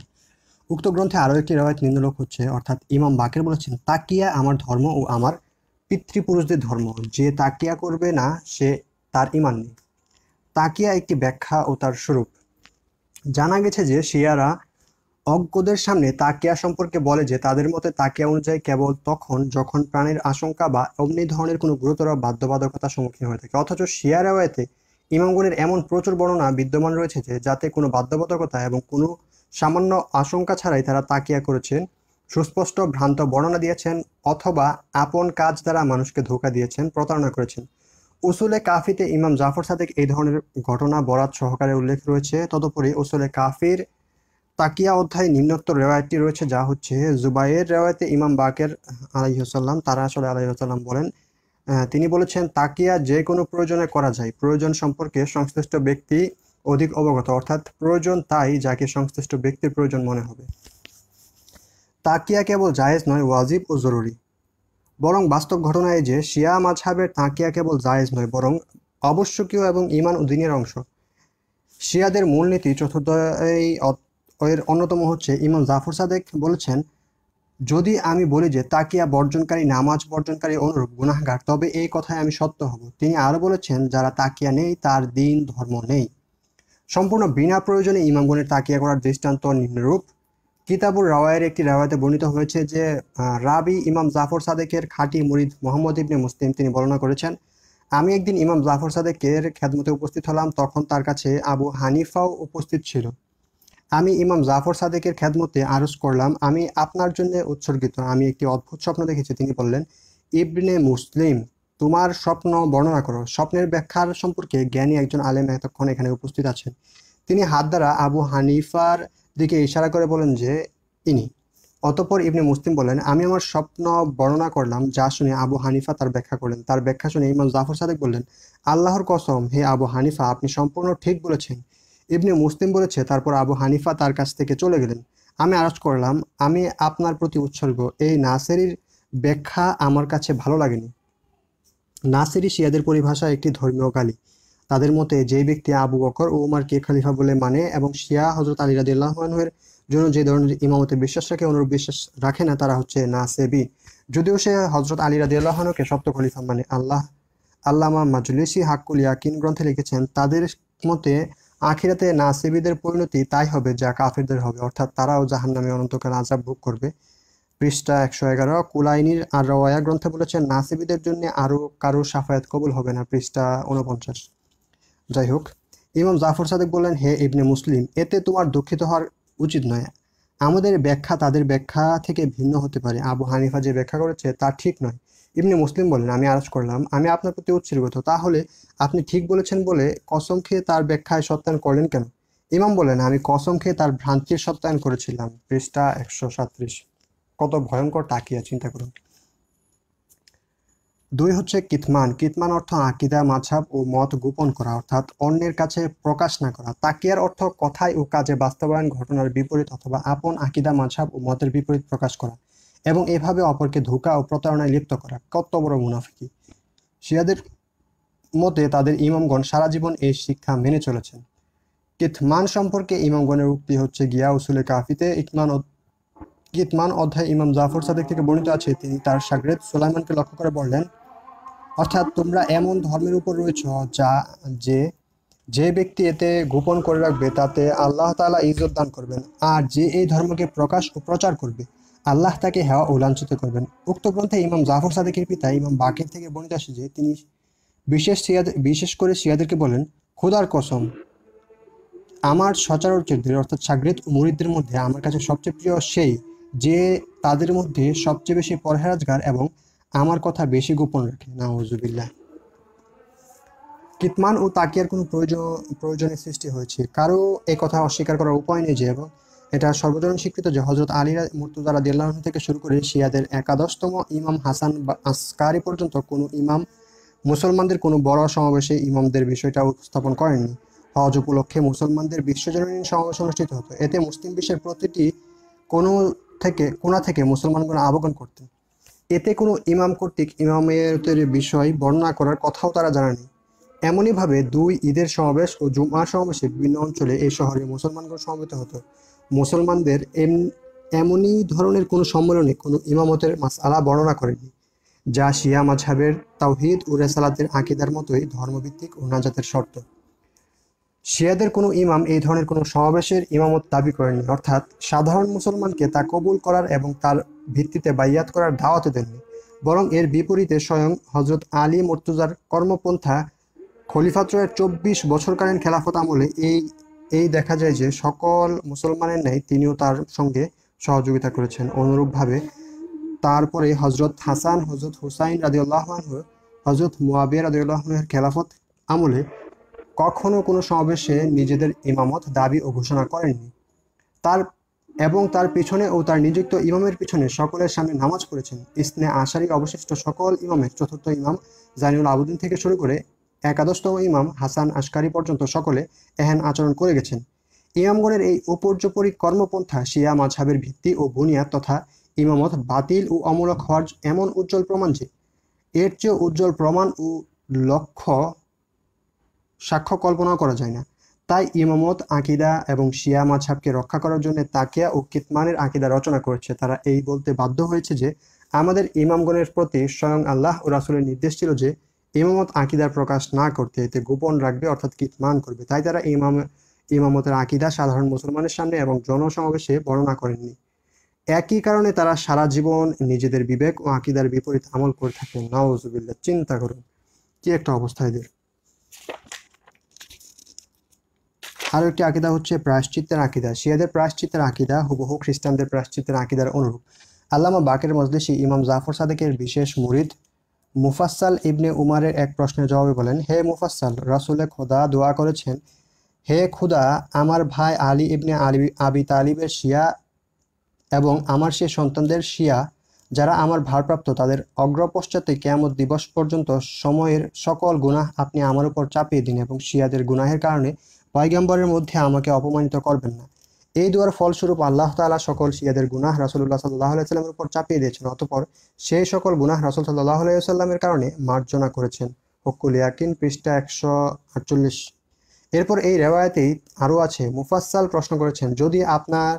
উক্ত গ্রন্থে আরও একটি রেওয়ায়ত নিন্দলোক হচ্ছে অর্থাৎ ইমাম বাকের বলেছেন তাকিয়া আমার ধর্ম ও আমার পিতৃপুরুষদের ধর্ম যে তাকিয়া করবে না সে তার ইমান নেই তাকিয়া একটি ব্যাখ্যা ও তার স্বরূপ জানা গেছে যে শিয়ারা অজ্ঞদের সামনে তাকিয়া সম্পর্কে বলে যে তাদের মতে তাকিয়া অনুযায়ী কেবল তখন যখন প্রাণের আশঙ্কা বা অগ্নি ধরনের কোনো গুরুতর বাধ্যবাধকতা সম্মুখীন হয়ে থাকে অথচ শিয়া রেওয়ায়তে ইমামগণের এমন প্রচুর বর্ণনা বিদ্যমান রয়েছে যে যাতে কোনো বাধ্যবাধকতা এবং কোনো সামান্য আশঙ্কা ছাড়াই তারা তাকিয়া করেছেন সুস্পষ্ট ভ্রান্ত বর্ণনা দিয়েছেন অথবা আপন কাজ দ্বারা মানুষকে ধোকা দিয়েছেন প্রতারণা করেছেন উসুলে কাফিতে ইমাম জাফর সাদেক এই ধরনের ঘটনা বরাত সহকারে উল্লেখ রয়েছে তদুপরি উসুলে কাফির তাকিয়া অধ্যায় নিম্নোক্ত রেওয়ায়তটি রয়েছে যা হচ্ছে জুবাইয়ের রেওয়ায়তে ইমাম বাকের আলাইহসাল্লাম তারা আসলে আলাইহসাল্লাম বলেন তিনি বলেছেন তাকিয়া যে কোনো প্রয়োজনে করা যায় প্রয়োজন সম্পর্কে সংশ্লিষ্ট ব্যক্তি অধিক অবগত অর্থাৎ প্রয়োজন তাই যাকে সংশ্লিষ্ট ব্যক্তির প্রয়োজন মনে হবে তাকিয়া কেবল জায়েজ নয় ওয়াজিব ও জরুরি বরং বাস্তব ঘটনায় যে শিয়া মাঝহাবের তাকিয়া কেবল জায়েজ নয় বরং অবশ্যকীয় এবং ইমান উদ্দিনের অংশ শিয়াদের মূলনীতি চতুর্দয় এর অন্যতম হচ্ছে ইমাম জাফর সাদেক বলেছেন যদি আমি বলি যে তাকিয়া বর্জনকারী নামাজ বর্জনকারী অনুরূপ গুনাহগার তবে এই কথায় আমি সত্য হব তিনি আরও বলেছেন যারা তাকিয়া নেই তার দিন ধর্ম নেই সম্পূর্ণ বিনা প্রয়োজনে ইমামগণের তাকিয়া করার দৃষ্টান্ত নিম্নরূপ কিতাবুর রাওয়ায়ের একটি রাওয়ায়তে বর্ণিত হয়েছে যে রাবি ইমাম জাফর সাদেকের খাঁটি মুরিদ মোহাম্মদ ইবনে মুসলিম তিনি বর্ণনা করেছেন আমি একদিন ইমাম জাফর সাদেকের খেদমতে উপস্থিত হলাম তখন তার কাছে আবু হানিফাও উপস্থিত ছিল আমি ইমাম জাফর সাদেকের খ্যাদমতে আরজ করলাম আমি আপনার জন্য উৎসর্গিত আমি একটি অদ্ভুত স্বপ্ন দেখেছি তিনি বললেন ইবনে মুসলিম তোমার স্বপ্ন বর্ণনা করো স্বপ্নের ব্যাখ্যার সম্পর্কে জ্ঞানী একজন আলেম এতক্ষণ এখানে উপস্থিত আছেন তিনি হাত দ্বারা আবু হানিফার দিকে ইশারা করে বলেন যে ইনি অতপর ইবনে মুসলিম বলেন আমি আমার স্বপ্ন বর্ণনা করলাম যা শুনে আবু হানিফা তার ব্যাখ্যা করলেন তার ব্যাখ্যা শুনে ইমাম জাফর সাদেক বললেন আল্লাহর কসম হে আবু হানিফা আপনি সম্পূর্ণ ঠিক বলেছেন ইবনে মুসলিম বলেছে তারপর আবু হানিফা তার কাছ থেকে চলে গেলেন আমি আরজ করলাম আমি আপনার প্রতি উৎসর্গ এই নাসেরির ব্যাখ্যা আমার কাছে ভালো লাগেনি নাসেরি শিয়াদের পরিভাষা একটি ধর্মীয় গালি তাদের মতে যে ব্যক্তি আবু বকর ও কে খালিফা বলে মানে এবং শিয়া হজরত আলী রাজি জন্য যে ধরনের ইমামতে বিশ্বাস রাখে অনুরূপ বিশ্বাস রাখে না তারা হচ্ছে নাসেবি যদিও সে হজরত আলী রাজি সপ্ত খলিফা মানে আল্লাহ আল্লামা মাজুলিসি হাকুল ইয়াকিন গ্রন্থে লিখেছেন তাদের মতে আখিরাতে নাসিবিদের পরিণতি তাই হবে যা কাফিরদের হবে অর্থাৎ তারাও জাহান নামে অনন্তকাল আজাব ভোগ করবে পৃষ্ঠা একশো এগারো কুলাইনির আর রওয়া গ্রন্থে বলেছেন নাসিবিদের জন্য আরও কারো সাফায়াত কবুল হবে না পৃষ্ঠা উনপঞ্চাশ যাই হোক ইমাম জাফর সাদেক বললেন হে ইবনে মুসলিম এতে তোমার দুঃখিত হওয়ার উচিত নয় আমাদের ব্যাখ্যা তাদের ব্যাখ্যা থেকে ভিন্ন হতে পারে আবু হানিফা যে ব্যাখ্যা করেছে তা ঠিক নয় ইমনি মুসলিম বলেন আমি আরজ করলাম আমি আপনার প্রতি উৎসর্গত তাহলে আপনি ঠিক বলেছেন বলে কসম খেয়ে তার ব্যাখ্যায় সত্যায়ন করলেন কেন ইমাম বলেন আমি কসম খেয়ে তার ভ্রান্তির সত্যায়ন করেছিলাম পৃষ্ঠা একশো সাত্রিশ কত ভয়ঙ্কর তাকিয়া চিন্তা করুন দুই হচ্ছে কিতমান কিতমান অর্থ আকিদা মাছাব ও মত গোপন করা অর্থাৎ অন্যের কাছে প্রকাশ না করা তাকিয়ার অর্থ কথায় ও কাজে বাস্তবায়ন ঘটনার বিপরীত অথবা আপন আকিদা মাছাব ও মতের বিপরীত প্রকাশ করা এবং এভাবে অপরকে ধোকা ও প্রতারণায় লিপ্ত করা কত বড় মুনাফিকি শিয়াদের মতে তাদের ইমামগণ সারা জীবন এই শিক্ষা মেনে চলেছেন কিতমান সম্পর্কে ইমামগণের উক্তি হচ্ছে গিয়া উসুলে কাফিতে ইতমান কিতমান অধ্যায় ইমাম জাফর সাদেক থেকে বর্ণিত আছে তিনি তার সাগরেদ সোলাইমানকে লক্ষ্য করে বললেন অর্থাৎ তোমরা এমন ধর্মের উপর রয়েছ যা যে যে ব্যক্তি এতে গোপন করে রাখবে তাতে আল্লাহ তালা ইজ্জত দান করবেন আর যে এই ধর্মকে প্রকাশ ও প্রচার করবে আল্লাহ তাকে হেওয়া ও লাঞ্ছিত করবেন উক্ত গ্রন্থে ইমাম জাফর সাদেকের পিতা ইমাম বাকির থেকে বর্ণিত আসে যে তিনি বিশেষ সিয়াদের বিশেষ করে সিয়াদেরকে বলেন খোদার কসম আমার চরিত্রের অর্থাৎ সাগরিত ও মুরিদদের মধ্যে আমার কাছে সবচেয়ে প্রিয় সেই যে তাদের মধ্যে সবচেয়ে বেশি পরহেরাজগার এবং আমার কথা বেশি গোপন রাখে নাওজুবিল্লাহ কিতমান ও তাকিয়ার কোনো প্রয়োজন প্রয়োজনের সৃষ্টি হয়েছে কারো এ কথা অস্বীকার করার উপায় নেই যে এবং এটা সর্বজন স্বীকৃত যে হজরত আলী মুর্তুজা রাদিয়াল্লাহ থেকে শুরু করে শিয়াদের একাদশতম ইমাম হাসান আসকারি পর্যন্ত কোনো ইমাম মুসলমানদের কোনো বড় সমাবেশে ইমামদের বিষয়টা উপস্থাপন করেননি হজ উপলক্ষে মুসলমানদের বিশ্বজনীন সমাবেশ অনুষ্ঠিত হতো এতে মুসলিম বিশ্বের প্রতিটি কোনো থেকে কোনা থেকে মুসলমানগণ আবগন করতেন এতে কোনো ইমাম কর্তৃক ইমামের বিষয় বর্ণনা করার কথাও তারা জানানি এমনইভাবে দুই ঈদের সমাবেশ ও জুমা সমাবেশে বিভিন্ন অঞ্চলে এই শহরে মুসলমানগণ সমবেত হতো মুসলমানদের এম এমনই ধরনের কোনো সম্মেলনে কোনো ইমামতের মাসালা বর্ণনা করেনি যা শিয়া মাঝহাবের তাওহিদ ও রেসালাতের আঁকিদার মতোই ধর্মভিত্তিক ও নাজাতের শর্ত শিয়াদের কোনো ইমাম এই ধরনের কোনো সমাবেশের ইমামত দাবি করেননি অর্থাৎ সাধারণ মুসলমানকে তা কবুল করার এবং তার ভিত্তিতে বাইয়াত করার দাওয়াত দেননি বরং এর বিপরীতে স্বয়ং হজরত আলী মর্তুজার কর্মপন্থা খলিফাত্রয়ের চব্বিশ বছরকালীন খেলাফত আমলে এই এই দেখা যায় যে সকল মুসলমানের ন্যায় তিনিও তার সঙ্গে সহযোগিতা করেছেন অনুরূপভাবে তারপরে হজরত হাসান হজরত হুসাইন রাজিউল্লাহমান হজরত মুয়াবিয়া রাজিউল্লাহমানের খেলাফত আমলে কখনো কোনো সমাবেশে নিজেদের ইমামত দাবি ও ঘোষণা করেননি তার এবং তার পিছনে ও তার নিযুক্ত ইমামের পিছনে সকলের সামনে নামাজ পড়েছেন ইসনে আশারি অবশিষ্ট সকল ইমামের চতুর্থ ইমাম জানিউল আবুদ্দিন থেকে শুরু করে একাদশতম ইমাম হাসান আশকারি পর্যন্ত সকলে এহেন আচরণ করে গেছেন ইমামগণের এই উপর্যপরী কর্মপন্থা শিয়া মাঝহাবের ভিত্তি ও বুনিয়াদ তথা ইমামত বাতিল ও অমূলক হওয়ার এমন উজ্জ্বল প্রমাণ যে এর চেয়ে উজ্জ্বল প্রমাণ ও লক্ষ্য সাক্ষ্য কল্পনাও করা যায় না তাই ইমামত আকিদা এবং শিয়া মাঝহাবকে রক্ষা করার জন্য তাকিয়া ও কিতমানের আকিদা রচনা করেছে তারা এই বলতে বাধ্য হয়েছে যে আমাদের ইমামগণের প্রতি স্বয়ং আল্লাহ ও রাসুলের নির্দেশ ছিল যে ইমামত আকিদার প্রকাশ না করতে এতে গোপন রাখবে অর্থাৎ কিতমান করবে তাই তারা ইমাম ইমামতের আকিদা সাধারণ মুসলমানের সামনে এবং জনসমাবেশে বর্ণনা করেননি একই কারণে তারা সারা জীবন নিজেদের বিবেক ও আকিদার বিপরীত আমল করে থাকে নওয়াজুবিল্লা চিন্তা করুন কি একটা অবস্থা এদের আরও একটি আকিদা হচ্ছে প্রায়শ্চিত্তের আকিদা শিয়াদের প্রায়শ্চিত্তের আকিদা হুবহু খ্রিস্টানদের প্রায়শ্চিত্তের আকিদার অনুরূপ আল্লামা বাকের মজলিসি ইমাম জাফর সাদেকের বিশেষ মুরিদ মুফাসাল ইবনে উমারের এক প্রশ্নের জবাবে বলেন হে মুফাসাল রাসুলে খোদা দোয়া করেছেন হে খুদা আমার ভাই আলী ইবনে আলী আবি তালিবের শিয়া এবং আমার সে সন্তানদের শিয়া যারা আমার ভারপ্রাপ্ত তাদের অগ্রপশ্চাতে কেমন দিবস পর্যন্ত সময়ের সকল গুনাহ আপনি আমার উপর চাপিয়ে দিন এবং শিয়াদের গুনাহের কারণে পয়গাম্বরের মধ্যে আমাকে অপমানিত করবেন না এই দোয়ার ফলস্বরূপ আল্লাহ তালা সকল শিয়াদের গুনাহ রাসুল্লাহ সাল্লাহ আলাইস্লামের উপর চাপিয়ে দিয়েছেন অতপর সেই সকল গুনাহ রাসুল সাল্লাহ আলাইসাল্লামের কারণে মার্জনা করেছেন হকুল ইয়াকিন পৃষ্ঠা একশো আটচল্লিশ এরপর এই রেওয়ায়তেই আরও আছে মুফাসাল প্রশ্ন করেছেন যদি আপনার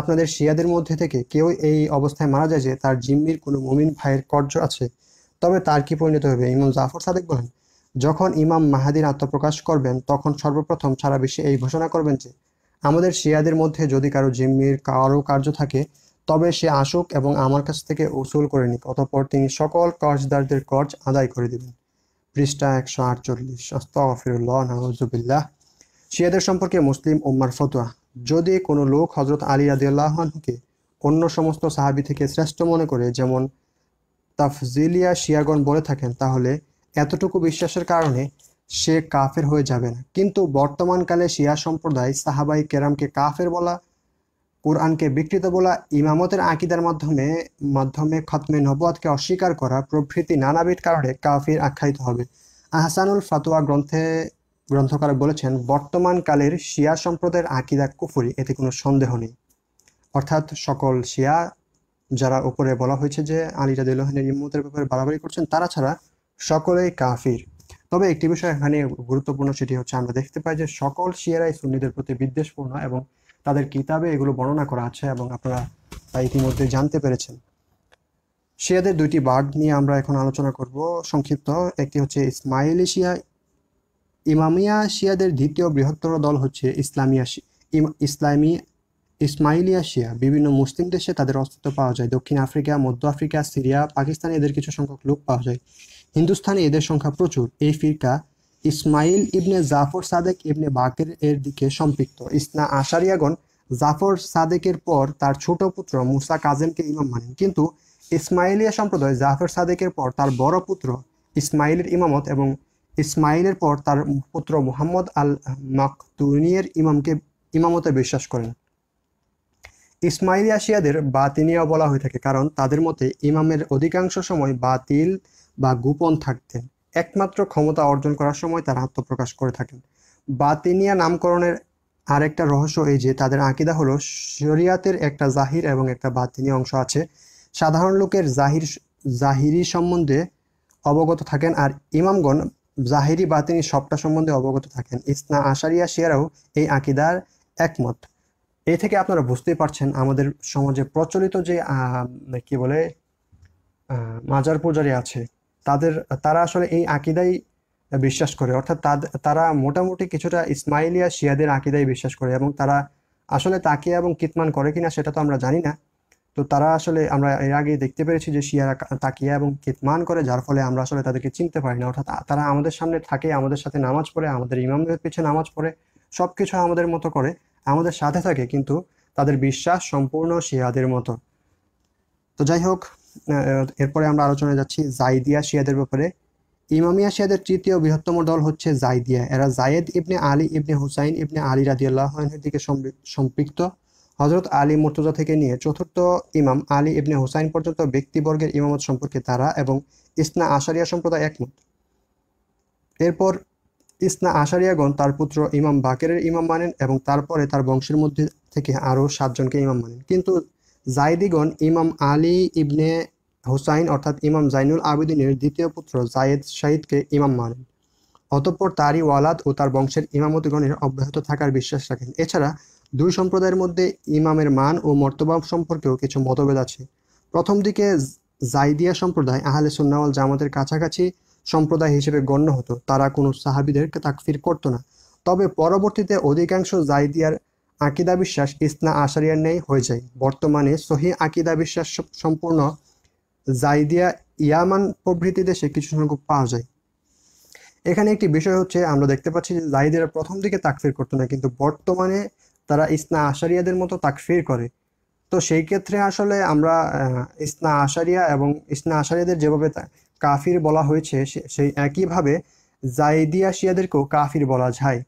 আপনাদের শিয়াদের মধ্যে থেকে কেউ এই অবস্থায় মারা যায় যে তার জিম্মির কোনো মুমিন ভাইয়ের কর্য আছে তবে তার কি পরিণত হবে ইমাম জাফর সাদেক বলেন যখন ইমাম মাহাদিন আত্মপ্রকাশ করবেন তখন সর্বপ্রথম সারা বিশ্বে এই ঘোষণা করবেন যে আমাদের শিয়াদের মধ্যে যদি কারো জিম্মির কারো কার্য থাকে তবে সে আসুক এবং আমার কাছ থেকে উসুল করে নিক অতঃপর তিনি সকল কর্জদারদের কর্জ আদায় করে দেবেন পৃষ্ঠা একশো আটচল্লিশ আস্তফিরুল্লাহ শিয়াদের সম্পর্কে মুসলিম উম্মার ফতোয়া যদি কোনো লোক হজরত আলী আদিউল্লাহকে অন্য সমস্ত সাহাবি থেকে শ্রেষ্ঠ মনে করে যেমন তাফজিলিয়া শিয়াগণ বলে থাকেন তাহলে এতটুকু বিশ্বাসের কারণে সে কাফের হয়ে যাবে না কিন্তু বর্তমানকালে শিয়া সম্প্রদায় সাহাবাই কেরামকে কাফের বলা কোরআনকে বিকৃত বলা ইমামতের আঁকিদার মাধ্যমে মাধ্যমে খতমে নবাদকে অস্বীকার করা প্রভৃতি নানাবিধ কারণে কাফির আখ্যায়িত হবে আহসানুল ফাতোয়া গ্রন্থে গ্রন্থকার বলেছেন বর্তমানকালের শিয়া সম্প্রদায়ের আঁকিদা কুফুরি এতে কোনো সন্দেহ নেই অর্থাৎ সকল শিয়া যারা উপরে বলা হয়েছে যে আলী রাদিল্লাহনের ইম্মতের ব্যাপারে বাড়াবাড়ি করছেন তারা ছাড়া সকলেই কাফির তবে একটি বিষয় এখানে গুরুত্বপূর্ণ সেটি হচ্ছে আমরা দেখতে পাই যে সকল শিয়ারাই সুন্নিদের প্রতি বিদ্বেষপূর্ণ এবং তাদের কিতাবে এগুলো বর্ণনা করা আছে এবং আপনারা তা ইতিমধ্যে জানতে পেরেছেন শিয়াদের দুইটি বাঘ নিয়ে আমরা এখন আলোচনা করব সংক্ষিপ্ত একটি হচ্ছে ইসমাইলি শিয়া ইমামিয়া শিয়াদের দ্বিতীয় বৃহত্তর দল হচ্ছে ইসলামিয়া ইসলামী ইসমাইলিয়া শিয়া বিভিন্ন মুসলিম দেশে তাদের অস্তিত্ব পাওয়া যায় দক্ষিণ আফ্রিকা মধ্য আফ্রিকা সিরিয়া পাকিস্তানে এদের কিছু সংখ্যক লোক পাওয়া যায় হিন্দুস্থানে এদের সংখ্যা প্রচুর এই ফিরকা ইসমাইল ইবনে জাফর সাদেক ইবনে বাকের এর দিকে সম্পৃক্ত ইসনা আশারিয়াগণ জাফর সাদেকের পর তার ছোট পুত্র মুসা কাজেমকে ইমাম মানেন কিন্তু ইসমাইলিয়া সম্প্রদায় জাফর সাদেকের পর তার বড় পুত্র ইসমাইলের ইমামত এবং ইসমাইলের পর তার পুত্র মুহাম্মদ আল মাকতুনিয়ের ইমামকে ইমামতে বিশ্বাস করেন ইসমাইলিয়া শিয়াদের বাতিনিয়া বলা হয়ে থাকে কারণ তাদের মতে ইমামের অধিকাংশ সময় বাতিল বা গোপন থাকতেন একমাত্র ক্ষমতা অর্জন করার সময় তারা আত্মপ্রকাশ করে থাকেন বাতিনিয়া নামকরণের আরেকটা রহস্য এই যে তাদের আঁকিদা হলো শরিয়াতের একটা জাহির এবং একটা বাতিনি অংশ আছে সাধারণ লোকের জাহির জাহিরি সম্বন্ধে অবগত থাকেন আর ইমামগণ জাহিরি বাতিনি সবটা সম্বন্ধে অবগত থাকেন ইসনা আশারিয়া শিয়ারাও এই আঁকিদার একমত এই থেকে আপনারা বুঝতেই পারছেন আমাদের সমাজে প্রচলিত যে কি বলে মাজার পূজারি আছে তাদের তারা আসলে এই আকিদাই বিশ্বাস করে অর্থাৎ তারা মোটামুটি কিছুটা ইসমাইলিয়া শিয়াদের আকিদাই বিশ্বাস করে এবং তারা আসলে তাকিয়া এবং কিতমান করে কিনা সেটা তো আমরা জানি না তো তারা আসলে আমরা এর আগে দেখতে পেরেছি যে শিয়ারা তাকিয়া এবং কিতমান করে যার ফলে আমরা আসলে তাদেরকে চিনতে পারি না অর্থাৎ তারা আমাদের সামনে থাকে আমাদের সাথে নামাজ পড়ে আমাদের ইমামদের পিছনে নামাজ পড়ে সব কিছু আমাদের মতো করে আমাদের সাথে থাকে কিন্তু তাদের বিশ্বাস সম্পূর্ণ শিয়াদের মতো তো যাই হোক এরপরে আমরা আলোচনায় যাচ্ছি জাইদিয়া শিয়াদের ব্যাপারে ইমামিয়া শিয়াদের তৃতীয় বৃহত্তম দল হচ্ছে জাইদিয়া এরা জায়েদ ইবনে আলী ইবনে হুসাইন ইবনে আলী রাদিয়াল্লাহনের দিকে সম্পৃক্ত হজরত আলী মুর্তজা থেকে নিয়ে চতুর্থ ইমাম আলী ইবনে হুসাইন পর্যন্ত ব্যক্তিবর্গের ইমামত সম্পর্কে তারা এবং ইসনা আশারিয়া সম্প্রদায় একমত এরপর ইসনা আশারিয়াগণ তার পুত্র ইমাম বাকেরের ইমাম মানেন এবং তারপরে তার বংশের মধ্যে থেকে আরও সাতজনকে ইমাম মানেন কিন্তু জায়দিগণ ইমাম আলী ইবনে হুসাইন অর্থাৎ ইমাম জাইনুল আবেদিনের দ্বিতীয় পুত্র জায়েদ শাহিদকে ইমাম মানেন অতঃপর তারই ওয়ালাদ ও তার বংশের ইমামতি অব্যাহত থাকার বিশ্বাস রাখেন এছাড়া দুই সম্প্রদায়ের মধ্যে ইমামের মান ও মর্তবাব সম্পর্কেও কিছু মতভেদ আছে প্রথম দিকে জাইদিয়া সম্প্রদায় আহলে সুন্নাওয়াল জামাতের কাছাকাছি সম্প্রদায় হিসেবে গণ্য হতো তারা কোনো সাহাবিদেরকে তাকফির করতো না তবে পরবর্তীতে অধিকাংশ জাইদিয়ার আকিদা বিশ্বাস ইসনা আশারিয়ার ন্যায় হয়ে যায় বর্তমানে সহি আকিদা বিশ্বাস সম্পূর্ণ জাইদিয়া ইয়ামান প্রভৃতি দেশে কিছু সংখ্যক পাওয়া যায় এখানে একটি বিষয় হচ্ছে আমরা দেখতে পাচ্ছি যে জাহিদিরা প্রথম দিকে তাকফির করতো না কিন্তু বর্তমানে তারা ইসনা আশারিয়াদের মতো তাকফির করে তো সেই ক্ষেত্রে আসলে আমরা ইসনা আশারিয়া এবং ইসনা আশারিয়াদের যেভাবে কাফির বলা হয়েছে সেই একইভাবে জাইদিয়া শিয়াদেরকেও কাফির বলা যায়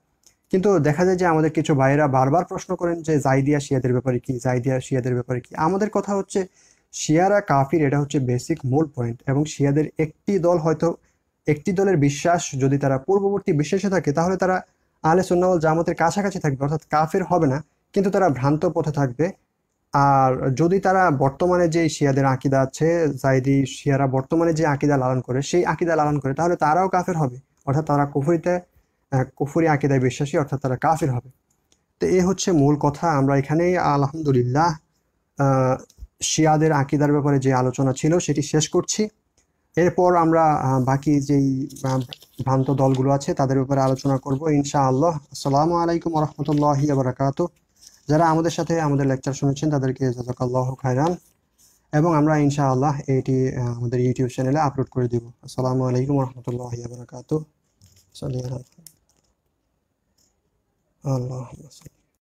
কিন্তু দেখা যায় যে আমাদের কিছু ভাইয়েরা বারবার প্রশ্ন করেন যে জাইদিয়া শিয়াদের ব্যাপারে কি জাইদিয়া শিয়াদের ব্যাপারে কি আমাদের কথা হচ্ছে শিয়ারা কাফির এটা হচ্ছে বেসিক মূল পয়েন্ট এবং শিয়াদের একটি দল হয়তো একটি দলের বিশ্বাস যদি তারা পূর্ববর্তী বিশ্বাসে থাকে তাহলে তারা আলে সুন্নাওয়াল জামাতের কাছাকাছি থাকবে অর্থাৎ কাফের হবে না কিন্তু তারা ভ্রান্ত পথে থাকবে আর যদি তারা বর্তমানে যে শিয়াদের আকিদা আছে জাইদি শিয়ারা বর্তমানে যে আকিদা লালন করে সেই আকিদা লালন করে তাহলে তারাও কাফের হবে অর্থাৎ তারা কুফুরিতে কুফুরি আঁকেদায় বিশ্বাসী অর্থাৎ তারা কাফির হবে তো এ হচ্ছে মূল কথা আমরা এখানেই আলহামদুলিল্লাহ শিয়াদের আঁকিদার ব্যাপারে যে আলোচনা ছিল সেটি শেষ করছি এরপর আমরা বাকি যেই ভ্রান্ত দলগুলো আছে তাদের ব্যাপারে আলোচনা করব ইনশা আল্লাহ আসসালামু আলাইকুম রহমতুল্লাহি আবরাকাত যারা আমাদের সাথে আমাদের লেকচার শুনেছেন তাদেরকে জাজাকাল্লাহ খায়রান এবং আমরা ইনশা আল্লাহ এটি আমাদের ইউটিউব চ্যানেলে আপলোড করে দেব আসসালামু আলাইকুম রহমতুল্লাহি আবরাকাত সাল্লাহ اللهم صل